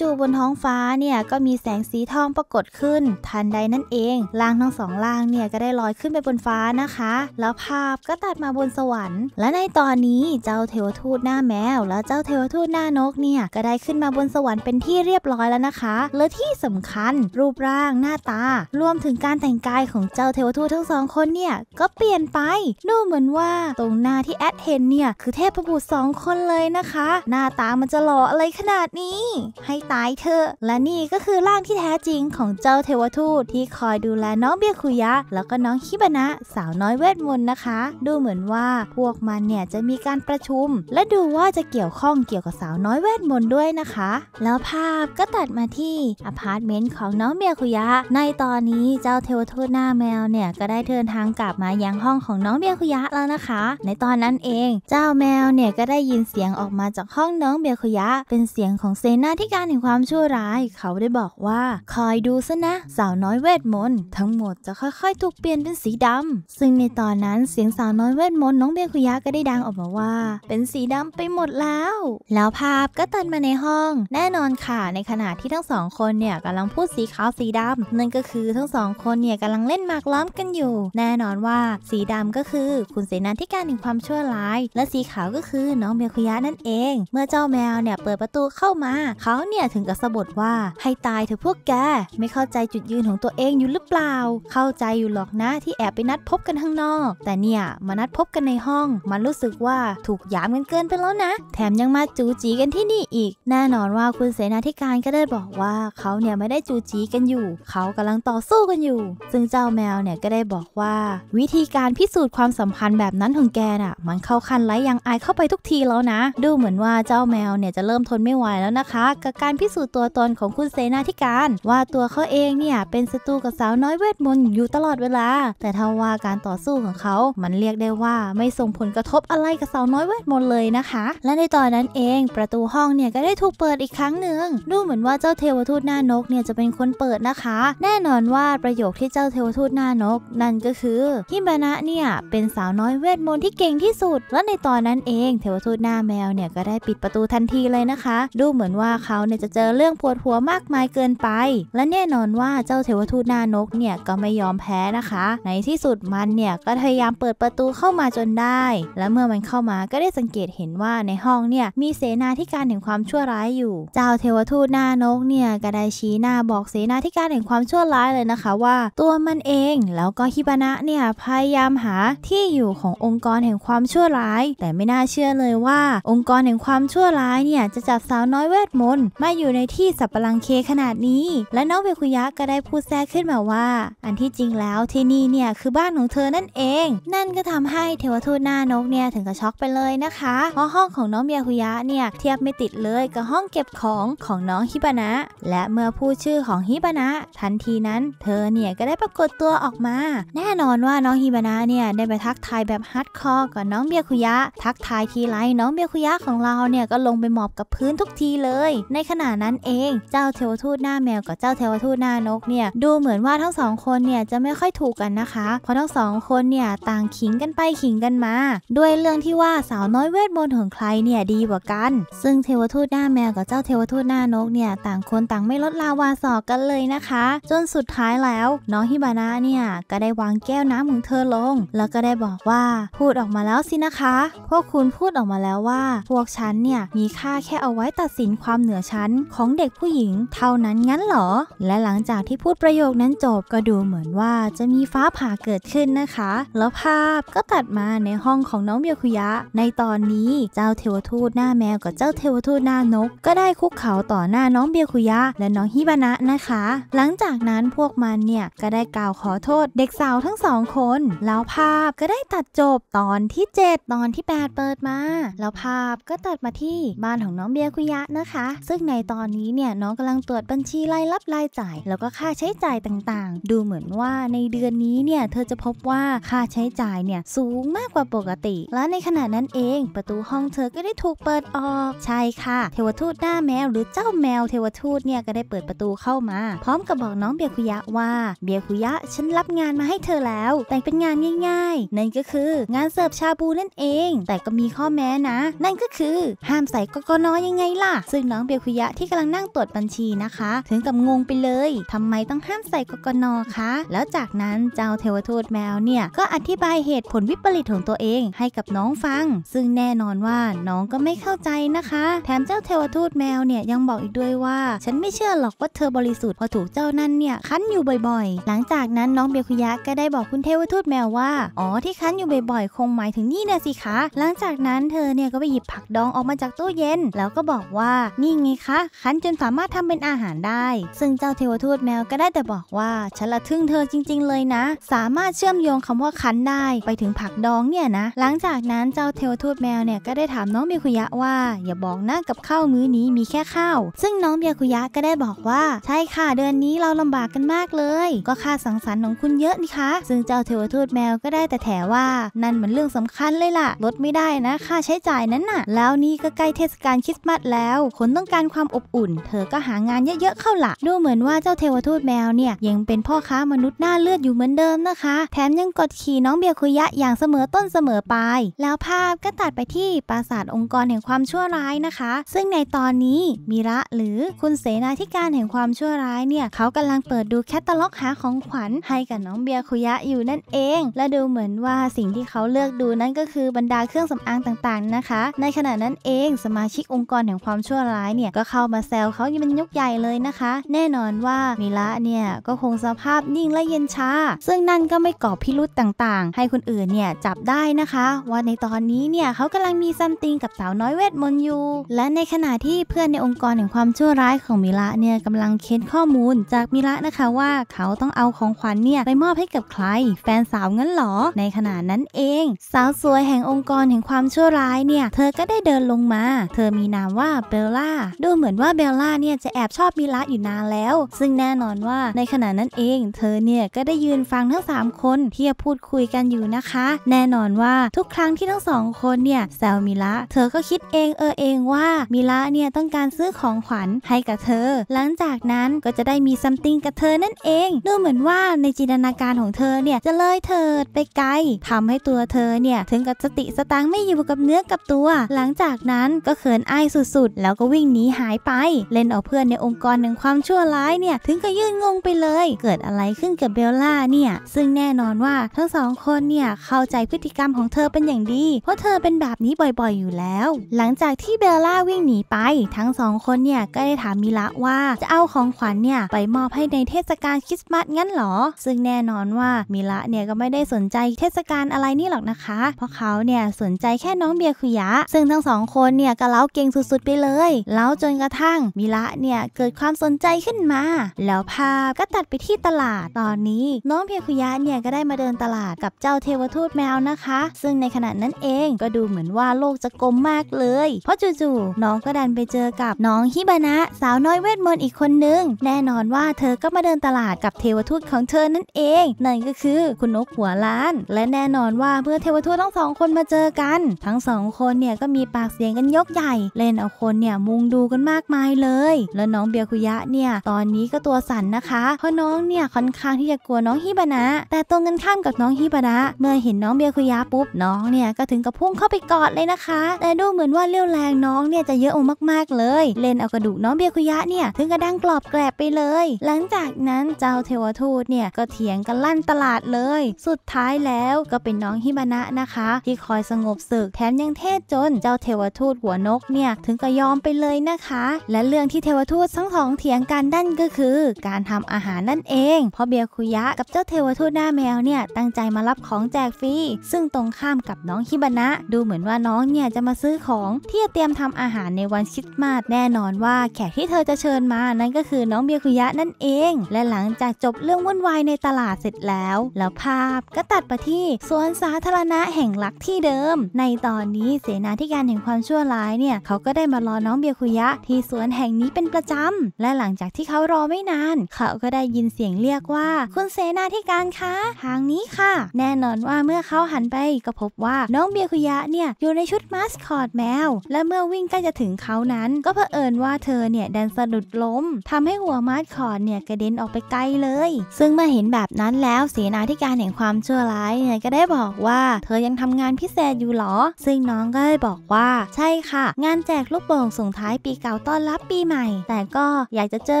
จู่ๆบนท้องฟ้าเนี่ยก็มีแสงสีทองปรากฏขึ้น ทันใดนั่นเองล่างทั้งสองล่างเนี่ยก็ได้ลอยขึ้นไปบนฟ้านะคะแล้วภาพก็ตัดมาบนสวรรค์ และในตอนนี้เจ้าเทวทูตหน้าแมว และเจ้าเทวทูตหน้านกเนี่ยก็ได้ขึ้นมาบนสวรรค์เป็นที่เรียบร้อยแล้วนะคะ และที่สำคัญรูปร่างหน้าตา รวมถึงการแต่งกายของเจ้าเทวทูตทั้งสองคนเนี่ยก็เปลี่ยนไป ดูเหมือนว่าตรงหน้าที่แอดเห็นเนี่ยคือเทพบุตรสองคนเลยนะคะ หน้าตามันจะหล่ออะไรขนาดนี้ ให้ตายเถอะ และนี่ก็คือร่างที่แท้จริงของเจ้าเทวทูตที่คอยดูแลน้องเบียคุยะ แล้วก็น้องฮิบานะสาวน้อยเวทมนต์นะคะ ดูเหมือนว่าพวกมันเนี่ยจะมีการประชุมและดูว่าจะเกี่ยวข้องเกี่ยวกับสาวน้อยเวทมนต์ด้วยนะคะ แล้วภาพก็ตัดมาที่อพาร์ตเมนต์ของน้องเมียคุยะในตอนนี้เจ้าเทวทูตหน้าแมวเนี่ยก็ได้เดินทางกลับมายังห้องของน้องเมียคุยะแล้วนะคะ ในตอนนั้นเอง เจ้าแมวเนี่ยก็ได้ยินเสียงออกมาจากห้องน้องเมียคุยะ เป็นเสียงของเซนาที่การแห่งความชั่วร้าย เขาได้บอกว่าคอยดูซะนะสาวน้อยเวทมนต์ทั้งหมดจะค่อยๆถูกเปลี่ยนเป็นสีดำซึ่งในตอนนั้นเสียงสาวน้อยเวทมนต์น้องเบคุยะก็ได้ดังออกมาว่า เป็นสีดำไปหมดแล้ว แล้วภาพก็ตัดมาในห้อง แน่นอนค่ะ ในขณะที่ทั้งสองคนเนี่ยกำลังพูดสีขาวสีดำนั่นก็คือทั้งสองคนเนี่ยกำลังเล่นหมากล้อมกันอยู่ แน่นอนว่าสีดำก็คือคุณเสนาธิการแห่งความชั่วร้าย และสีขาวก็คือน้องเบคุยะนั่นเอง เมื่อเจ้าแมวเนี่ยเปิดประตูเข้ามาเขาเนี่ยถึงกับสะบดว่าให้ตายเถอะพวกแกไม่เข้าใจจุดยืนของตัวเองอยู่หรือเปล่า เข้าใจอยู่หรอกนะที่แอบไปนัดพพบกันข้างนอก แต่เนี่ยมานัดพบกันในห้อง มันรู้สึกว่าถูกหยามกันเกินไปแล้วนะ แถมยังมาจูจีกันที่นี่อีก แน่นอนว่าคุณเสนาธิการก็ได้บอกว่าเขาเนี่ยไม่ได้จูจีกันอยู่ เขากำลังต่อสู้กันอยู่ ซึ่งเจ้าแมวเนี่ยก็ได้บอกว่า วิธีการพิสูจน์ความสัมพันธ์แบบนั้นของแกน่ะ มันเข้าขั้นไร้ยังอายเข้าไปทุกทีแล้วนะ ดูเหมือนว่าเจ้าแมวเนี่ยจะเริ่มทนไม่ไหวแล้วนะคะ กับการพิสูจน์ตัวตนของคุณเสนาธิการ ว่าตัวเขาเองเนี่ยเป็นศัตรูกับสาวน้อยเวทมนต์อยู่ตลอดเวลา แต่ทว่าการต่อสู้ของเขา มันเรียกได้ว่าไม่ส่งผลกระทบอะไรกับสาวน้อยเวทมนต์เลยนะคะ และในตอนนั้นเอง ประตูห้องเนี่ยก็ได้ถูกเปิดอีกครั้งหนึ่งดูเหมือนว่าเจ้าเทวทูตหน้านกเนี่ยจะเป็นคนเปิดนะคะ แน่นอนว่าประโยคที่เจ้าเทวทูตหน้านกนั่นก็คือฮิมบานะเนี่ยเป็นสาวน้อยเวทมนต์ที่เก่งที่สุด และในตอนนั้นเอง เทวทูตหน้าแมวเนี่ยก็ได้ปิดประตูทันทีเลยนะคะ ดูเหมือนว่าเขาเนี่ยจะเจอเรื่องปวดหัวมากมายเกินไป และแน่นอนว่าเจ้าเทวทูตหน้านกเนี่ยก็ไม่ยอมแพ้นะคะ ในที่สุดมันเนี่ยก็พยายามเปิดประตูเข้ามาจนได้ และเมื่อมันเข้ามา ก็ได้สังเกตเห็นว่าในห้องเนี่ยมีเสนาธิการแห่งความชั่วร้ายอยู่ เจ้าเทวทูตหน้านกเนี่ยก็ได้ชี้หน้าบอกเสนาธิการแห่งความชั่วร้ายเลยนะคะว่า ตัวมันเอง แล้วก็ฮิบานะเนี่ยพยายามหาที่อยู่ขององค์กรแห่งความชั่วร้าย แต่ไม่น่าเชื่อเลยว่า องค์กรแห่งความชั่วร้ายเนี่ยจะจับสาวน้อยเวทมนต์มาอยู่ในที่สับปะลังเคขนาดนี้ และน้องเวคุยะก็ได้พูดแทรกขึ้นมาว่าอันที่จริงแล้วที่นี่เนี่ยคือบ้านของของเธอนั่นเองนั่นก็ทำให้เทวทูตหน้านกเนี่ยถึงกับช็อกไปเลยนะคะ เพราะห้องของน้องเมียคุยะเนี่ยเทียบไม่ติดเลยกับห้องเก็บของของน้องฮิบานะและเมื่อพูดชื่อของฮิบานะทันทีนั้น เธอเนี่ยก็ได้ปรากฏตัวออกมา แน่นอนว่าน้องฮิบานะเนี่ยได้ไปทักทายแบบฮาร์ดคอร์กับน้องเบียคุยะ ทักทายทีไรน้องเบียคุยะของเราเนี่ยก็ลงไปหมอบกับพื้นทุกทีเลย ในขณะนั้นเองเจ้าเทวทูตหน้าแมวกับเจ้าเทวทูตหน้านกเนี่ยดูเหมือนว่าทั้งสองคนเนี่ยจะไม่ค่อยถูกกันนะคะ เพราะทั้งสองคนเนี่ยต่างขิงกันไปขิงกันมา ด้วยเรื่องที่ว่าสาว น้อยเวทมนต์ของ ใครเนี่ยดีกว่ากันซึ่งเทวทูตหน้าแมวกับเจ้าเทวทูตหน้านกเนี่ยต่างคนต่างไม่ลดลาวาสอกกันเลยนะคะ จนสุดท้ายแล้ว น้องฮิบานะเนี่ยก็ได้วางแก้วน้ำของเธอลง แล้วก็ได้บอกว่าพูดออกมาแล้วสินะคะ พวกคุณพูดออกมาแล้วว่า พวก ฉันเนี่ยมีค่าแค่เอาไว้ตัดสินความเหนือชั้นของเด็กผู้หญิง เท่านั้นงั้นหรอและหลังจากที่พูดประโยคนั้นจบก็ดูเหมือนว่าจะมีฟ้าผ่าเกิดขึ้นึ้นนะคะแล้วภาพก็ตัดมาในห้องของน้องเบียคุยะ ในตอนนี้เจ้าเทวทูตหน้าแมวกับเจ้าเทวทูตหน้านกก็ได้คุกเข่าต่อหน้าน้องเบียคุยะ และน้องฮิบานะนะคะ หลังจากนั้นพวกมันเนี่ยก็ได้กล่าวขอโทษ เด็กสาวทั้งสองคนแล้วภาพก็ได้ตัดจบตอนที่ 7 ตอนที่ 8 เปิดมา แล้วภาพก็ตัดมาที่บ้านของน้องเบียคุยะนะคะ ซึ่งในตอนนี้เนี่ยน้องกำลังตรวจบัญชีรายรับรายจ่ายแล้วก็ค่าใช้จ่ายต่างๆ ดูเหมือนว่าในเดือนนี้เนี่ยเธอจะพบว่าค่าใช้จ่ายเนี่ยสูงมากกว่าปกติ และในขณะนั้นเอง ประตูห้องเธอก็ได้ถูกเปิดออก ใช่ค่ะ เทวทูตหน้าแมว หรือเจ้าแมวเทวทูตเนี่ยก็ได้เปิดประตูเข้ามา พร้อมกับบอกน้องเบียคุยะว่า เบียคุยะฉันรับงานมาให้เธอแล้ว แต่เป็นงานง่ายๆนั่นก็คือ งานเสิร์ฟชาบูนั่นเอง แต่ก็มีข้อแม้นะ นั่นก็คือห้ามใส่กกนอยังไงล่ะซึ่งน้องเบียคุยะที่กำลังนั่งตรวจบัญชีนะคะ ถึงกับงงไปเลยทำไมต้องห้ามใส่กกนอคะแล้วจากนั้นเจ้าเทวทูตแมวเนี่ยก็อธิบายเหตุผลวิปริตของตัวเองให้กับน้องฟัง ซึ่งแน่นอนว่าน้องก็ไม่เข้าใจนะคะ แถมเจ้าเทวทูตแมวเนี่ยยังบอกอีกด้วยว่า ฉันไม่เชื่อหรอกว่าเธอบริสุทธิ์พอถูกเจ้านั่นเนี่ยคั้นอยู่บ่อยๆ หลังจากนั้น น้องเบลคุยะก็ได้บอกคุณเทวทูตแมวว่า อ๋อที่คั้นอยู่บ่อยๆคงหมายถึงนี่นะสิคะ หลังจากนั้นเธอเนี่ยก็ไปหยิบผักดองออกมาจากตู้เย็น แล้วก็บอกว่านี่ไงคะคั้นจนสามารถทำเป็นอาหารได้ ซึ่งเจ้าเทวทูตแมวก็ได้แต่บอกว่าฉันละทึ่งเธอจริง ๆ เลยนะ สามารถชื่อมโยงคำว่าคั้นได้ไปถึงผักดองเนี่ยนะหลังจากนั้นเจ้าเทวทูตแมวเนี่ยก็ได้ถามน้องเบียคุยะว่าอย่าบอกนะกับข้าวมื้อนี้มีแค่ข้าวซึ่งน้องเบียคุยะก็ได้บอกว่าใช่ค่ะ เดือนนี้เราลำบากกันมากเลย ก็ค่าสังสรรค์ของคุณเยอะนี่คะซึ่งเจ้าเทวทูตแมวก็ได้แต่แถว่า นั่นมันเรื่องสำคัญเลยล่ะลดไม่ได้นะ ค่าใช้จ่ายนั้นน่ะ แล้วนี่ก็ใกล้เทศกาลคริสต์มาสแล้ว คนต้องการความอบอุ่น เธอก็หางานเยอะๆเข้าละดูเหมือนว่าเจ้าเทวทูตแมวเนี่ยยังเป็นพ่อค้ามนุษย์หน้าเลือดอยู่เหมือนเดิมนะคะแถมยังกดขี่น้องเบียคุยะอย่างเสมอต้นเสมอปลาย แล้วภาพก็ตัดไปที่ปราสาทองค์กรแห่งความชั่วร้ายนะคะ ซึ่งในตอนนี้มิระหรือคุณเสนาธิการแห่งความชั่วร้ายเนี่ยเขากำลังเปิดดูแคตตาล็อกหาของขวัญให้กับน้องเบียคุยะอยู่นั่นเอง และดูเหมือนว่าสิ่งที่เขาเลือกดูนั่นก็คือบรรดาเครื่องสำอางต่างๆนะคะ ในขณะนั้นเองสมาชิกองค์กรแห่งความชั่วร้ายเนี่ยก็เข้ามาแซวเขาอย่างเป็นยกใหญ่เลยนะคะ แน่นอนว่ามิระเนี่ยก็คงสภาพนิ่งและเย็นชา ซึ่งนั่นก็ไม่กอบพิรุษต่างๆ ให้คนอื่นเนี่ยจับได้นะคะว่าในตอนนี้เนี่ยเขากำลังมีซัมติงกับสาวน้อยเวทมนต์อยู่และในขณะที่เพื่อนในองค์กรแห่งความชั่วร้ายของมิระเนี่ยกำลังเค้นข้อมูลจากมิระนะคะว่าเขาต้องเอาของขวัญเนี่ยไปมอบให้กับใคร แฟนสาวงั้นหรอ ในขณะนั้นเอง สาวสวยแห่งองค์กรแห่งความชั่วร้ายเนี่ยเธอก็ได้เดินลงมาเธอมีนามว่าเบลล่าดูเหมือนว่าเบลล่าเนี่ยจะแอบชอบมิระอยู่นานแล้วซึ่งแน่นอนว่าในขณะนั้นเอง เธอเนี่ยก็ได้ยืนฟังทั้ง3คนนที่จะพูดคุยกันอยู่นะคะ แน่นอนว่าทุกครั้งที่ทั้งสองคนเนี่ยแซวมิละเธอก็คิดเองเออเองว่ามิละเนี่ยต้องการซื้อของขวัญให้กับเธอ หลังจากนั้นก็จะได้มีซัมติงกับเธอนั่นเอง ดูเหมือนว่าในจินตนาการของเธอเนี่ยจะเลยเถิดไปไกลทำให้ตัวเธอเนี่ยถึงกับสติสตังไม่อยู่กับเนื้อกับตัว หลังจากนั้นก็เขินอายสุดๆ แล้วก็วิ่งหนีหายไป เล่นเอาเพื่อนในองค์กรหนึ่งความชั่วร้ายเนี่ยถึงกับยื่นงงไปเลยเกิดอะไรขึ้นกับเบลล่าเนี่ยซึ่งแน่นนอนว่าทั้งสองคนเนี่ยเข้าใจพฤติกรรมของเธอเป็นอย่างดีเพราะเธอเป็นแบบนี้บ่อย ๆ อยู่แล้ว หลังจากที่เบลล่าวิ่งหนีไป ทั้งสองคนเนี่ยก็ได้ถามมิละว่าจะเอาของขวัญเนี่ยไปมอบให้ในเทศกาลคริสต์มาสงั้นหรอซึ่งแน่นอนว่ามิละเนี่ยก็ไม่ได้สนใจเทศกาลอะไรนี่หรอกนะคะเพราะเขาเนี่ยสนใจแค่น้องเบียร์คุยะ ซึ่งทั้งสองคนเนี่ยก็เล้าเก่งสุดๆไปเลยเล้าจนกระทั่งมิละเนี่ยเกิดความสนใจขึ้นมา แล้วภาพก็ตัดไปที่ตลาดตอนนี้น้องเบียร์คุยะเนี่ยก็ได้มาเดินตลาดกับเจ้าเทวทูตแมวนะคะ ซึ่งในขณะนั้นเองก็ดูเหมือนว่าโลกจะกลมมากเลยเพราะจู่ๆน้องก็ดันไปเจอกับน้องฮิบานะสาวน้อยเวทมนต์อีกคนนึงแน่นอนว่าเธอก็มาเดินตลาดกับเทวทูตของเธอนั่นเอง นั่นก็คือคุณนกหัวล้าน และแน่นอนว่าเมื่อเทวทูตทั้งสองคนมาเจอกัน ทั้งสองคนเนี่ยก็มีปากเสียงกันยกใหญ่ เล่นเอาคนเนี่ยมุงดูกันมากมายเลย แล้วน้องเบียคุยะเนี่ยตอนนี้ก็ตัวสั่นนะคะเพราะน้องเนี่ยค่อนข้างที่จะกลัวน้องฮิบานะ แต่ตรงกันข้ามกับน้องฮิบาระเมื่อเห็นน้องเบียคุยะปุ๊บน้องเนี่ยก็ถึงกับพุ่งเข้าไปกอดเลยนะคะ แต่ดูเหมือนว่าเรี่ยวแรงน้องเนี่ยจะเยอะอมากๆ เลย เล่นเอากระดูกน้องเบียคุยะเนี่ยถึงกระดังกรอบแกรบไปเลย หลังจากนั้นเจ้าเทวทูตเนี่ยก็เถียงกันลั่นตลาดเลย สุดท้ายแล้วก็เป็นน้องฮิบานะนะคะ ที่คอยสงบศึกแถมยังเทศจนเจ้าเทวทูตหัวนกเนี่ยถึงกับยอมไปเลยนะคะ และเรื่องที่เทวทูตทั้งสองเถียงกันนั่นก็คือ การทำอาหารนั่นเองเพราะเบียคุยะกับเจ้าเทวทูตหน้าเมแมวเนี่ยตั้งใจมารับของแจกฟรี ซึ่งตรงข้ามกับน้องฮิบานะดูเหมือนว่าน้องเนี่ยจะมาซื้อของ ที่จะเตรียมทำอาหารในวันคริสต์มาสแน่นอนว่าแขกที่เธอจะเชิญมานั่นก็คือน้องเบียคุยะนั่นเอง และหลังจากจบเรื่องวุ่นวายในตลาดเสร็จแล้ว แล้วภาพก็ตัดไปที่สวนสาธารณะแห่งหลักที่เดิม ในตอนนี้เสนาธิการแห่งความชั่วร้ายเนี่ยเขาก็ได้มารอน้องเบียคุยะ ที่สวนแห่งนี้เป็นประจำและหลังจากที่เขารอไม่นานเขาก็ได้ยินเสียงเรียกว่า คุณเสนาธิการคะทางนี้ค่ะ แน่นอนว่าเมื่อเขาหันไปก็พบว่าน้องเบียคุยะเนี่ยอยู่ในชุดมาสคอตแมวและเมื่อวิ่งใกล้จะถึงเขานั้น ก็เผอิญว่าเธอเนี่ยดันสะดุดล้ม ทำให้หัวมาสคอตเนี่ยกระเด็นออกไปไกลเลย ซึ่งเมื่อเห็นแบบนั้นแล้วเสนาธิการแห่งความชั่วร้ายเนี่ยก็ได้บอกว่า เธอยังทำงานพิเศษอยู่หรอ ซึ่งน้องก็ได้บอกว่า ใช่ค่ะ งานแจกลูกโป่งส่งท้ายปีเก่าต้อนรับปีใหม่ แต่ก็อยากจะเจอ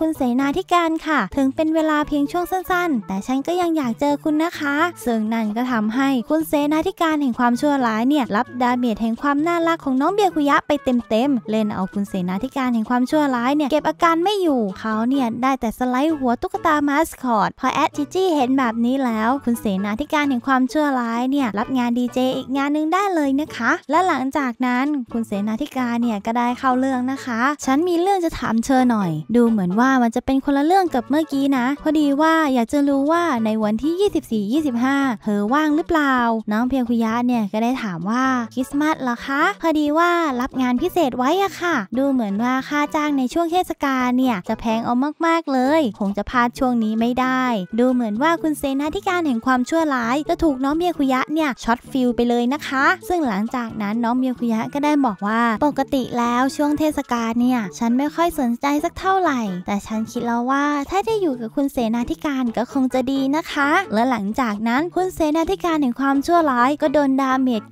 คุณเสนาธิการค่ะ ถึงเป็นเวลาเพียงช่วงสั้น ๆ แต่ฉันก็ยังอยากเจอคุณณนะคะซึ่งนั่นก็ทำให้คุณเสนาธิการแห่งความชั่วร้ายเนี่ยรับดาเมจแห่งความน่ารักของน้องเบียคุยะไปเต็มๆ เล่นเอาคุณเสนาธิการแห่งความชั่วร้ายเนี่ยเก็บอาการไม่อยู่เขาเนี่ยได้แต่สไลด์หัวตุ๊กตามาสคอตพอแอดจิจี้เห็นแบบนี้แล้วคุณเสนาธิการแห่งความชั่วร้ายเนี่ยรับงานดีเจอีกงานนึงได้เลยนะคะ และหลังจากนั้นคุณเสนาธิการเนี่ยก็ได้เข้าเรื่องนะคะ ฉันมีเรื่องจะถามเธอหน่อย ดูเหมือนว่ามันจะเป็นคนละเรื่องกับเมื่อกี้นะ พอดีว่าอยากจะรู้ว่าในวันที่24 25เธอว่างหรือเปล่า น้องเพียงคุยะเนี่ยก็ได้ถามว่าคริสต์มาสเหรอคะพอดีว่ารับงานพิเศษไว้อะค่ะ ดูเหมือนว่าค่าจ้างในช่วงเทศกาลเนี่ยจะแพงเอามากๆเลยคงจะพลาดช่วงนี้ไม่ได้ ดูเหมือนว่าคุณเซนาธิการแห่งความชั่วร้ายจะถูกน้องเพียคุยะเนี่ยช็อตฟิลไปเลยนะคะ ซึ่งหลังจากนั้นน้องเพียคุยะก็ได้บอกว่าปกติแล้วช่วงเทศกาลเนี่ยฉันไม่ค่อยสนใจสักเท่าไหร่ แต่ฉันคิดแล้วว่า ถ้าได้อยู่กับคุณเสนาธิการก็คงจะดีนะคะและหลังจากนั้นคุณเสนาธิการแห่งความชั่วร้ายก็โดนดาเมจ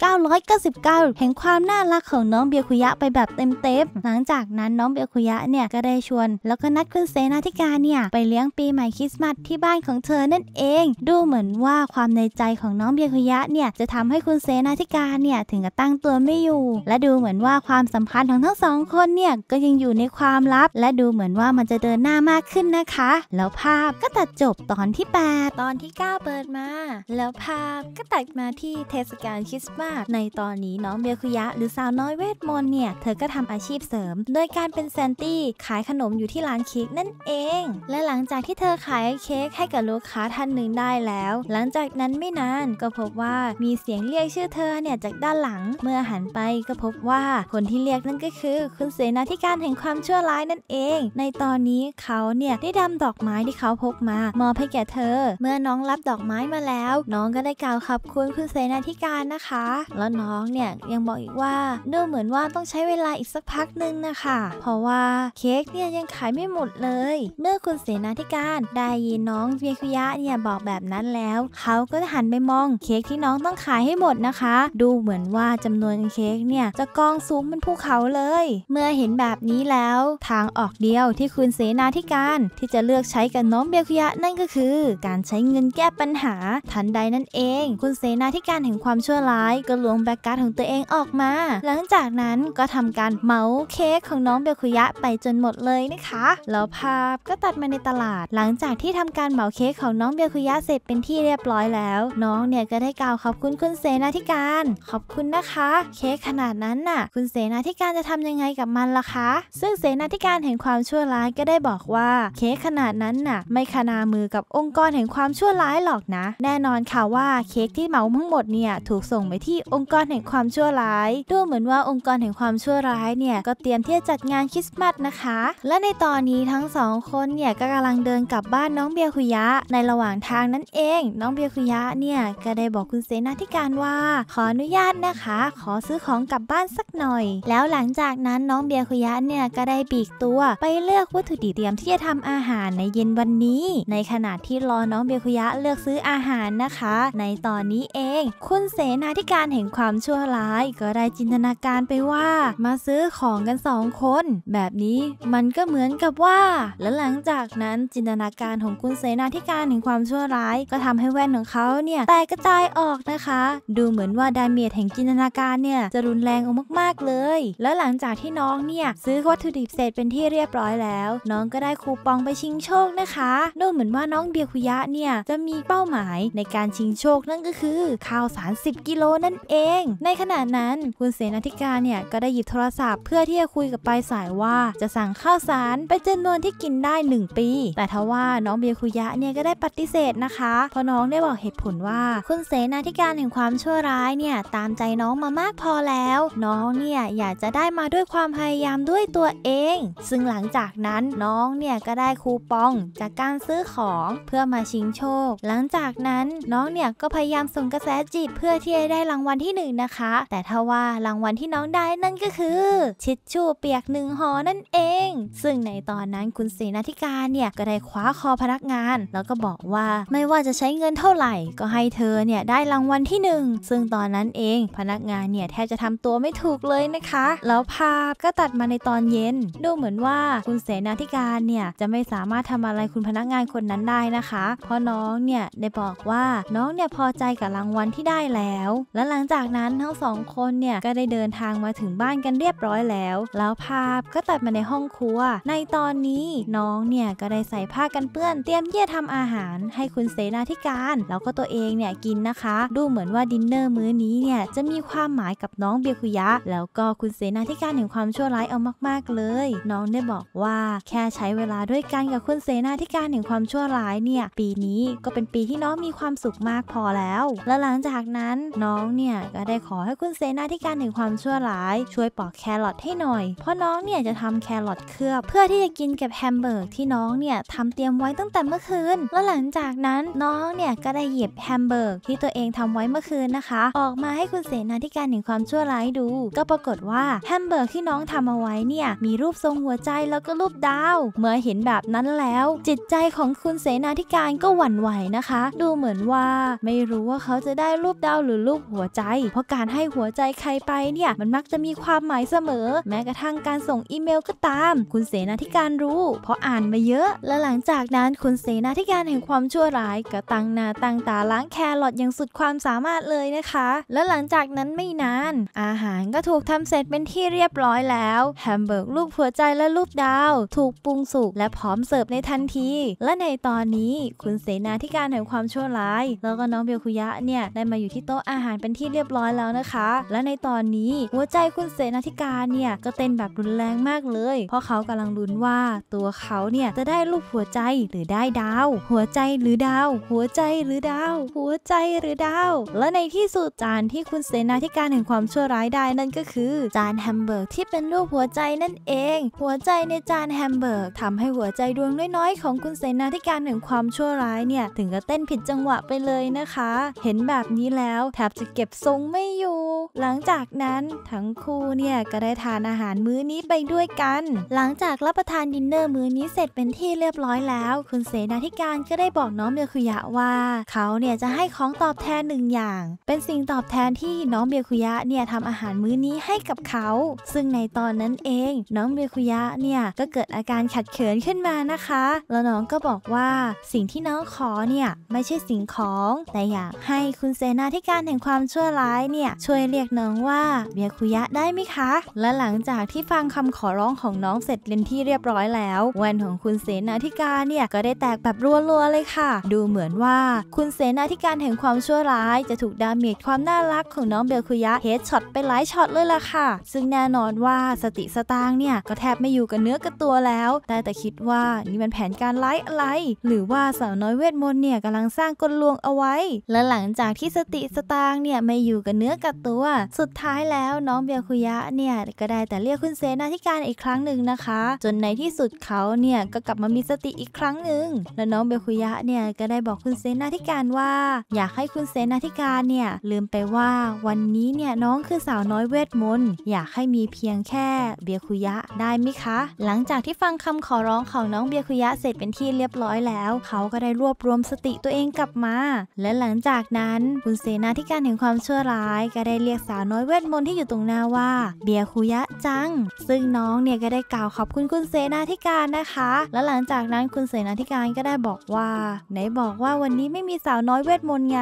999แห่งความน่ารักของน้องเบียคุยะไปแบบเต็มๆหลังจากนั้นน้องเบียคุยะเนี่ยก็ได้ชวน แล้วก็นัดคุณเสนาธิการเนี่ยไปเลี้ยงปีใหม่คริสต์มาสที่บ้านของเธอนั่นเอง ดูเหมือนว่าความในใจของน้องเบียคุยะเนี่ยจะทำให้คุณเสนาธิการเนี่ยถึงกับตั้งตัวไม่อยู่ และดูเหมือนว่าความสัมพันธ์ของทั้งสองคนเนี่ยก็ยังอยู่ในความลับ และดูเหมือนว่ามันจะเดินหน้ามากขึ้นนะคะ แล้วภาพก็ตัดจบตอนที่8ตอนที่9ปิดมาแล้วภาพก็ตัดมาที่เทศกาลคริสต์มาสในตอนนี้น้องเบลคุยะหรือสาวน้อยเวทมนต์เนี่ยเธอก็ทำอาชีพเสริม โดยการเป็นแซนตี้ขายขนมอยู่ที่ร้านเค้กนั่นเอง และหลังจากที่เธอขายเค้กให้กับลูกค้าท่านหนึ่งได้แล้ว หลังจากนั้นไม่นานก็พบว่ามีเสียงเรียกชื่อเธอเนี่ยจากด้านหลังเมื่อหันไปก็พบว่าคนที่เรียกนั่นก็คือคุณเสนาธิการแห่งความชั่วร้ายนั่นเอง ในตอนนี้เขาเนี่ยได้ดำดอกไม้ที่เขาพกมา มอบให้แก่เธอเมื่อน้องรับดอกอกไม้มาแล้วน้องก็ได้กล่าวขอบคุณคุณเสนาธิการนะคะแล้วน้องเนี่ยยังบอกอีกว่าดูเหมือนว่าต้องใช้เวลาอีกสักพักนึงนะคะเพราะว่าเค้กเนี่ยยังขายไม่หมดเลย เมื่อคุณเสนาธิการได้ยินน้องเวียคุยะเนี่ยบอกแบบนั้นแล้วเขาก็หันไปมองเค้กที่น้องต้องขายให้หมดนะคะ ดูเหมือนว่าจำนวนเค้กเนี่ยจะกองสูงเป็นภูเขาเลย เมื่อเห็นแบบนี้แล้วทางออกเดียวที่คุณเสนาธิการที่จะเลือกใช้กับน้องเบียคุยะนั่นก็คือ การใช้เงินแก้ปัญญหาทันใดนั่นเอง คุณเสนาธิการแห่งความชั่วร้าย ก็ล้วงแบกการ์ดของตัวเองออกมา หลังจากนั้นก็ทำการเมาเค้กของน้องเบลคุยะไปจนหมดเลยนะคะแล้วภาพก็ตัดมาในตลาด หลังจากที่ทำการเมาเค้กของน้องเบลคุยะเสร็จเป็นที่เรียบร้อยแล้ว น้องเนี่ยก็ได้กล่าวขอบคุณคุณเสนาธิการขอบคุณนะคะ เค้กขนาดนั้นน่ะ คุณเสนาธิการจะทำยังไงกับมันล่ะคะ ซึ่งเสนาธิการแห่งความชั่วร้ายก็ได้บอกว่าเค้กขนาดนั้นน่ะไม่ขนามือกับองค์กรแห่งความชั่วร้ายหรหรอกนะแน่นอนค่ะว่าเค้กที่เหมาทั้งหมดเนี่ยถูกส่งไปที่องค์กรแห่งความชั่วร้ายดูเหมือนว่าองค์กรแห่งความชั่วร้ายเนี่ยก็เตรียมที่จะจัดงานคริสต์มาสนะคะ และในตอนนี้ทั้งสองคนเนี่ยก็กำลังเดินกลับบ้านน้องเบียคุยะ ในระหว่างทางนั่นเองน้องเบียคุยะเนี่ยก็ได้บอกคุณเสนาธิการว่าขออนุญาตนะคะ ขอซื้อของกลับบ้านสักหน่อย แล้วหลังจากนั้นน้องเบียคุยะเนี่ยก็ได้ปีกตัว ไปเลือกวัตถุดิบเตรียมที่จะทำอาหารในเย็นวันนี้ ในขณะที่รอน้องเบียคุยะเลือกซื้ออาหารนะคะ ในตอนนี้เองคุณเสนาธิการเห็นความชั่วร้าย ก็ได้จินตนาการไปว่ามาซื้อของกันสองคนแบบนี้มันก็เหมือนกับว่า และหลังจากนั้นจินตนาการของคุณเสนาธิการเห็นความชั่วร้าย ก็ทำให้แว่นของเขาเนี่ยแตกกระจายออกนะคะ ดูเหมือนว่าดาเมยแห่งจินตนาการเนี่ยจะรุนแรงออกมากๆเลย และหลังจากที่น้องเนี่ยซื้อวัตถุดิบเสร็จเป็นที่เรียบร้อยแล้ว น้องก็ได้คูปองไปชิงโชคนะคะ ดูเหมือนว่าน้องเบียคุยะเนี่ยจะมีเป้าหมายในการชิงโชคนั่นก็คือข้าวสาร 10 กิโลนั่นเอง ในขณะนั้นคุณเสนาธิการเนี่ยก็ได้หยิบโทรศัพท์ เพื่อที่จะคุยกับปลายสายว่าจะสั่งข้าวสารเป็นจำนวนที่กินได้ 1 ปี แต่ทว่าน้องเบียคุยะเนี่ยก็ได้ปฏิเสธนะคะ เพราะน้องได้บอกเหตุผลว่าคุณเสนาธิการแห่งความชั่วร้ายเนี่ยตามใจน้องมามากพอแล้ว น้องเนี่ยอยากจะได้มาด้วยความพยายามด้วยตัวเอง ซึ่งหลังจากนั้นน้องเนี่ยก็ได้คูปองจากการซื้อของเพื่อมาชิงโชคหลังังจากนั้นน้องเนี่ยก็พยายามส่งกระแสจิตเพื่อที่จะได้รางวัลที่1นะคะแต่ถ้าว่ารางวัลที่น้องได้นั่นก็คือชิดชู่เปียกหนึ่งหอนั่นเอง ซึ่งในตอนนั้นคุณศรีนาธิการเนี่ยก็ได้คว้าคอพนักงาน แล้วก็บอกว่าไม่ว่าจะใช้เงินเท่าไหร่ ก็ให้เธอเนี่ยได้รางวัลที่1ซึ่งตอนนั้นเองพนักงานเนี่ยแทบจะทำตัวไม่ถูกเลยนะคะ แล้วภาพก็ตัดมาในตอนเย็นดูเหมือนว่าคุณเสนาธิการเนี่ยจะไม่สามารถทำอะไรคุณพนักงานคนนั้นได้นะคะ เพราะน้องเนี่ยได้บอกว่าน้องเนี่ยพอใจกับรางวัลที่ได้แล้ว และหลังจากนั้นทั้งสองคนเนี่ยก็ได้เดินทางมาถึงบ้านกันเรียบร้อยแล้ว แล้วภาพก็ตัดมาในห้องครัวในตอนนี้น้องเนี่ยก็ได้ใส่ผ้ากันเปื้อน เตรียมเยี่ยทำอาหาร ให้คุณเสนาธิการแล้วก็ตัวเองเนี่ยกินนะคะ ดูเหมือนว่าดินเนอร์มื้อนี้เนี่ยจะมีความหมายกับน้องเบียคุยะ แล้วก็คุณเสนาธิการถึงความชั่วร้ายเอามากๆเลย น้องได้บอกว่าแค่ใช้เวลาด้วยกันกับคุณเสนาธิการถึงความชั่วร้ายเนี่ยปีนี้ก็เป็นปีีที่น้องมีความสุขมากพอแล้ว และหลังจากนั้นน้องเนี่ยก็ได้ขอให้คุณเสนาธิการถึงความชั่วร้ายช่วยปอกแครอทให้หน่อย เพราะน้องเนี่ยจะทำแครอทเคลือบเพื่อที่จะกินกับแฮมเบอร์กที่น้องเนี่ยทำเตรียมไว้ตั้งแต่เมื่อคืน และหลังจากนั้นน้องเนี่ยก็ได้หยิบแฮมเบอร์กที่ตัวเองทำไว้เมื่อคืนนะคะออกมาให้คุณเสนาธิการถึงความชั่วร้ายดู ก็ปรากฏว่าแฮมเบอร์กที่น้องทำเอาไว้เนี่ยมีรูปทรงหัวใจแล้วก็รูปดาว เมื่อเห็นแบบนั้นแล้ว จิตใจของคุณเสนาธิการก็หวั่นไหวนะคะคะดูเหมือนว่าไม่รู้ว่าเขาจะได้รูปดาวหรือรูปหัวใจ เพราะการให้หัวใจใครไปเนี่ยมันมักจะมีความหมายเสมอ แม้กระทั่งการส่งอีเมลก็ตามคุณเสนาธิการรู้ เพราะอ่านมาเยอะ และหลังจากนั้นคุณเสนาธิการแห่งความชั่วร้ายก็ตั้งหน้าตั้งตาล้างแครอทอย่างสุดความสามารถเลยนะคะ และหลังจากนั้นไม่นานอาหารก็ถูกทำเสร็จเป็นที่เรียบร้อยแล้วแฮมเบิร์กรูปหัวใจและรูปดาว ถูกปรุงสุกและพร้อมเสิร์ฟในทันที และในตอนนี้คุณเสนาธิการแห่งห่งความชั่วร้าย แล้วก็น้องเบลคุยะเนี่ยได้มาอยู่ที่โต๊ะอาหารเป็นที่เรียบร้อยแล้วนะคะ และในตอนนี้หัวใจคุณเสนาธิการเนี่ยก็เต้นแบบรุนแรงมากเลย เพราะเขากำลังลุ้นว่าตัวเขาเนี่ยจะได้รูปหัวใจหรือได้ดาว หัวใจหรือดาวหัวใจหรือดาวหัวใจหรือดาวและในที่สุดจานที่คุณเสนาธิการแห่งความชั่วร้ายได้ นั่นก็คือ จานแฮมเบอร์กที่เป็นรูปหัวใจนั่นเอง หัวใจในจานแฮมเบอร์กทำให้หัวใจดวงน้อยๆของคุณเสนาธิการแห่งความชั่วร้ายเนี่ยถึงกัเต้นผิดจังหวะไปเลยนะคะ เห็นแบบนี้แล้วแทบจะเก็บทรงไม่อยู่ หลังจากนั้นทั้งคู่เนี่ยก็ได้ทานอาหารมื้อนี้ไปด้วยกัน หลังจากรับประทานดินเนอร์มื้อนี้เสร็จเป็นที่เรียบร้อยแล้ว คุณเสนาธิการก็ได้บอกน้องเบลคุยะว่าเขาเนี่ยจะให้ของตอบแทนหนึ่งอย่าง เป็นสิ่งตอบแทนที่น้องเบลคุยะเนี่ยทำอาหารมื้อนี้ให้กับเขา ซึ่งในตอนนั้นเองน้องเบลคุยะเนี่ยก็เกิดอาการขัดเขินขึ้นมานะคะ แล้วน้องก็บอกว่าสิ่งที่น้องขอเนี่ยไม่ใช่สิ่งของแต่อยากให้คุณเสนาธิการแห่งความชั่วร้ายเนี่ยช่วยเรียกน้องว่าเบียคุยะได้ไหมคะ และหลังจากที่ฟังคำขอร้องของน้องเสร็จเรียนที่เรียบร้อยแล้วแวนของคุณเสนาธิการเนี่ยก็ได้แตกแบบรัวๆเลยค่ะ ดูเหมือนว่าคุณเสนาธิการแห่งความชั่วร้ายจะถูกดาเมจความน่ารักของน้องเบลคุยะเฮดช็อตไปหลายช็อตเลยล่ะค่ะ ซึ่งแน่นอนว่าสติสตางเนี่ยก็แทบไม่อยู่กับเนื้อกับตัวแล้ว แต่แต่คิดว่านี่มันแผนการรล่อะไร หรือว่าสาวน้อยเวทมนต์เนี่ยกำลังสร้างกลลวงเอาไว้ และหลังจากที่สติสตางเนี่ยไม่อยู่กับเนื้อกับตัว สุดท้ายแล้วน้องเบียคุยะเนี่ยก็ได้แต่เรียกคุณเซนาธิการอีกครั้งหนึ่งนะคะ จนในที่สุดเขาเนี่ยก็กลับมามีสติอีกครั้งหนึ่งและน้องเบียคุยะเนี่ยก็ได้บอกคุณเซนาธิการว่า อยากให้คุณเซนาธิการเนี่ยลืมไปว่าวันนี้เนี่ยน้องคือสาวน้อยเวทมนต์อยากให้มีเพียงแค่เบียคุยะได้ไหมคะ หลังจากที่ฟังคำขอร้องของน้องเบียคุยะเสร็จเป็นที่เรียบร้อยแล้วเขาก็ได้รวบรวมสติติตัวเองกลับมา และหลังจากนั้นคุณเสนาธิการแห่งความชั่วร้าย ก็ได้เรียกสาวน้อยเวทมนต์ที่อยู่ตรงหน้าว่า เบียคุยะจัง ซึ่งน้องเนี่ยก็ได้กล่าวขอบคุณคุณเสนาธิการนะคะ และหลังจากนั้นคุณเสนาธิการก็ได้บอกว่าไหนบอกว่าวันนี้ไม่มีสาวน้อยเวทมนต์ไง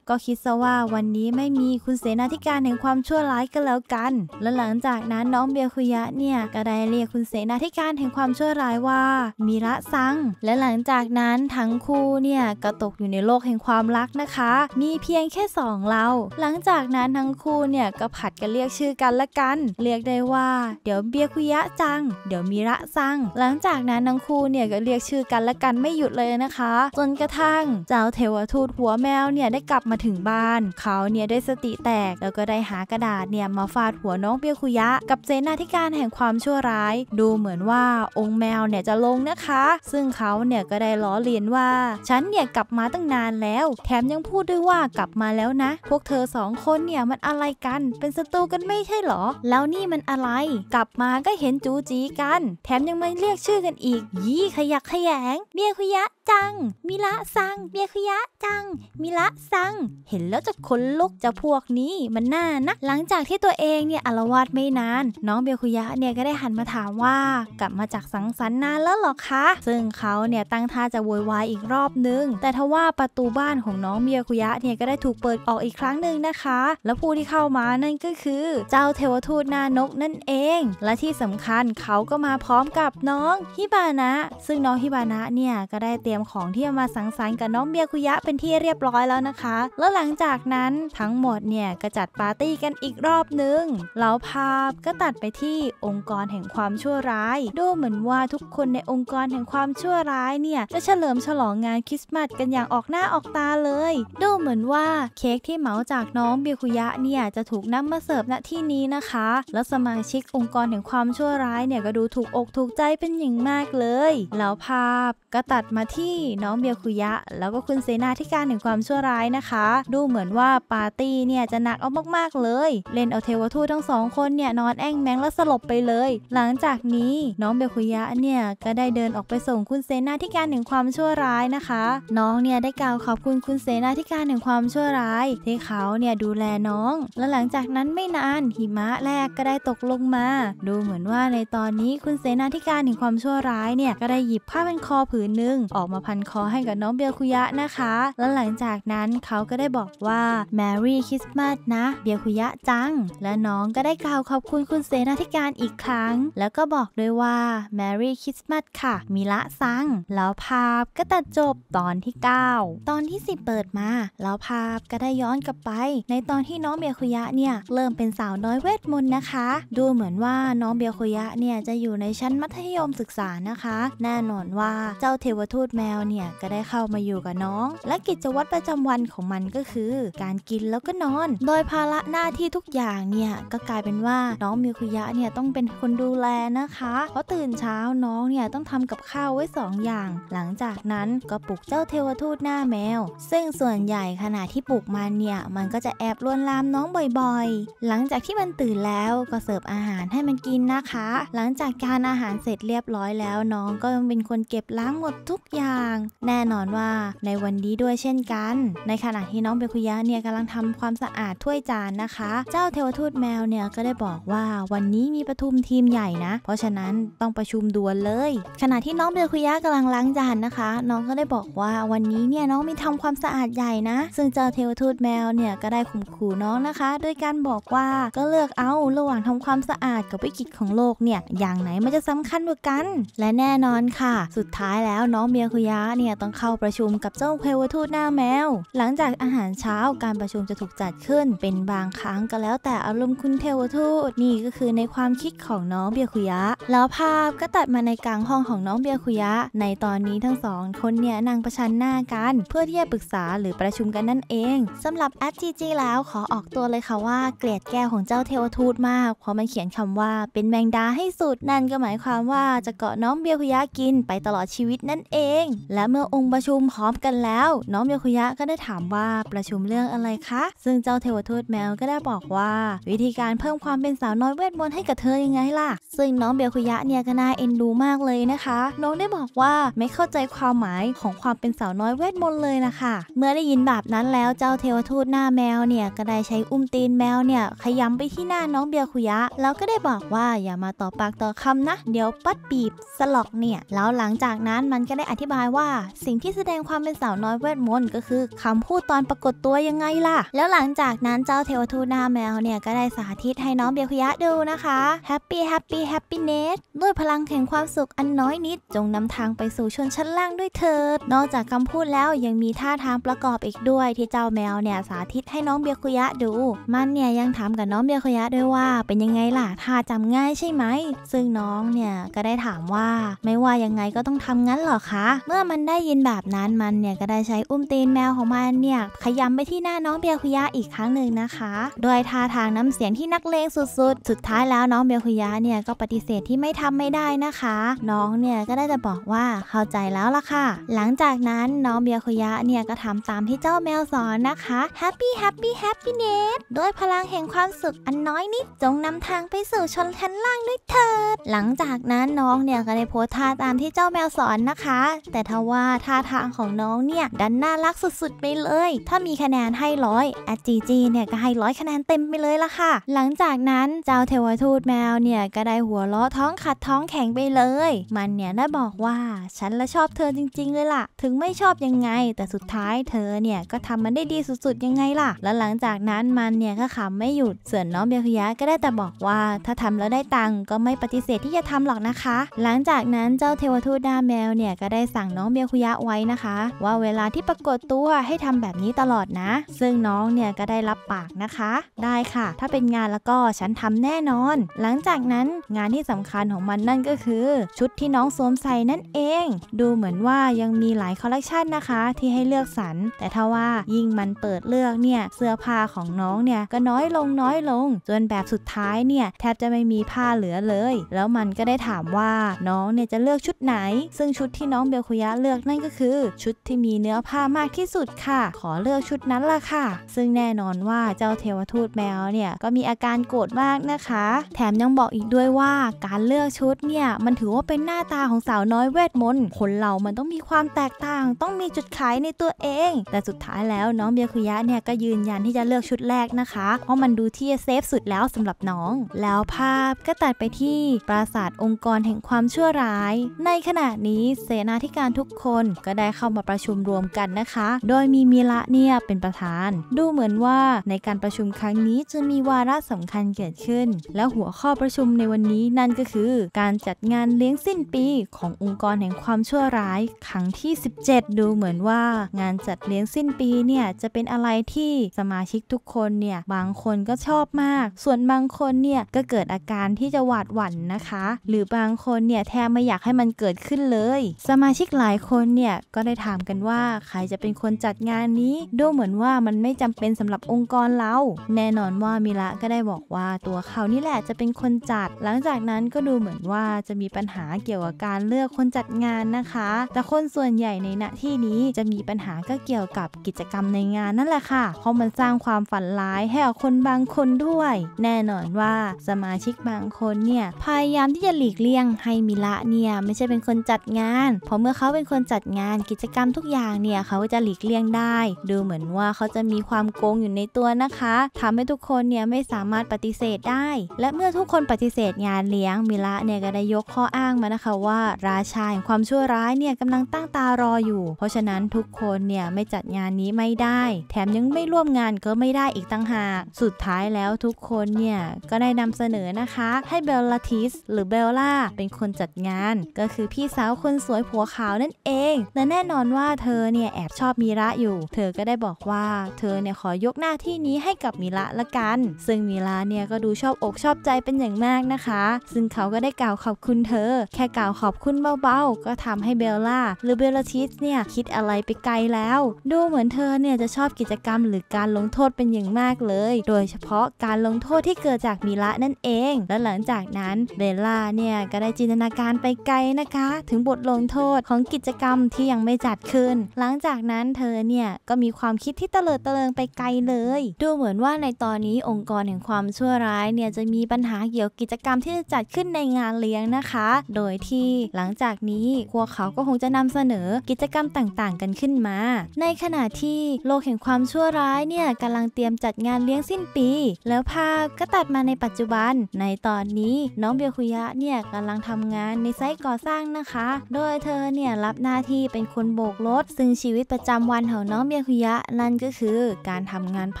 ก็คิดซะว่าวันนี้ไม่มีคุณเสนาธิการแห่งความชั่วร้ายก็แล้วกัน และหลังจากนั้นน้องเบียคุยะเนี่ยก็ได้เรียกคุณเสนาธิการแห่งความชั่วร้ายว่ามีระซังและหลังจากนั้นทั้งคู่เนี่ยก็ตกอยู่ในโลกแห่งความรักนะคะมีเพียงแค่2เรา หลังจากนั้นทั้งคู่เนี่ยก็ผัดกันเรียกชื่อกันละกัน เรียกได้ว่า เดี๋ยวเบียคุยะจัง เดี๋ยวมีระซังหลังจากนั้นทั้งคู่เนี่ยก็เรียกชื่อกันละกันไม่หยุดเลยนะคะจนกระทั่งเจ้าเทวทูตหัวแมวเนี่ยได้กลับมาถึงบ้านเขาเนี่ยได้สติแตก แล้วก็ได้หากระดาษเนี่ยมาฟาดหัวน้องเบียคุยะ กับเจนาธิการแห่งความชั่วร้าย ดูเหมือนว่าองค์แมวเนี่ยจะลงนะคะ ซึ่งเขาเนี่ยก็ได้ล้อเลียนว่า ฉันเนี่ยกลับบมาตั้งนานแล้วแถมยังพูดด้วยว่ากลับมาแล้วนะ พวกเธอสองคนเนี่ยมันอะไรกัน เป็นศัตรูกันไม่ใช่หรอ แล้วนี่มันอะไร กลับมาก็เห็นจูจีกันแถมยังมาเรียกชื่อกันอีก ยี่ขยักขยแงเมียคุยะจังมิละซังเมียคุยะจังมิละซังเห็นแล้วจะขนลุกจะพวกนี้มันน่านะ หลังจากที่ตัวเองเนี่ยอารวาสไม่นาน น้องเบียคุยะเนี่ยก็ได้หันมาถามว่า กลับมาจากสังสรรค์นานแล้วหรอคะ ซึ่งเขาเนี่ยตั้งท่าจะโวยวายอีกรอบนึง แต่ทว่าประตูบ้านของน้องเมียคุยะเนี่ยก็ได้ถูกเปิดออกอีกครั้งหนึ่งนะคะ แล้วผู้ที่เข้ามานั่นก็คือ เจ้าเทวทูตนานกนั่นเอง และที่สำคัญเขาก็มาพร้อมกับน้องฮิบานะ ซึ่งน้องฮิบานะเนี่ยก็ได้เตรียมของที่จะมาสังสรรค์กับน้องเมียคุยะ เป็นที่เรียบร้อยแล้วนะคะ แล้วหลังจากนั้นทั้งหมดเนี่ยก็จัดปาร์ตี้กันอีกรอบนึงแล้วภาพก็ตัดไปที่องค์กรแห่งความชั่วร้ายดูเหมือนว่าทุกคนในองค์กรแห่งความชั่วร้ายเนี่ยจะเฉลิมฉลองงานคริสต์มาสกันันอย่างออกหน้าออกตาเลย ดูเหมือนว่าเค้กที่เหมาจากน้องเบียคุยะเนี่ยจะถูกนำมาเสิร์ฟณที่นี้นะคะ แล้วสมาชิกองค์กรแห่งความชั่วร้ายเนี่ยก็ดูถูกอกถูกใจเป็นอย่างมากเลย แล้วภาพก็ตัดมาที่น้องเบียคุยะ แล้วก็คุณเซนาที่การแห่งความชั่วร้ายนะคะ ดูเหมือนว่าปาร์ตี้เนี่ยจะหนักเอามากๆเลย เล่นเอาเทวทูตทั้งสองคนเนี่ยนอนแอ่งแมงแล้วสลบไปเลย หลังจากนี้น้องเบียคุยะเนี่ยก็ได้เดินออกไปส่งคุณเซนาที่การแห่งความชั่วร้ายนะคะน้อง้องเนี่ยได้กล่าวขอบคุณคุณเสนาธิการแห่งความชั่วร้ายที่เขาเนี่ยดูแลน้อง และหลังจากนั้นไม่นานหิมะแรกก็ได้ตกลงมา ดูเหมือนว่าในตอนนี้คุณเสนาธิการแห่งความชั่วร้ายเนี่ยก็ได้หยิบผ้าพันคอผืนหนึ่งออกมาพันคอให้กับน้องเบีลคุยะนะคะ และหลังจากนั้นเขาก็ได้บอกว่า Merry Christmas นะเบีลคุยะจังและน้องก็ได้กล่าวขอบคุณคุณเสนาธิการอีกครั้ง แล้วก็บอกด้วยว่า Merry Christmas ค่ะมีละซังแล้วภาพก็ตัดจบตอนที่9ตอนที่10เปิดมาแล้วภาพก็ได้ย้อนกลับไปในตอนที่น้องเบียคุยะเนี่ยเริ่มเป็นสาวน้อยเวทมนต์นะคะ ดูเหมือนว่าน้องเบียคุยะเนี่ยจะอยู่ในชั้นมัธยมศึกษานะคะ แน่นอนว่าเจ้าเทวทูตแมวเนี่ยก็ได้เข้ามาอยู่กับน้อง และกิจวัตรประจำวันของมันก็คือ การกินแล้วก็นอน โดยภาระหน้าที่ทุกอย่างเนี่ยก็กลายเป็นว่าน้องเบียคุยะเนี่ยต้องเป็นคนดูแลนะคะเพราะตื่นเช้าน้องเนี่ยต้องทำกับข้าวไว้2อย่าง หลังจากนั้นก็ปลุกเจ้าเทวตวทูตหน้าแมวซึ่งส่วนใหญ่ขณะที่ปลุกมันเนี่ยมันก็จะแอบลวนลามน้องบ่อยๆ หลังจากที่มันตื่นแล้วก็เสิร์ฟอาหารให้มันกินนะคะ หลังจากการอาหารเสร็จเรียบร้อยแล้ว น้องก็ยังเป็นคนเก็บล้างหมดทุกอย่าง แน่นอนว่าในวันนี้ด้วยเช่นกัน ในขณะที่น้องเบคุยะเนี่ยกำลังทำความสะอาดถ้วยจานนะคะ เจ้าเทวทูตแมวเนี่ยก็ได้บอกว่าวันนี้มีประทุมทีมใหญ่นะเพราะฉะนั้นต้องประชุมด่วนเลย ขณะที่น้องเบคุยะกำลังล้างจานนะคะ น้องก็ได้บอกว่าวันวันนี้เนี่ยน้องมีทำความสะอาดใหญ่นะซึ่งเจ้าเทวทูตแมวเนี่ยก็ได้ข่มขู่น้องนะคะ โดยการบอกว่าก็เลือกเอาระหว่างทำความสะอาดกับวิกฤตของโลกเนี่ยอย่างไหนมันจะสำคัญกว่ากัน และแน่นอนค่ะ สุดท้ายแล้วน้องเมียคุยะเนี่ยต้องเข้าประชุมกับเจ้าเทวทูตหน้าแมว หลังจากอาหารเช้าการประชุมจะถูกจัดขึ้น เป็นบางครั้งก็แล้วแต่อารมณ์คุณเทวทูตนี่ก็คือในความคิดของน้องเบียคุยะ แล้วภาพก็ตัดมาในกลางห้องของน้องเบียคุยะ ในตอนนี้ทั้งสองคนเนี่ยนั่งประชันหน้าน้ากัน เพื่อที่จะปรึกษาหรือประชุมกันนั่นเอง สำหรับแอปจีจีแล้วขอออกตัวเลยค่ะว่า เกลียดแก้วของเจ้าเทวทูตมากเพราะมันเขียนคำว่าเป็นแมงดาให้สุดนั่นก็หมายความว่าจะเกาะน้องเบียคุยะกินไปตลอดชีวิตนั่นเองและเมื่อองค์ประชุมพร้อมกันแล้ว น้องเบียคุยะก็ได้ถามว่าประชุมเรื่องอะไรคะ ซึ่งเจ้าเทวทูตแมวก็ได้บอกว่า วิธีการเพิ่มความเป็นสาวน้อยเวทมนต์ให้กับเธอยังไงล่ะซึ่งน้องเบียคุยะเนี่ยก็น่าเอ็นดูมากเลยนะคะน้องได้บอกว่าไม่เข้าใจความหมายของความเป็นสาวน้อยเวทมนต์เลยนะคะเมื่อได้ยินแบบนั้นแล้วเจ้าเทวทูตหน้าแมวเนี่ยก็ได้ใช้อุ้มตีนแมวเนี่ยขยำไปที่หน้าน้องเบียคุยะแล้วก็ได้บอกว่า อย่ามาต่อปากต่อคำนะ เดี๋ยวปัดปีบสลอกเนี่ยแล้วหลังจากนั้นมันก็ได้อธิบายว่าสิ่งที่แสดงความเป็นสาวน้อยเวทมนต์ก็คือคำพูดตอนปรากฏตัวยังไงล่ะแล้วหลังจากนั้นเจ้าเทวทูตหน้าแมวเนี่ยก็ได้สาธิตให้น้องเบียคุยะดูนะคะ happy happy happiness ด้วยพลังแห่งความสุขอันน้อยนิด จงนำทางไปสู่ชนชั้นล่างด้วยเถิดนอกจากคำพูดแล้วยังมีท่าทางประกอบอีกด้วย ที่เจ้าแมวเนี่ยสาธิตให้น้องเบียคุยะดู มันเนี่ยยังถามกับน้องเบียคุยะด้วยว่าเป็นยังไงล่ะท่าจำง่ายใช่ไหมซึ่งน้องเนี่ยก็ได้ถามว่าไม่ว่ายังไงก็ต้องทำงั้นหรอคะ เมื่อมันได้ยินแบบนั้นมันเนี่ยก็ได้ใช้อุ้มตีนแมวของมันเนี่ยขยำไปที่หน้าน้องเบียคุยะอีกครั้งหนึ่งนะคะ โดยท่าทางน้ำเสียงที่นักเลงสุดๆ สุดท้ายแล้วน้องเบียคุยะเนี่ยก็ปฏิเสธที่ไม่ทำไม่ได้นะคะ น้องเนี่ยก็ได้จะบอกว่าเข้าใจแล้วล่ะค่ะ หลังจากนั้นน้องเบียคุยะเนี่ยก็ทำตามที่เจ้าแมวสอนนะคะ happy happy happiness ด้วยพลังแห่งความสุขอันน้อยนิด จงนำทางไปสู่ชนชั้นล่างด้วยเถิด หลังจากนั้นน้องเนี่ยก็ได้โพสท่าตามที่เจ้าแมวสอนนะคะ แต่ทว่าท่าทางของน้องเนี่ยดันน่ารักสุดๆไปเลย ถ้ามีคะแนนให้ร้อยอจีจีเนี่ยก็ให้ร้อยคะแนนเต็มไปเลยละค่ะ หลังจากนั้นเจ้าเทวทูตแมวเนี่ยก็ได้หัวล้อท้องขัดท้องแข็งไปเลย มันเนี่ยได้บอกว่าฉันละชอบเธอจริง ๆเลยล่ะ ถึงไม่ชอบอบยังไง แต่สุดท้ายเธอเนี่ยก็ทำมันได้ดีสุดๆยังไงล่ะ แล้วหลังจากนั้นมันเนี่ยก็ขำไม่หยุดส่วนน้องเบลคิยะก็ได้แต่บอกว่า ถ้าทำแล้วได้ตังก็ไม่ปฏิเสธที่จะทำหรอกนะคะหลังจากนั้นเจ้าเทวทูตดน้าแมวเนี่ยก็ได้สั่งน้องเบลคิยะไว้นะคะว่าเวลาที่ปรากฏตัวให้ทำแบบนี้ตลอดนะ ซึ่งน้องเนี่ยก็ได้รับปากนะคะ ได้ค่ะ ถ้าเป็นงานแล้วก็ฉันทำแน่นอน หลังจากนั้นงานที่สำคัญของมันนั่นก็คือ ชุดที่น้องสวมใส่นั่นเอง ดูเหมือนว่ายังมีหลายคอลเลกชันนะคะที่ให้เลือกสรร แต่ถ้าว่ายิ่งมันเปิดเลือกเนี่ยเสื้อผ้าของน้องเนี่ยก็น้อยลงน้อยลง จนแบบสุดท้ายเนี่ยแทบจะไม่มีผ้าเหลือเลย แล้วมันก็ได้ถามว่าน้องเนี่ยจะเลือกชุดไหน ซึ่งชุดที่น้องเบลคุยะเลือกนั่นก็คือชุดที่มีเนื้อผ้ามากที่สุดค่ะ ขอเลือกชุดนั้นล่ะค่ะ ซึ่งแน่นอนว่าเจ้าเทวทูตแมวเนี่ยก็มีอาการโกรธมากนะคะ แถมยังบอกอีกด้วยว่าการเลือกชุดเนี่ยมันถือว่าเป็นหน้าตาของสาวน้อยเวทมนต์ คนเรา มันต้องมีความแตกต่างต้องมีจุดขายในตัวเอง แต่สุดท้ายแล้วน้องเบียคุยะเนี่ยก็ยืนยันที่จะเลือกชุดแรกนะคะ เพราะมันดูที่เซฟสุดแล้วสำหรับน้อง แล้วภาพก็ตัดไปที่ปราสาทองค์กรแห่งความชั่วร้าย ในขณะนี้เสนาธิการทุกคนก็ได้เข้ามาประชุมรวมกันนะคะ โดยมีมีระเนี่ยเป็นประธาน ดูเหมือนว่าในการประชุมครั้งนี้จะมีวาระสำคัญเกิดขึ้น และหัวข้อประชุมในวันนี้ นั่นก็คือ การจัดงานเลี้ยงสิ้นปีขององค์กรแห่งความชั่วร้ายครั้งที่ 17ดูเหมือนว่างานจัดเลี้ยงสิ้นปีเนี่ยจะเป็นอะไรที่สมาชิกทุกคนเนี่ยบางคนก็ชอบมาก ส่วนบางคนเนี่ยก็เกิดอาการที่จะหวาดหวั่นนะคะ หรือบางคนเนี่ยแทบไม่อยากให้มันเกิดขึ้นเลย สมาชิกหลายคนเนี่ยก็ได้ถามกันว่า ใครจะเป็นคนจัดงานนี้ ดูเหมือนว่ามันไม่จำเป็นสำหรับองค์กรเราแน่นอนว่ามิระก็ได้บอกว่าตัวเขานี่แหละจะเป็นคนจัด หลังจากนั้นก็ดูเหมือนว่าจะมีปัญหาเกี่ยวกับการเลือกคนจัดงานนะคะ แต่คนส่วนใหญ่ในณที่นี้ จะมีปัญหาก็เกี่ยวกับกิจกรรมในงานนั่นแหละค่ะ เพราะมันสร้างความฝันร้ายให้กับคนบางคนด้วย แน่นอนว่าสมาชิกบางคนเนี่ยพยายามที่จะหลีกเลี่ยงให้มิละเนี่ยไม่ใช่เป็นคนจัดงาน เพราะเมื่อเขาเป็นคนจัดงานกิจกรรมทุกอย่างเนี่ยเขาจะหลีกเลี่ยงได้ ดูเหมือนว่าเขาจะมีความโกงอยู่ในตัวนะคะ ทำให้ทุกคนเนี่ยไม่สามารถปฏิเสธได้ และเมื่อทุกคนปฏิเสธงานเลี้ยง มิละเนี่ยก็ได้ยกข้ออ้างมานะคะว่า ราชาแห่งความชั่วร้ายเนี่ยกำลังตั้งตารออยู่เพราะฉะนั้นทุกคนเนี่ย ไม่จัดงานนี้ไม่ได้ แถมยังไม่ร่วมงานก็ไม่ได้อีกต่างหากสุดท้ายแล้วทุกคนเนี่ย ก็ได้นำเสนอนะคะให้เบลลาทิสหรือเบลล่าเป็นคนจัดงานก็คือพี่สาวคนสวยผัวขาวนั่นเองและแน่นอนว่าเธอเนี่ยแอบชอบมีระอยู่ เธอก็ได้บอกว่า เธอเนี่ย ขอยกหน้าที่นี้ให้กับมิระละกัน ซึ่งมิระเนี่ยก็ดูชอบอกชอบใจเป็นอย่างมากนะคะ ซึ่งเขาก็ได้กล่าวขอบคุณเธอ แค่กล่าวขอบคุณเบาๆก็ทำให้เบลล่าหรือเบลลาทิสเนี่ยี่ยคิดอะไรไปไกลแล้ว ดูเหมือนเธอเนี่ยจะชอบกิจกรรมหรือการลงโทษเป็นอย่างมากเลย โดยเฉพาะการลงโทษที่เกิดจากมิระนั่นเอง และหลังจากนั้นเบลล่าเนี่ยก็ได้จินตนาการไปไกลนะคะ ถึงบทลงโทษของกิจกรรมที่ยังไม่จัดขึ้น หลังจากนั้นเธอเนี่ยก็มีความคิดที่เตลิดเตลิงไปไกลเลยดูเหมือนว่าในตอนนี้องค์กรแห่งความชั่วร้ายเนี่ยจะมีปัญหาเกี่ยวกิจกรรมที่จะจัดขึ้นในงานเลี้ยงนะคะ โดยที่หลังจากนี้พวกเขาก็คงจะนำเสนอกิจกรรมต่างๆกันขึ้นมา ในขณะที่โลกแห่งความชั่วร้ายเนี่ยกำลังเตรียมจัดงานเลี้ยงสิ้นปี แล้วภาพก็ตัดมาในปัจจุบัน ในตอนนี้น้องเบียคุยะเนี่ยกำลังทำงานในไซต์ก่อสร้างนะคะ โดยเธอเนี่ยรับหน้าที่เป็นคนโบกรถ ซึ่งชีวิตประจำวันของน้องเบียคุยะนั่นก็คือการทำงานพ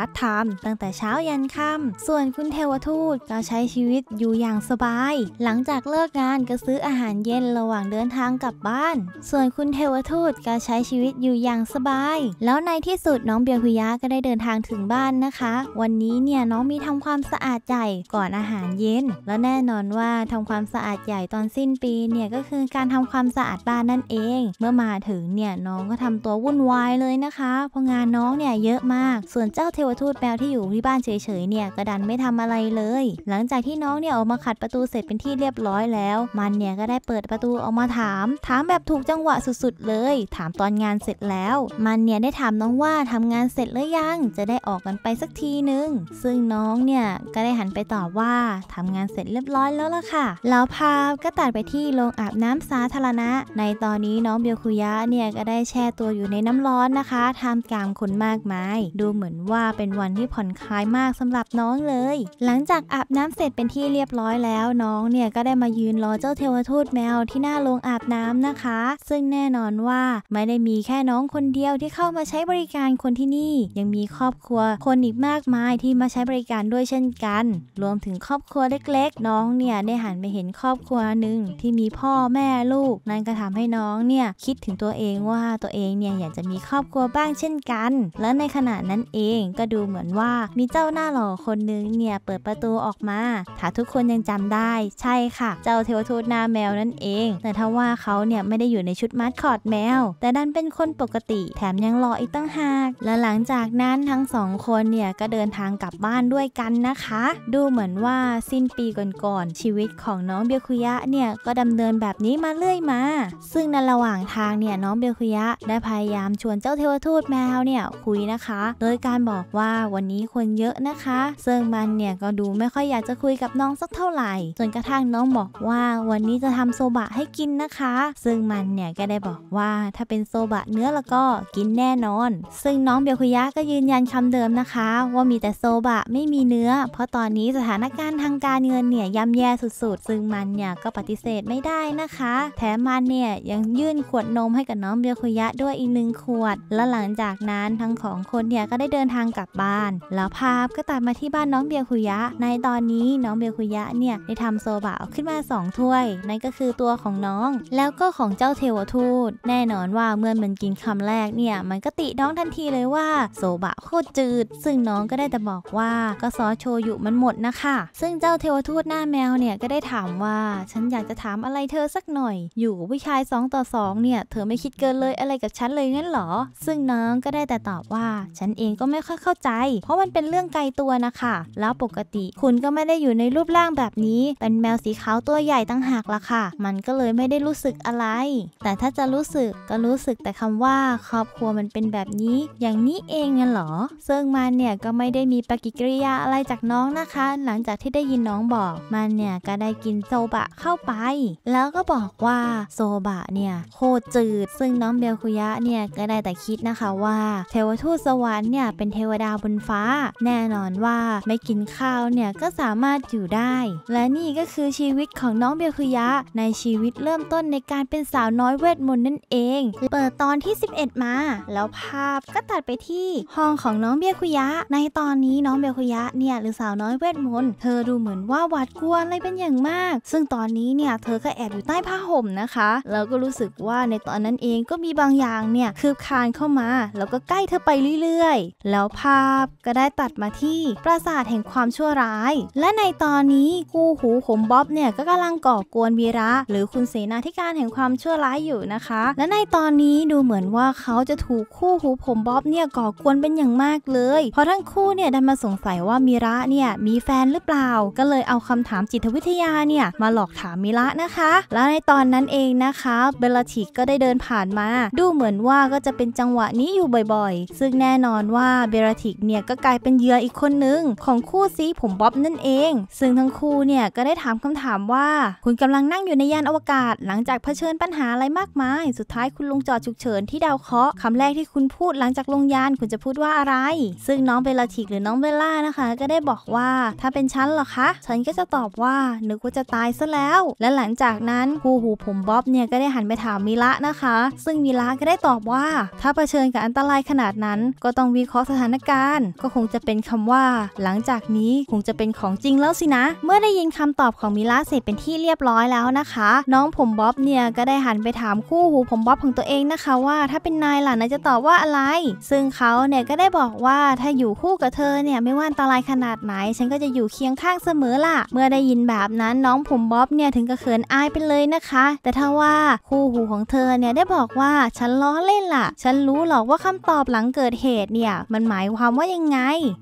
าร์ทไทม์ตั้งแต่เช้ายันค่ำส่วนคุณเทวทูตก็ใช้ชีวิตอยู่อย่างสบาย หลังจากเลิกงานก็ซื้ออาหารเย็นระหว่างเดินทางกลับบ้าน ส่วนคุณเทวทูตก็ใช้ชีวิตอยู่อย่างสบาย แล้วในที่สุดน้องเบียฮุยะก็ได้เดินทางถึงบ้านนะคะ วันนี้เนี่ยน้องมีทำความสะอาดใหญ่ก่อนอาหารเย็น แล้วแน่นอนว่าทำความสะอาดใหญ่ตอนสิ้นปีเนี่ยก็คือการทำความสะอาดบ้านนั่นเอง เมื่อมาถึงเนี่ยน้องก็ทำตัววุ่นวายเลยนะคะ เพราะงานน้องเนี่ยเยอะมาก ส่วนเจ้าเทวทูตแมวที่อยู่ที่บ้านเฉยๆเนี่ยก็ดันไม่ทำอะไรเลย หลังจากที่น้องเนี่ยออกมาขัดประตูเสร็จเป็นที่เรียบร้อยแล้ว มันเนี่ยก็ได้เปิดประตูออกมาถาม ถามแบบถูกจังหวะสุดๆเลยถามตอนงานเสร็จแล้ว มันเนี่ยได้ถามน้องว่าทำงานเสร็จหรือยัง จะได้ออกกันไปสักทีนึง ซึ่งน้องเนี่ยก็ได้หันไปตอบว่าทำงานเสร็จเรียบร้อยแล้วล่ะค่ะ แล้วพาก็ตัดไปที่โรงอาบน้ำสาธารณะ ในตอนนี้น้องเบียวคุยะเนี่ยก็ได้แช่ตัวอยู่ในน้ำร้อนนะคะทำากลางคนมากมาย ดูเหมือนว่าเป็นวันที่ผ่อนคลายมากสำหรับน้องเลย หลังจากอาบน้ำเสร็จเป็นที่เรียบร้อยแล้ว น้องเนี่ยก็ได้มายืนรอเจ้าเทวทูตแมวที่หน้าโรงอาบน้ำนะคะ ซึ่งแน่นอนว่าไม่ได้มีแค่น้องคนเดียวที่เข้ามาใช้บริการคนที่นี่ ยังมีครอบครัวคนอีกมากมายที่มาใช้บริการด้วยเช่นกัน รวมถึงครอบครัวเล็กๆ น้องเนี่ยได้หันไปเห็นครอบครัวหนึ่ง ที่มีพ่อแม่ลูก นั่นก็ทำให้น้องเนี่ยคิดถึงตัวเองว่าตัวเองเนี่ยอยากจะมีครอบครัวบ้างเช่นกัน และในขณะนั้นเองก็ดูเหมือนว่ามีเจ้าหน้าหล่อคนนึงเนี่ยเปิดประตูออกมาถ้าทุกคนยังจำได้ ใช่ค่ะ เจ้าเทวทูตหน้าแมวนั่นเอง แต่ถ้าว่าเขาเนี่ยไม่ได้อยู่ในชุดมัดคอดแมวแต่ดันเป็นคนปกติแถมยังรออีกตั้งหากและหลังจากนั้นทั้งสองคนเนี่ยก็เดินทางกลับบ้านด้วยกันนะคะ ดูเหมือนว่าสิ้นปีก่อนๆชีวิตของน้องเบลคุยะเนี่ยก็ดำเนินแบบนี้มาเรื่อยมา ซึ่งในระหว่างทางเนี่ย น้องเบลคุยะ ได้พยายามชวนเจ้าเทวทูตแมวเนี่ยคุยนะคะ โดยการบอกว่าวันนี้คนเยอะนะคะซึ่งมันเนี่ยก็ดูไม่ค่อยอยากจะคุยกับน้องสักเท่าไหร่ จนกระทั่งน้องบอกว่าวันนี้จะทำโซบะให้กินนะคะ ซึ่งมันเนี่ยก็ได้บอกว่าถ้าเป็นโซบะเนื้อแล้วก็กินแน่นอน ซึ่งน้องเบลคุยะก็ยืนยันคำเดิมนะคะ ว่ามีแต่โซบะไม่มีเนื้อ เพราะตอนนี้สถานการณ์ทางการเงินเนี่ยย่ำแย่สุดๆ ซึ่งมันเนี่ยก็ปฏิเสธไม่ได้นะคะ แถมมันเนี่ยยังยื่นขวดนมให้กับน้องเบลคุยะด้วยอีกหนึ่งขวด และหลังจากนั้นทั้งของคนเนี่ยก็ได้เดินทางกลับบ้าน แล้วภาพก็ตัดมาที่บ้านน้องเบลคุยะ ในตอนนี้น้องเบลคุยะเนี่ยได้ทำโซบะขึ้นมา 2 ถ้วยนั่นก็คือตัวของน้อง แล้วก็ของเจ้าเทวทูต แน่นอนว่าเมื่อมันกินคำแรกเนี่ยมันก็ติน้องทันทีเลยว่า โซบะโคตรจืด ซึ่งน้องก็ได้แต่บอกว่าก็ซอโชยุมันหมดนะคะซึ่งเจ้าเทวทูตหน้าแมวเนี่ยก็ได้ถามว่า ฉันอยากจะถามอะไรเธอสักหน่อย อยู่ผู้ชาย2ต่อ2 เนี่ยเธอไม่คิดเกินเลยอะไรกับฉันเลยงั้นหรอซึ่งน้องก็ได้แต่ตอบว่า ฉันเองก็ไม่ค่อยเข้าใจ เพราะมันเป็นเรื่องไกลตัวนะคะแล้วปกติคุณก็ไม่ได้อยู่ในรูปร่างแบบนี้ เป็นแมวสีขาวตัวใหญ่ตั้งหากละค่ะ มันก็เลยไม่ได้รู้สึกอะไรแต่ถ้าจะรู้สึกก็รู้สึกแต่คำว่าครอบครัวมันเป็นแบบนี้ อย่างนี้เองงั้นหรอซึ่งมันเนี่ยก็ไม่ได้มีปฏิกิริยาอะไรจากน้องนะคะ หลังจากที่ได้ยินน้องบอกมันเนี่ยก็ได้กินโซบะเข้าไป แล้วก็บอกว่าโซบะเนี่ยโคตรจืด ซึ่งน้องเบลคุยะเนี่ยก็ได้แต่คิดนะคะว่า เทวทูตสวรรค์เนี่ยเป็นเทวดาบนฟ้า แน่นอนว่าไม่กินข้าวเนี่ยก็สามารถอยู่ได้ และนี่ก็คือชีวิตของน้องเบลคุยะ ในชีวิตเริ่มต้นในการเป็นสาวน้อยเวทมนต์นั่นเองเปิดตอนที่ 11 มา แล้ว ภาพก็ตัดไปที่ห้องของน้องเบียคุยะ ในตอนนี้น้องเบียคุยะเนี่ยหรือสาวน้อยเวทมนต์เธอดูเหมือนว่าหวาดกลัวอะไรเป็นอย่างมาก ซึ่งตอนนี้เนี่ยเธอก็แอบอยู่ใต้ผ้าห่มนะคะ แล้วก็รู้สึกว่าในตอนนั้นเองก็มีบางอย่างเนี่ยคืบคานเข้ามาแล้วก็ใกล้เธอไปเรื่อย ๆ แล้วภาพก็ได้ตัดมาที่ปราสาทแห่งความชั่วร้าย และในตอนนี้คู่หูขมบ๊อบเนี่ยก็กำลังก่อกวนวีระ หรือคุณเสนาธิการแห่งความชั่วร้ายอยู่นะคะ และในตนอนนี้ดูเหมือนว่าเขาจะถูกคู่หูผมบ๊อบเนี่ยก่อกวนเป็นอย่างมากเลยเพราะทั้งคู่เนี่ยดันมาสงสัยว่ามิระเนี่ยมีแฟนหรือเปล่า ก็เลยเอาคำถามจิตวิทยาเนี่ยมาหลอกถามมิระนะคะ แล้วในตอนนั้นเองนะคะเบลติกก็ได้เดินผ่านมาดูเหมือนว่าก็จะเป็นจังหวะนี้อยู่บ่อยๆซึ่งแน่นอนว่าเบลติกเนี่ยก็กลายเป็นเหยื่ออีกคนนึงของคู่ซีผมบ๊อบนั่นเอง ซึ่งทั้งคู่เนี่ยก็ได้ถามคำถามว่าคุณกำลังนั่งอยู่ในยานอวกาศ หลังจากเผชิญปัญหาอะไรมากมายสุดท้ายคุณลุงจอดฉุกเฉินที่ดาวเคราะห์คำแรกที่คุณพูดหลังจากลงยานคุณจะพูดว่าอะไร ซึ่งน้องเบลลาทิกหรือน้องเบลล่านะคะ ก็ได้บอกว่าถ้าเป็นฉันหรอคะฉันก็จะตอบว่านึกว่าจะตายซะแล้ว และหลังจากนั้นคู่หูผมบ๊อบเนี่ยก็ได้หันไปถามมิระนะคะ ซึ่งมิระก็ได้ตอบว่า ถ้าเผชิญกับอันตรายขนาดนั้น ก็ต้องวิเคราะห์สถานการณ์ ก็คงจะเป็นคำว่า หลังจากนี้คงจะเป็นของจริงแล้วสินะ เมื่อได้ยินคำตอบของมิระเสร็จเป็นที่เรียบร้อยแล้วนะคะ น้องผมบ๊อบเนี่ยก็ได้หันไปถามคู่หูผมบ๊อบของตัวเองนะคะว่าถ้าเป็นนายล่ะนายจะตอบว่าอะไร ซึ่งเขาเนี่ยก็ได้บอกว่าถ้าอยู่คู่กับเธอเนี่ยไม่ว่าอันตรายขนาดไหนฉันก็จะอยู่เคียงข้างเสมอล่ะ เมื่อได้ยินแบบนั้นน้องผมบ๊อบเนี่ยถึงกับเขินอายไปเลยนะคะ แต่ถ้าว่าคู่หูของเธอเนี่ยได้บอกว่าฉันล้อเล่นล่ะ ฉันรู้หรอกว่าคำตอบหลังเกิดเหตุเนี่ยมันหมายความว่ายังไง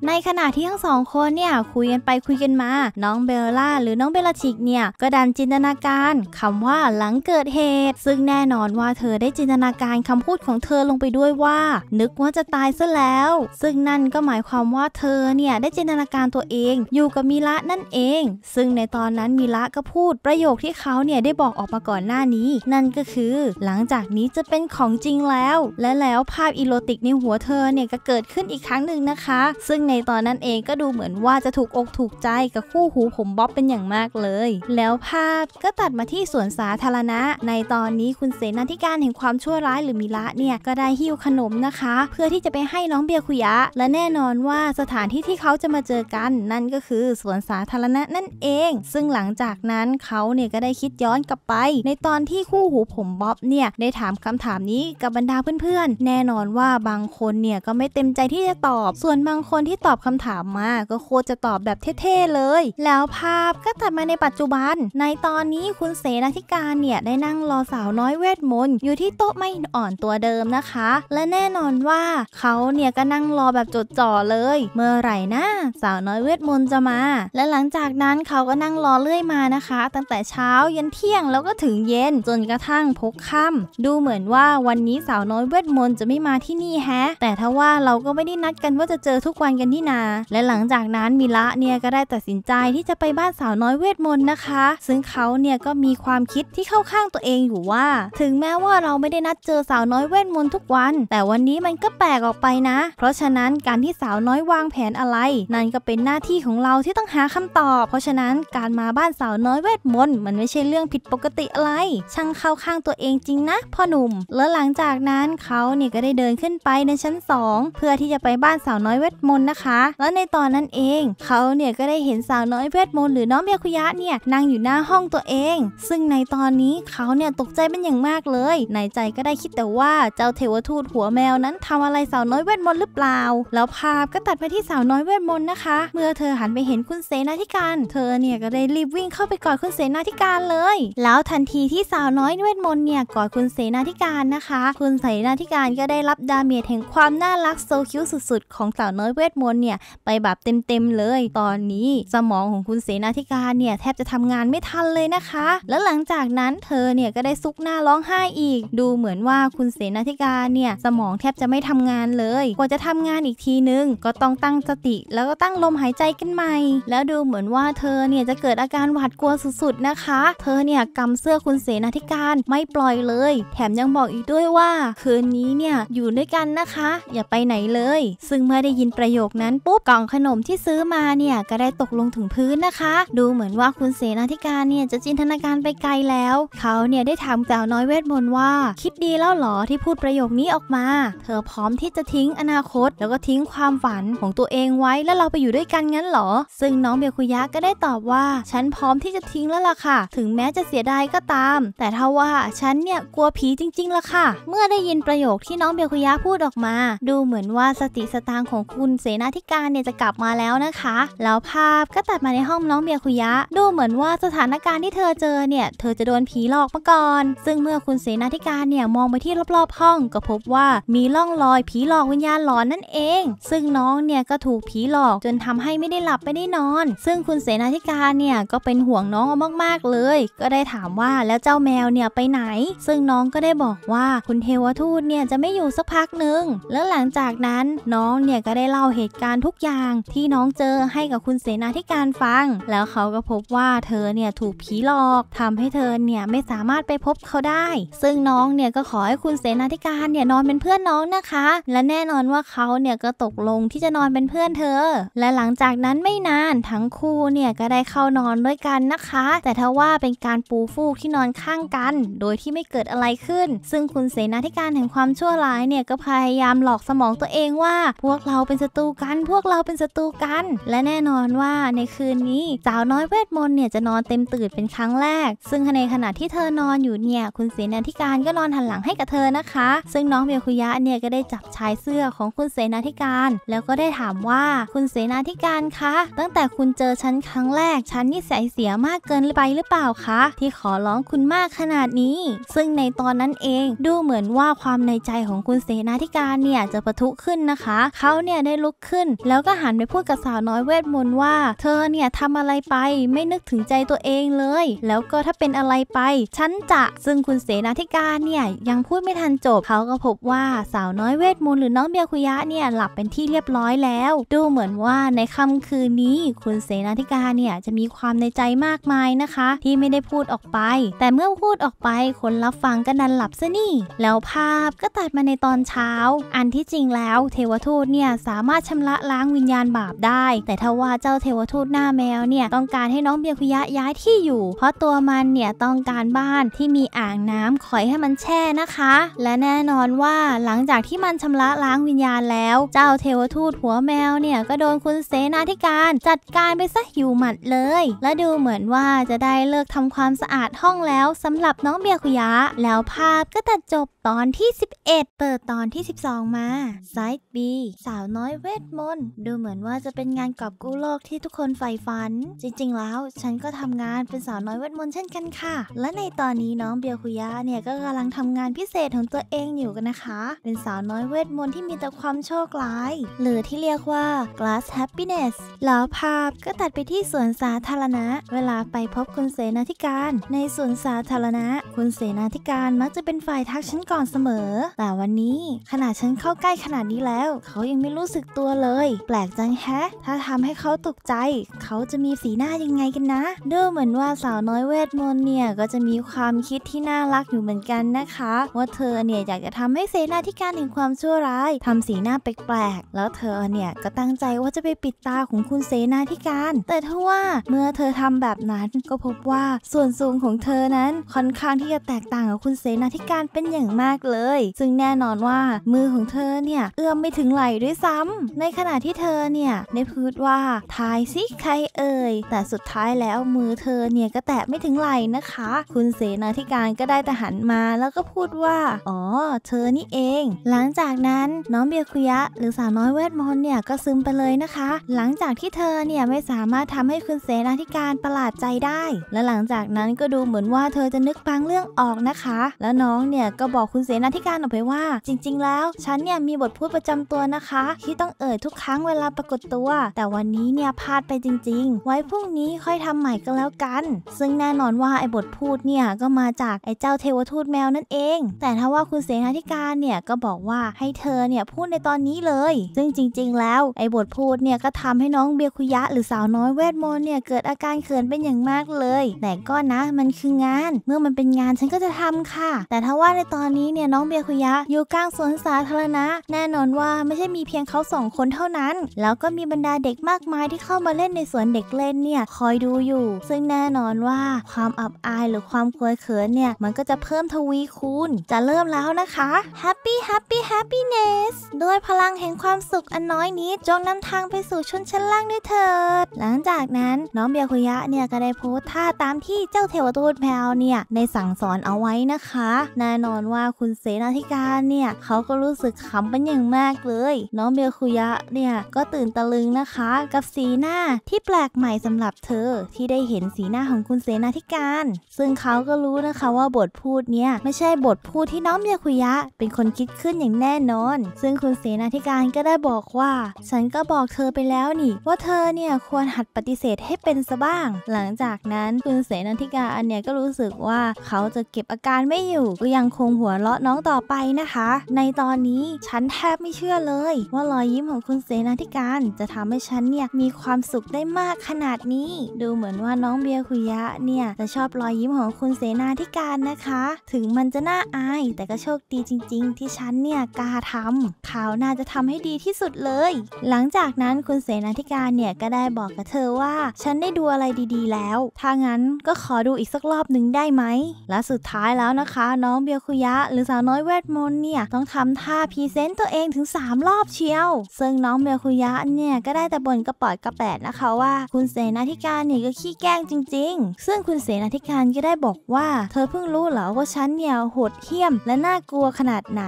ในขณะที่ทั้งสองคนเนี่ยคุยกันไปคุยกันมา น้องเบลล่าหรือน้องเบลลาชิกเนี่ยก็ดันจินตนาการ คำว่าหลังเกิดเหตุ ซึ่งแน่นอนว่าเธอได้จินตนาการคำพูดของเธอลงไปด้วยว่า นึกว่าจะตายซะแล้ว ซึ่งนั่นก็หมายความว่าเธอเนี่ยได้จินตนาการตัวเอง อยู่กับมิระนั่นเอง ซึ่งในตอนนั้นมิระก็พูดประโยคที่เขาเนี่ยได้บอกออกมาก่อนหน้านี้ นั่นก็คือ หลังจากนี้จะเป็นของจริงแล้ว และแล้วภาพอีโรติกในหัวเธอเนี่ยก็เกิดขึ้นอีกครั้งหนึ่งนะคะ ซึ่งในตอนนั้นเองก็ดูเหมือนว่าจะถูกอกถูกใจกับคู่หูผมบ๊อบเป็นอย่างมากเลย แล้วภาพก็ตัดมาที่สวนสาธารณะ ในตอนนี้คุณเสนาธิการแห่งความความชั่วร้ายหรือมิระเนี่ยก็ได้หิ้วขนมนะคะ เพื่อที่จะไปให้น้องเบียคุยะ และแน่นอนว่าสถานที่ที่เขาจะมาเจอกันนั่นก็คือสวนสาธารณะนั่นเอง ซึ่งหลังจากนั้นเขาเนี่ยก็ได้คิดย้อนกลับไป ในตอนที่คู่หูผมบ๊อบเนี่ยได้ถามคำถามนี้กับบรรดาเพื่อนๆ แน่นอนว่าบางคนเนี่ยก็ไม่เต็มใจที่จะตอบ ส่วนบางคนที่ตอบคำถามมาก็โคจะตอบแบบเท่ๆเลย แล้วภาพก็ตัดมาในปัจจุบัน ในตอนนี้คุณเสนาธิการเนี่ยได้นั่งรอสาวน้อยเวทมนต์อยู่ที่โต๊ะไม่อ่อนตัวเดิมนะคะ และแน่นอนว่าเขาเนี่ยก็นั่งรอแบบจดจ่อเลย เมื่อไหร่นะสาวน้อยเวทมนต์จะมา และหลังจากนั้นเขาก็นั่งรอเรื่อยมานะคะ ตั้งแต่เช้ายันเที่ยงแล้วก็ถึงเย็นจนกระทั่งพกค่ำดูเหมือนว่าวันนี้สาวน้อยเวทมนต์จะไม่มาที่นี่แฮะ แต่ถ้าว่าเราก็ไม่ได้นัดกันว่าจะเจอทุกวันกันที่นา และหลังจากนั้นมิละเนี่ยก็ได้ตัดสินใจที่จะไปบ้านสาวน้อยเวทมนต์นะคะ ซึ่งเขาเนี่ยก็มีความคิดที่เข้าข้างตัวเองอยู่ว่า ถึงแม้ว่าเราไม่ไม่ได้นัดเจอสาวน้อยเวทมนต์ทุกวัน แต่วันนี้มันก็แปลกออกไปนะ เพราะฉะนั้นการที่สาวน้อยวางแผนอะไร นั่นก็เป็นหน้าที่ของเราที่ต้องหาคำตอบเพราะฉะนั้นการมาบ้านสาวน้อยเวทมนต์มันไม่ใช่เรื่องผิดปกติอะไรช่างเข้าข้างตัวเองจริง นะพ่อหนุ่ม แล้วหลังจากนั้นเขาเนี่ยก็ได้เดินขึ้นไปในชั้น 2 เพื่อที่จะไปบ้านสาวน้อยเวทมนต์นะคะ แล้วในตอนนั้นเองเขาเนี่ยก็ได้เห็นสาวน้อยเวทมนต์หรือน้องเมียคุยะเนี่ยนั่งอยู่หน้าห้องตัวเอง ซึ่งในตอนนี้เขาเนี่ยตกใจเป็นอย่างมากเลย ในใจจก็ได้คิดแต่ว่าเจ้าเทวทูตหัวแมวนั้นทำอะไรสาวน้อยเวทมนต์หรือเปล่า แล้วภาพก็ตัดไปที่ สาวน้อยเวทมนต์นะคะ เมื่อเธอหันไปเห็นคุณเสนาธิการ เธอเนี่ยก็ได้รีบวิ่งเข้าไปกอดคุณเสนาธิการเลย แล้วทันทีที่สาวน้อยเวทมนต์เนี่ยกอดคุณเสนาธิการนะคะ คุณเสนาธิการก็ได้รับดาเมจแห่งความน่ารักโซคิวสุด ๆ ของสาวน้อยเวทมนต์เนี่ยไปแบบเต็มๆเลย ตอนนี้ สมองของคุณเสนาธิการเนี่ยแทบจะทำงานไม่ทันเลยนะคะ แล้วหลังจากนั้นเธอเนี่ยก็ได้ซุกหน้าร้องไห้อีก ดูดูเหมือนว่าคุณเสนาธิการเนี่ยสมองแทบจะไม่ทำงานเลยกว่าจะทำงานอีกทีนึง ก็ต้องตั้งสติแล้วก็ตั้งลมหายใจกันใหม่ แล้วดูเหมือนว่าเธอเนี่ย จะเกิดอาการหวาดกลัวสุดๆนะคะ เธอเนี่ยกำเสื้อคุณเสนาธิการไม่ปล่อยเลย แถมยังบอกอีกด้วยว่าคืนนี้เนี่ยอยู่ด้วยกันนะคะ อย่าไปไหนเลย ซึ่งเมื่อได้ยินประโยคนั้นปุ๊บกล่องขนมที่ซื้อมาเนี่ยก็ได้ตกลงถึงพื้นนะคะ ดูเหมือนว่าคุณเสนาธิการเนี่ยจะจินตนาการไปไกลแล้ว เขาเนี่ยได้ถามสาวน้อยเวทมนต์ว่าคิดดีแล้วหรอที่พูดประโยคนี้ออกมา เธอพร้อมที่จะทิ้งอนาคต แล้วก็ทิ้งความฝันของตัวเองไว้แล้วเราไปอยู่ด้วยกันงั้นหรอ ซึ่งน้องเบคุยะก็ได้ตอบว่า ฉันพร้อมที่จะทิ้งแล้วล่ะค่ะ ถึงแม้จะเสียดายก็ตาม แต่ถ้าว่าฉันเนี่ยกลัวผีจริงๆล่ะค่ะ เมื่อได้ยินประโยคที่น้องเบคุยะพูดออกมา ดูเหมือนว่าสติสตางของคุณเสนาธิการเนี่ยจะกลับมาแล้วนะคะ แล้วภาพก็ตัดมาในห้องน้องเบียคุยะ ดูเหมือนว่าสถานการณ์ที่เธอเจอเนี่ยเธอจะโดนผีหลอกมาก่อน ซึ่งเมื่อคุณเสนาธิการาเนี่ยมองไปที่รอบๆ ห้องก็พบว่ามีร่องรอยผีหลอกวิญญาณหลอนนั่นเอง ซึ่งน้องเนี่ยก็ถูกผีหลอกจนทำให้ไม่ได้หลับไม่ได้นอน ซึ่งคุณเสนาธิการเนี่ยก็เป็นห่วงน้องมากๆเลย ก็ได้ถามว่าแล้วเจ้าแมวเนี่ยไปไหน ซึ่งน้องก็ได้บอกว่าคุณเทวทูตเนี่ยจะไม่อยู่สักพักหนึ่งแล้วหลังจากนั้นน้องเนี่ยก็ได้เล่าเหตุการณ์ทุกอย่าง ที่น้องเจอให้กับคุณเสนาธิการฟัง แล้วเขาก็พบว่าเธอเนี่ยถูกผีหลอกทำให้เธอเนี่ยไม่สามารถไปพบเขาได้ ซึ่งน้ององเนี่ยก็ขอให้คุณเสนาธิการเนี่ยนอนเป็นเพื่อนน้องนะคะ และแน่นอนว่าเขาเนี่ยก็ตกลงที่จะนอนเป็นเพื่อนเธอ และหลังจากนั้นไม่นาน ทั้งคู่เนี่ยก็ได้เข้านอนด้วยกันนะคะ แต่ทว่าเป็นการปูฟูกที่นอนข้างกัน โดยที่ไม่เกิดอะไรขึ้น ซึ่งคุณเสนาธิการแห่งความชั่วร้ายเนี่ยก็พยายามหลอกสมองตัวเองว่า พวกเราเป็นศัตรูกัน พวกเราเป็นศัตรูกัน และแน่นอนว่าในคืนนี้สาวน้อยเวทมนต์เนี่ยจะนอนเต็มตื่นเป็นครั้งแรกซึ่งในขณะที่เธอนอนอยู่เนี่ยคุณเสนาธิการก็นอนหันหลังให้กับเธอนะคะ ซึ่งน้องเบลคุยะเนี่ยก็ได้จับชายเสื้อของคุณเสนาธิการ แล้วก็ได้ถามว่าคุณเสนาธิการคะตั้งแต่คุณเจอฉันครั้งแรกฉันนิสัยเสียมากเกินไปหรือเปล่าคะที่ขอร้องคุณมากขนาดนี้ ซึ่งในตอนนั้นเองดูเหมือนว่าความในใจของคุณเสนาธิการเนี่ยจะประทุขึ้นนะคะ เขาเนี่ยได้ลุกขึ้น แล้วก็หันไปพูดกับสาวน้อยเวทมนต์ว่า เธอเนี่ยทำอะไรไป ไม่นึกถึงใจตัวเองเลย แล้วก็ถ้าเป็นอะไรไป ฉันจะซึ่งคุณเสนาธิการเนี่ยยังพูดไม่ทันจบเขาก็พบว่าสาวน้อยเวทมนต์หรือน้องเบียคุยะเนี่ยหลับเป็นที่เรียบร้อยแล้ว ดูเหมือนว่าในค่าคืนนี้ คุณเสนาธิการเนี่ยจะมีความในใจมากมายนะคะ ที่ไม่ได้พูดออกไป แต่เมื่อพูดออกไป คนรับฟังก็นันหลับซะนี่ แล้วภาพก็ตัดมาในตอนเช้าอันที่จริงแล้วเทวทูตเนี่ยสามารถชำระล้างวิญญาณบาปได้ แต่ถ้ว่าเจ้าเทวทูตหน้าแมวเนี่ยต้องการให้น้องเบียคุยะย้ายที่อยู่ เพราะตัวมันเนี่ยต้องการบ้านที่มีอ่างน้ำคอยให้มันแช่นะคะ และแน่นอนว่าหลังจากที่มันชำระล้างวิญญาณแล้ว เจ้าเทวทูตหัวแมวเนี่ย ก็โดนคุณเสนาธิการจัดการไปซะหิวหมัดเลย และดูเหมือนว่าจะได้เลิกทำความสะอาดห้องแล้วสำหรับน้องเบียคุยะ แล้วภาพก็ตัดจบตอนที่ 11 เปิดตอนที่ 12 มาไซต์บีสาวน้อยเวทมนต์ดูเหมือนว่าจะเป็นงานกอบกู้โลกที่ทุกคนใฝ่ฝัน จริง ๆแล้วฉันก็ทำงานเป็นสาวน้อยเวทมนต์เช่นกันค่ะ และในตอนนี้น้องเบียคุยะเนี่ยก็กำลังงทำงานพิเศษของตัวเองอยู่กันนะคะ เป็นสาวน้อยเวทมนต์ที่มีแต่ความโชคร้าย หรือที่เรียกว่า glass happiness แล้วภาพก็ตัดไปที่สวนสาธารณะ เวลาไปพบคุณเสนาธิการ ในสวนสาธารณะ คุณเสนาธิการมักจะเป็นฝ่ายทักฉันก่อนเสมอ แต่วันนี้ขนาดฉันเข้าใกล้ขนาดนี้แล้ว เขายังไม่รู้สึกตัวเลย แปลกจังแฮะ ถ้าทำให้เขาตกใจ เขาจะมีสีหน้ายังไงกันนะ ดูเหมือนว่าสาวน้อยเวทมนต์เนี่ย ก็จะมีความคิดที่น่ารักอยู่เหมือนกันนะนะคะว่าเธอเนี่ยอยากจะทำให้เสนาธิการแห่งความชั่วร้าย ทำสีหน้าแปลกๆ แล้วเธอเนี่ยก็ตั้งใจว่าจะไปปิดตาของคุณเสนาธิการ แต่ทว่าเมื่อเธอทำแบบนั้นก็พบว่าส่วนสูงของเธอนั้นค่อนข้างที่จะแตกต่างกับคุณเสนาธิการเป็นอย่างมากเลย ซึ่งแน่นอนว่ามือของเธอเนี่ยเอื้อมไม่ถึงไหล่ด้วยซ้ำ ในขณะที่เธอเนี่ยได้พูดว่าทายสิใครเอ่ยแต่สุดท้ายแล้วมือเธอเนี่ยก็แตะไม่ถึงไหล่นะคะ คุณเสนาธิการก็ได้แต่หันมาแล้วแล้วก็พูดว่า อ๋อ เธอนี่เอง หลังจากนั้นน้องเบียคุยะหรือสาวน้อยเวทมนต์เนี่ยก็ซึมไปเลยนะคะ หลังจากที่เธอเนี่ยไม่สามารถทำให้คุณเสนาธิการประหลาดใจได้ และหลังจากนั้นก็ดูเหมือนว่าเธอจะนึกบังเรื่องออกนะคะ แล้วน้องเนี่ยก็บอกคุณเสนาธิการออกไปว่า จริง ๆ แล้วฉันเนี่ยมีบทพูดประจำตัวนะคะ ที่ต้องเอ่ยทุกครั้งเวลาปรากฏตัว แต่วันนี้เนี่ยพลาดไปจริง ๆ ไว้พรุ่งนี้ค่อยทำใหม่ก็แล้วกัน ซึ่งแน่นอนว่าไอ้บทพูดเนี่ยก็มาจากไอ้เจ้าเทวทูตแมวแล้วนั่นเอง แต่ทว่าคุณเสนาธิการเนี่ย ก็บอกว่าให้เธอเนี่ยพูดในตอนนี้เลย ซึ่งจริงๆ แล้ว ไอ้บทพูดเนี่ย ก็ทำให้น้องเบียคุยะ หรือสาวน้อยเวทมนต์เนี่ย เกิดอาการเขินเป็นอย่างมากเลย แต่ก็นะมันคืองานเมื่อมันเป็นงานฉันก็จะทำค่ะ แต่ทว่าในตอนนี้เนี่ยน้องเบียคุยะอยู่กลางสวนสาธารณะ แน่นอนว่าไม่ใช่มีเพียงเขาสองคนเท่านั้น แล้วก็มีบรรดาเด็กมากมายที่เข้ามาเล่นในสวนเด็กเล่นเนี่ยคอยดูอยู่ ซึ่งแน่นอนว่าความอับอายหรือความกลัวเขินเนี่ยมันก็จะเพิ่มทวีีคูณจะเริ่มแล้วนะคะ Happy Happy Happiness ด้วยพลังแห่งความสุข อันน้อยนี้จงนำทางไปสู่ชนชั้นล่างด้วยเถิด หลังจากนั้นน้องเบียคุยะเนี่ยก็ได้โพสท่าตามที่เจ้าเทวทูตแพลเนี่ยในสั่งสอนเอาไว้นะคะ แน่นอนว่าคุณเสนาธิการเนี่ยเขาก็รู้สึกขำเป็นอย่างมากเลย น้องเบียคุยะเนี่ยก็ตื่นตะลึงนะคะกับสีหน้าที่แปลกใหม่สำหรับเธอที่ได้เห็นสีหน้าของคุณเสนาธิการ ซึ่งเขาก็รู้นะคะว่าบทพูดเนี่ยไม่ใช่บทพูดที่น้องเียคุยะเป็นคนคิดขึ้นอย่างแน่นอน ซึ่งคุณเสนาธิการก็ได้บอกว่า ฉันก็บอกเธอไปแล้วนี่ ว่าเธอเนี่ยควรหัดปฏิเสธให้เป็นซะบ้าง หลังจากนั้นคุณเสนาธิการเนี่ยก็รู้สึกว่าเขาจะเก็บอาการไม่อยู่ ก็ยังคงหัวเราะน้องต่อไปนะคะ ในตอนนี้ฉันแทบไม่เชื่อเลย ว่ารอยยิ้มของคุณเสนาธิการ จะทำให้ฉันเนี่ยมีความสุขได้มากขนาดนี้ ดูเหมือนว่าน้องเบียคุยะเนี่ยจะชอบรอยยิ้มของคุณเสนาธิการนะคะ ถึงมันจะน่าอายแต่ก็โชคดีจริง ๆ ที่ฉันเนี่ยกล้าทำข่าวน่าจะทำให้ดีที่สุดเลย หลังจากนั้นคุณเสนาธิการเนี่ย ก็ได้บอกกับเธอว่า ฉันได้ดูอะไรดีๆ แล้ว ถ้างั้นก็ขอดูอีกสักรอบหนึ่งได้ไหม และสุดท้ายแล้วนะคะ น้องเบียคุยะ หรือสาวน้อยเวทมนต์เนี่ย ต้องทำท่าพรีเซนต์ตัวเองถึง 3 รอบเชียว ซึ่งน้องเบียคุยะเนี่ยก็ได้แต่บ่นกระปอดกระแปดนะคะว่า คุณเสนาธิการเนี่ยก็ขี้แกล้งจริง ๆ ซึ่งคุณเสนาธิการก็ได้บอกว่า เธอเพิ่งรู้เหรอว่าฉันเนี่ยี่ยวโหดเหี้ยมและน่ากลัวขนาดไหน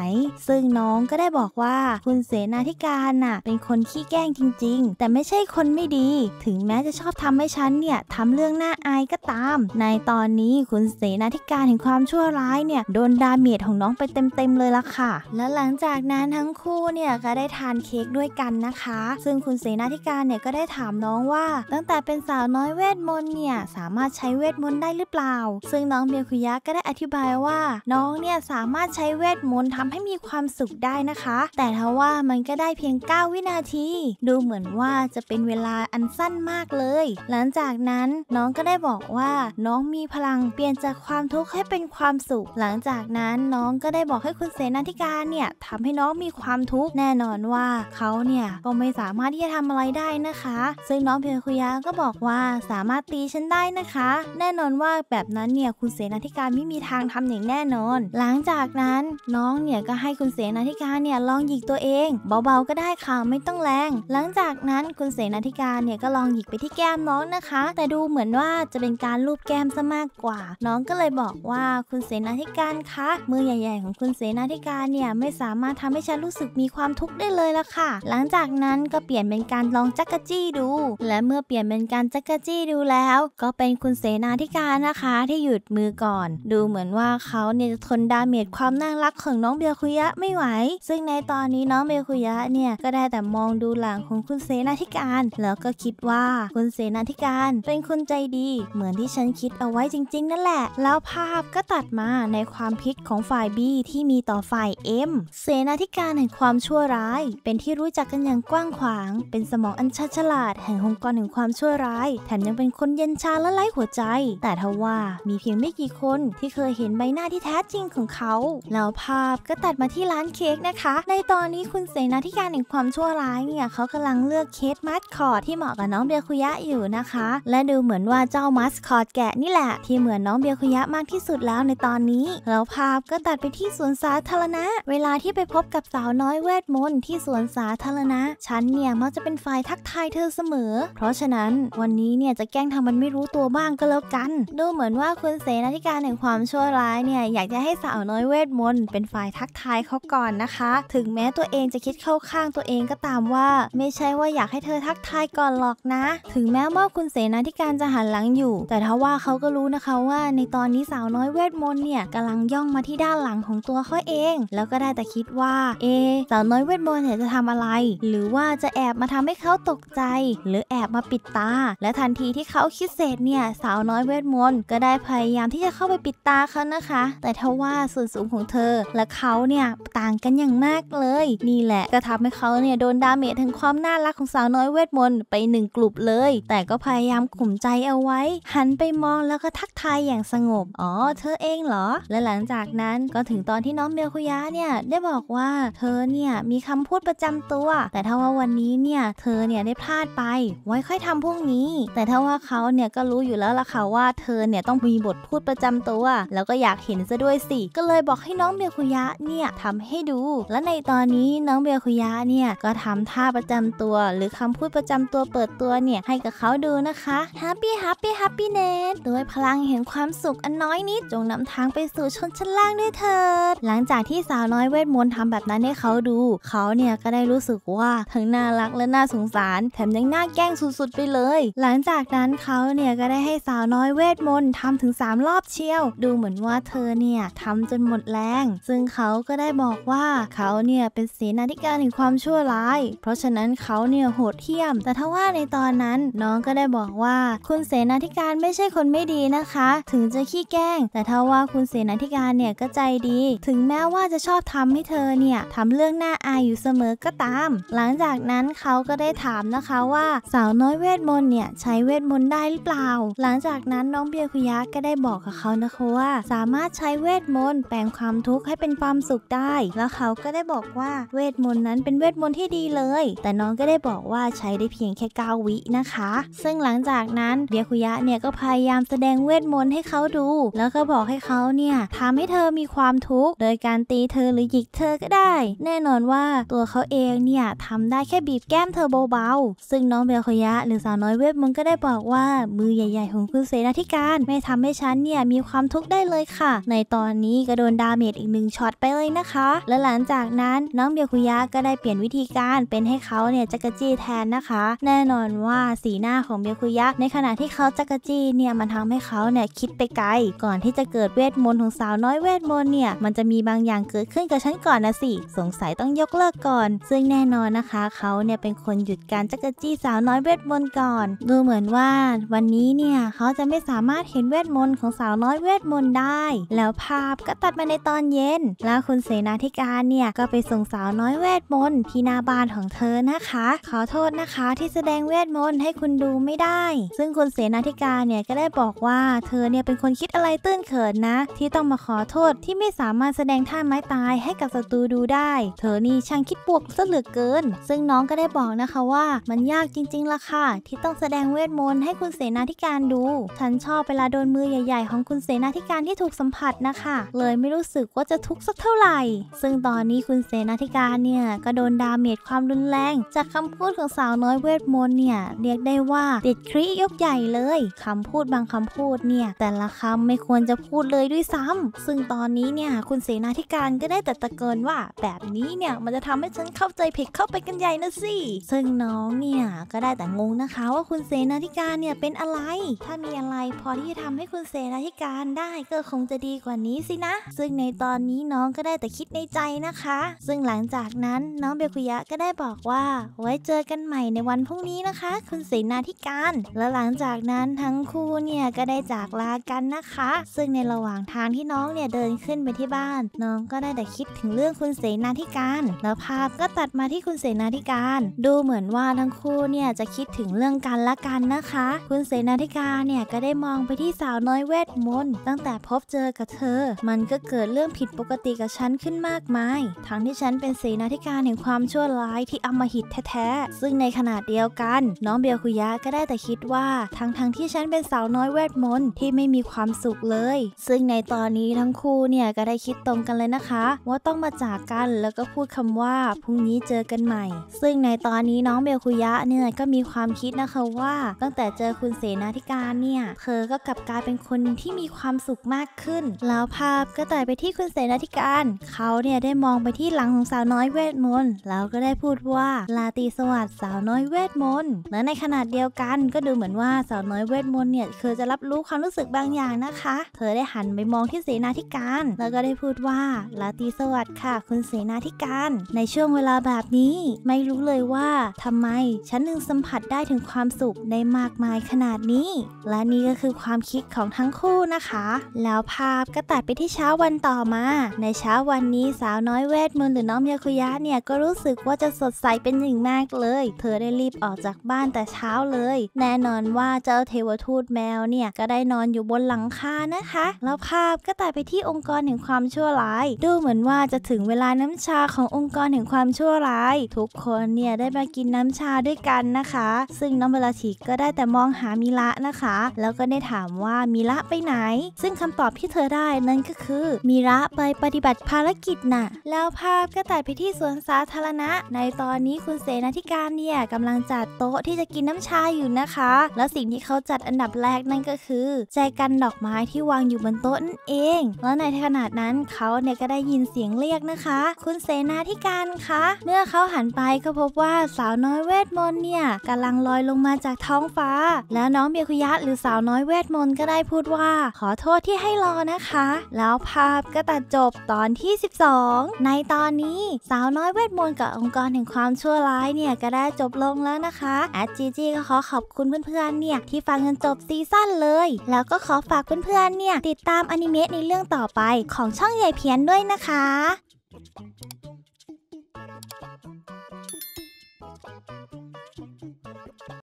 ซึ่งน้องก็ได้บอกว่าคุณเสนาธิการน่ะเป็นคนขี้แกล้งจริงๆ แต่ไม่ใช่คนไม่ดี ถึงแม้จะชอบทำให้ฉันเนี่ยทำเรื่องน่าอายก็ตาม ในตอนนี้คุณเสนาธิการเห็นความชั่วร้ายเนี่ยโดนดาเมจของน้องไปเต็มๆเลยละค่ะ และหลังจากนั้นทั้งคู่เนี่ยก็ได้ทานเค้กด้วยกันนะคะ ซึ่งคุณเสนาธิการเนี่ยก็ได้ถามน้องว่า ตั้งแต่เป็นสาวน้อยเวทมนต์เนี่ยสามารถใช้เวทมนต์ได้หรือเปล่า ซึ่งน้องเมียคุยะก็ได้อธิบายว่าน้องเนี่ย สามารถใช้เวทมนต์ทำให้มีความสุขได้นะคะ แต่ทว่ามันก็ได้เพียง9วินาที ดูเหมือนว่าจะเป็นเวลาอันสั้นมากเลย หลังจากนั้นน้องก็ได้บอกว่า น้องมีพลังเปลี่ยนจากความทุกข์ให้เป็นความสุข หลังจากนั้นน้องก็ได้บอกให้คุณเสนาธิการเนี่ยทำให้น้องมีความทุกข์ แน่นอนว่า เขาเนี่ยก็ไม่สามารถที่จะทำอะไรได้นะคะซึ่งน้องเพคุยะก็บอกว่าสามารถตีฉันได้นะคะ แน่นอนว่าแบบนั้นเนี่ยคุณเสนาธิการไม่มีทางทำอย่างแน่นอนหลังจากนั้นน้องเนี่ยก็ให้คุณเสนาธิการเนี่ยลองหยิกตัวเองเบาๆก็ได้ค่ะไม่ต้องแรง หลังจากนั้นคุณเสนาธิการเนี่ยก็ลองหยิกไปที่แก้มน้องนะคะ แต่ดูเหมือนว่าจะเป็นการลูบแก้มซะมากกว่า น้องก็เลยบอกว่าคุณเสนาธิการคะมือใหญ่ๆของคุณเสนาธิการเนี่ยไม่สามารถทำให้ฉันรู้สึกมีความทุกข์ได้เลยละค่ะ หลังจากนั้นก็เปลี่ยนเป็นการลองจักกะจี้ดู และเมื่อเปลี่ยนเป็นการจักกะจี้ดูแล้วก็เป็นคุณเสนาธิการนะคะ ที่หยุดมือก่อน ดูเหมือนว่าเขาเนี่ยจะทนดาเมจความน่ารักของน้องเบลคุยะไม่ไหว ซึ่งในตอนนี้น้องเบลคุยะเนี่ยก็ได้แต่มองดูหลังของคุณเซนาธิการ แล้วก็คิดว่า คุณเสนาธิการเป็นคนใจดี เหมือนที่ฉันคิดเอาไว้จริงๆนั่นแหละ แล้วภาพก็ตัดมาในความพิษของฝ่ายบีที่มีต่อฝ่ายเอ็มเสนาธิการแห่งความชั่วร้าย เป็นที่รู้จักกันอย่างกว้างขวาง เป็นสมองอันชาฉลาดแห่งองค์กรแห่งความชั่วร้ายแถมยังเป็นคนเย็นชาและไร้หัวใจ แต่ทว่ามีเพียงไม่กี่คนที่เคยเห็นใบหน้าที่แท้จริงของเขาแล้วภาพก็ตัดมาที่ร้านเค้กนะคะ ในตอนนี้คุณเสนาธิการแห่งความชั่วร้ายเนี่ยเขากำลังเลือกเค้กมัสคอตที่เหมาะกับน้องเบียคุยะอยู่นะคะ และดูเหมือนว่าเจ้ามัสคอตแกะนี่แหละที่เหมือนน้องเบียคุยะมากที่สุดแล้วในตอนนี้แล้วภาพก็ตัดไปที่สวนสาธารณะเวลาที่ไปพบกับสาวน้อยเวทมนต์ที่สวนสาธารณะฉันเนี่ยมักจะเป็นฝ่ายทักทายเธอเสมอ เพราะฉะนั้นวันนี้เนี่ยจะแกล้งทำมันไม่รู้ตัวบ้างก็แล้วกันดูเหมือนว่าคุณเสนาธิการแห่งความชั่วร้ายเนี่ยี่ยอยากจะให้สาวน้อยเวทมนต์เป็นฝ่ายทักทายเขาก่อนนะคะ ถึงแม้ตัวเองจะคิดเข้าข้างตัวเองก็ตามว่า ไม่ใช่ว่าอยากให้เธอทักทายก่อนหรอกนะ ถึงแม้ว่าคุณเสนาธิการจะหันหลังอยู่ แต่ทว่าเขาก็รู้นะคะว่าในตอนนี้สาวน้อยเวทมนต์เนี่ยกำลังย่องมาที่ด้านหลังของตัวเขาเอง แล้วก็ได้แต่คิดว่า เอสาวน้อยเวทมนต์เนี่ยจะทำอะไร หรือว่าจะแอบมาทำให้เขาตกใจ หรือแอบมาปิดตา และทันทีที่เขาคิดเสร็จเนี่ย สาวน้อยเวทมนต์ก็ได้พยายามที่จะเข้าไปปิดตาเขานะคะแต่ถ้าว่าส่วนสูงของเธอและเขาเนี่ยต่างกันอย่างมากเลย นี่แหละก็ทำให้เขาเนี่ยโดนดาเมจถึงความน่ารักของสาวน้อยเวทมนต์ไปหนึ่งกลุ่มเลย แต่ก็พยายามข่มใจเอาไว้หันไปมองแล้วก็ทักทายอย่างสงบอ๋อเธอเองเหรอ และหลังจากนั้นก็ถึงตอนที่น้องเมลคุยะเนี่ยได้บอกว่าเธอเนี่ยมีคำพูดประจำตัว แต่ถ้าว่าวันนี้เนี่ยเธอเนี่ยได้พลาดไปไว้ค่อยทำพรุ่งนี้ แต่ถ้าว่าเขาเนี่ยก็รู้อยู่แล้วล่ะค่ะว่าเธอเนี่ยต้องมีบทพูดประจำตัว แล้วก็อยากเห็นนซะด้วยสิก็เลยบอกให้น้องเบียคุยะเนี่ยทำให้ดู และในตอนนี้น้องเบียคุยะเนี่ย ก็ทำท่าประจำตัว หรือคำพูดประจำตัวเปิดตัวเนี่ย ให้กับเขาดูนะคะแฮปปี้แฮปปี้แฮปปี้เนสโดยพลังแห่งความสุขอันน้อยนิด จงนำทางไปสู่ชนชั้นล่างด้วยเถิด หลังจากที่สาวน้อยเวทมนต์ทำแบบนั้นให้เขาดู เขาเนี่ยก็ได้รู้สึกว่าทั้งน่ารักและน่าสงสารแถมยังน่าแกล้งสุดๆไปเลย หลังจากนั้นเขาเนี่ยก็ได้ให้สาวน้อยเวทมนต์ทำถึง3รอบเชียว ดูเหมือนว่าเธอเนี่ยทำจนหมดแรง ซึ่งเขาก็ได้บอกว่าเขาเนี่ยเป็นเสนาธิการแห่งความชั่วร้าย เพราะฉะนั้นเขาเนี่ยโหดเที่ยม แต่ทว่าในตอนนั้นน้องก็ได้บอกว่าคุณเสนาธิการไม่ใช่คนไม่ดีนะคะ ถึงจะขี้แกล้ง แต่ทว่าคุณเสนาธิการเนี่ยก็ใจดี ถึงแม้ว่าจะชอบทำให้เธอเนี่ยทำเรื่องหน้าอายอยู่เสมอ ก็ตาม หลังจากนั้นเขาก็ได้ถามนะคะว่าสาวน้อยเวทมนต์เนี่ยใช้เวทมนต์ได้หรือเปล่า หลังจากนั้นน้องเบียร์คุยะก็ได้บอกกับเขานะคะว่าสามารถใช้เวทมนต์แปลงความทุกข์ให้เป็นความสุขได้ แล้วเขาก็ได้บอกว่าเวทมนต์นั้นเป็นเวทมนต์ที่ดีเลย แต่น้องก็ได้บอกว่าใช้ได้เพียงแค่9วินะคะ ซึ่งหลังจากนั้นเบียคุยะเนี่ยก็พยายามแสดงเวทมนต์ให้เขาดู แล้วก็บอกให้เขาเนี่ยทำให้เธอมีความทุกข์โดยการตีเธอหรือหยิกเธอก็ได้ แน่นอนว่าตัวเขาเองเนี่ยทำได้แค่บีบแก้มเธอเบาๆ ซึ่งน้องเบียคุยะหรือสาวน้อยเวทมนต์ก็ได้บอกว่ามือใหญ่ๆ ของคุณเสนาธิการ ไม่ทำให้ฉันเนี่ยมีความทุกข์ได้เลยค่ะในตอนนี้ก็โดนดาเมจอีกหนึ่งช็อตไปเลยนะคะ และหลังจากนั้นน้องเบียคุยะก็ได้เปลี่ยนวิธีการเป็นให้เขาเนี่ยจักรจี้แทนนะคะแน่นอนว่าสีหน้าของเบียคุยะในขณะที่เขาจักรจี้เนี่ยมันทำให้เขาเนี่ยคิดไปไกลก่อนที่จะเกิดเวทมนต์ของสาวน้อยเวทมนต์เนี่ยมันจะมีบางอย่างเกิดขึ้นกับฉันก่อนนะสิ สงสัยต้องยกเลิกก่อน ซึ่งแน่นอนนะคะเขาเนี่ยเป็นคนหยุดการจักรจี้สาวน้อยเวทมนต์ก่อนดูเหมือนว่า วันนี้เนี่ยเขาจะไม่สามารถเห็นเวทมนต์ของสาวน้อยเวทมนต์ได้แล้วภาพก็ตัดมาในตอนเย็น แล้วคุณเสนาธิการเนี่ย ก็ไปส่งสาวน้อยเวทมนต์ ที่หน้าบ้านของเธอนะคะ ขอโทษนะคะที่แสดงเวทมนต์ให้คุณดูไม่ได้ ซึ่งคุณเสนาธิการเนี่ยก็ได้บอกว่า เธอเนี่ยเป็นคนคิดอะไรตื้นเขินนะ ที่ต้องมาขอโทษที่ไม่สามารถแสดงท่าไม้ตายให้กับศัตรูดูได้ เธอนี่ช่างคิดบวกซะเหลือเกิน ซึ่งน้องก็ได้บอกนะคะว่ามันยากจริงๆล่ะค่ะที่ต้องแสดงเวทมนต์ให้คุณเสนาธิการดู ฉันชอบเวลาโดนมือใหญ่ๆ ของคุณเสนาธิการที่ถูกสัมผัสดนะคะเลยไม่รู้สึกว่าจะทุกข์สักเท่าไหร่ ซึ่งตอนนี้คุณเสนาธิการ เนี่ยก็โดนดาเมจความรุนแรง จากคำพูดของสาวน้อยเวทมนต์เนี่ยเรียกได้ว่าติดครียกใหญ่เลย คำพูดบางคำพูดเนี่ย แต่ละคำไม่ควรจะพูดเลยด้วยซ้ำ ซึ่งตอนนี้เนี่ยคุณเสนาธิการก็ได้แต่ตะเกินว่า แบบนี้เนี่ยมันจะทำให้ฉันเข้าใจผิดเข้าไปกันใหญ่นะสิ ซึ่งน้องเนี่ยก็ได้แต่งงนะคะว่าคุณเสนาธิการเนี่ยเป็นอะไร ถ้ามีอะไร พอที่จะทำให้คุณเสนาธิการได้ก็คงจะดีีกว่านี้สินะ ซึ่งในตอนนี้น้องก็ได้แต่คิดในใจนะคะ ซึ่งหลังจากนั้นน้องเบคุยะก็ได้บอกว่าไว้เจอกันใหม่ในวันพรุ่งนี้นะคะ คุณเสนาธิการ และหลังจากนั้นทั้งคู่เนี่ยก็ได้จากลากันนะคะ ซึ่งในระหว่างทางที่น้องเนี่ยเดินขึ้นไปที่บ้าน น้องก็ได้แต่คิดถึงเรื่องคุณเสนาธิการแล้วภาพก็ตัดมาที่คุณเสนาธิการ ดูเหมือนว่าทั้งคู่เนี่ยจะคิดถึงเรื่องกันละกันนะคะ คุณเสนาธิการเนี่ยก็ได้มองไปที่สาวน้อยเวทมนต์ตั้งแต่พบเจอกับเธอมันก็เกิดเรื่องผิดปกติกับฉันขึ้นมากมาย ทั้งที่ฉันเป็นเสนาธิการแห่งความชั่วร้ายที่อมหิตแท้ๆ ซึ่งในขณะเดียวกัน น้องเบลคุยะก็ได้แต่คิดว่าทั้งๆทที่ฉันเป็นสาวน้อยเวทมนต์ที่ไม่มีความสุขเลย ซึ่งในตอนนี้ทั้งคู่เนี่ยก็ได้คิดตรงกันเลยนะคะว่าต้องมาจากกันแล้วก็พูดคำว่าพรุ่งนี้เจอกันใหม่ ซึ่งในตอนนี้น้องเบลคุยะเนี่ยก็มีความคิดนะคะว่า ตั้งแต่เจอคุณเสนาธิการเนี่ยเธอ ก็กลับกลายเป็นคนที่มีความสุขมากขึ้นแล้วภาพก็ต่ไปที่คุณเสนาธิการ เขาเนี่ยได้มองไปที่หลังของสาวน้อยเวทมนต์แล้วก็ได้พูดว่าลาตีสวัสดิ์สาวน้อยเวทมนต์และในขนาดเดียวกันก็ดูเหมือนว่าสาวน้อยเวทมนต์เนี่ยเธอจะรับรู้ความรู้สึกบางอย่างนะคะ เธอได้หันไปมองที่เสนาธิการ แล้วก็ได้พูดว่า ลาตีสวัสดิ์ค่ะคุณเสนาธิการ ในช่วงเวลาแบบนี้ ไม่รู้เลยว่าทำไมฉันถึงสัมผัสได้ถึงความสุขในมากมายขนาดนี้ และนี่ก็คือความคิดของทั้งคู่นะคะ แล้วภาพาพก็ตัดไปที่เช้าวันต่อมาในเช้าวันนี้สาวน้อยเวทมนต์หรือน้องยาคุยะเนี่ยก็รู้สึกว่าจะสดใสเป็นอย่างมากเลย เธอได้รีบออกจากบ้านแต่เช้าเลยแน่นอนว่าเจ้าเทวทูตแมวเนี่ยก็ได้นอนอยู่บนหลังคานะคะแล้วภาพก็ตัดไปที่องค์กรแห่งความชั่วร้าย ดูเหมือนว่าจะถึงเวลาน้ำชาขององค์กรแห่งความชั่วร้าย ทุกคนเนี่ยได้มากินน้ำชาด้วยกันนะคะ ซึ่งน้องเวลาฉีก็ได้แต่มองหามิละนะคะ แล้วก็ได้ถามว่ามิละไปไหน ซึ่งคำตอบที่เธอได้นั่นก็คือมีระไปปฏิบัติภารกิจน่ะแล้วภาพก็ตัดไปที่สวนสาธารณะ ในตอนนี้คุณเสนาธิการเนี่ยกำลังจัดโต๊ะที่จะกินน้ำชาอยู่นะคะ แล้วสิ่งที่เขาจัดอันดับแรกนั่นก็คือแจกันดอกไม้ที่วางอยู่บนโต๊ะนั่นเอง แล้วในขณะนั้นเขาเนี่ยก็ได้ยินเสียงเรียกนะคะ คุณเสนาธิการคะ เมื่อเขาหันไปก็พบว่าสาวน้อยเวทมนต์เนี่ยกำลังลอยลงมาจากท้องฟ้า แล้วน้องเบียคุยะหรือสาวน้อยเวทมนต์ก็ได้พูดว่าขอโทษที่ให้รอนะคะแล้วภาพก็ตัดจบตอนที่ 12 ในตอนนี้ สาวน้อยเวทมนต์กับองค์กร แห่งความชั่วร้ายเนี่ยก็ได้จบลงแล้วนะคะแอดจีจีก็ขอขอบคุณเพื่อนๆเนี่ยที่ฟังจนจบซีซั่นเลย แล้วก็ขอฝากเพื่อนๆเนี่ยติดตามอนิเมะในเรื่องต่อไป ของช่องใหญ่เพียนด้วยนะคะ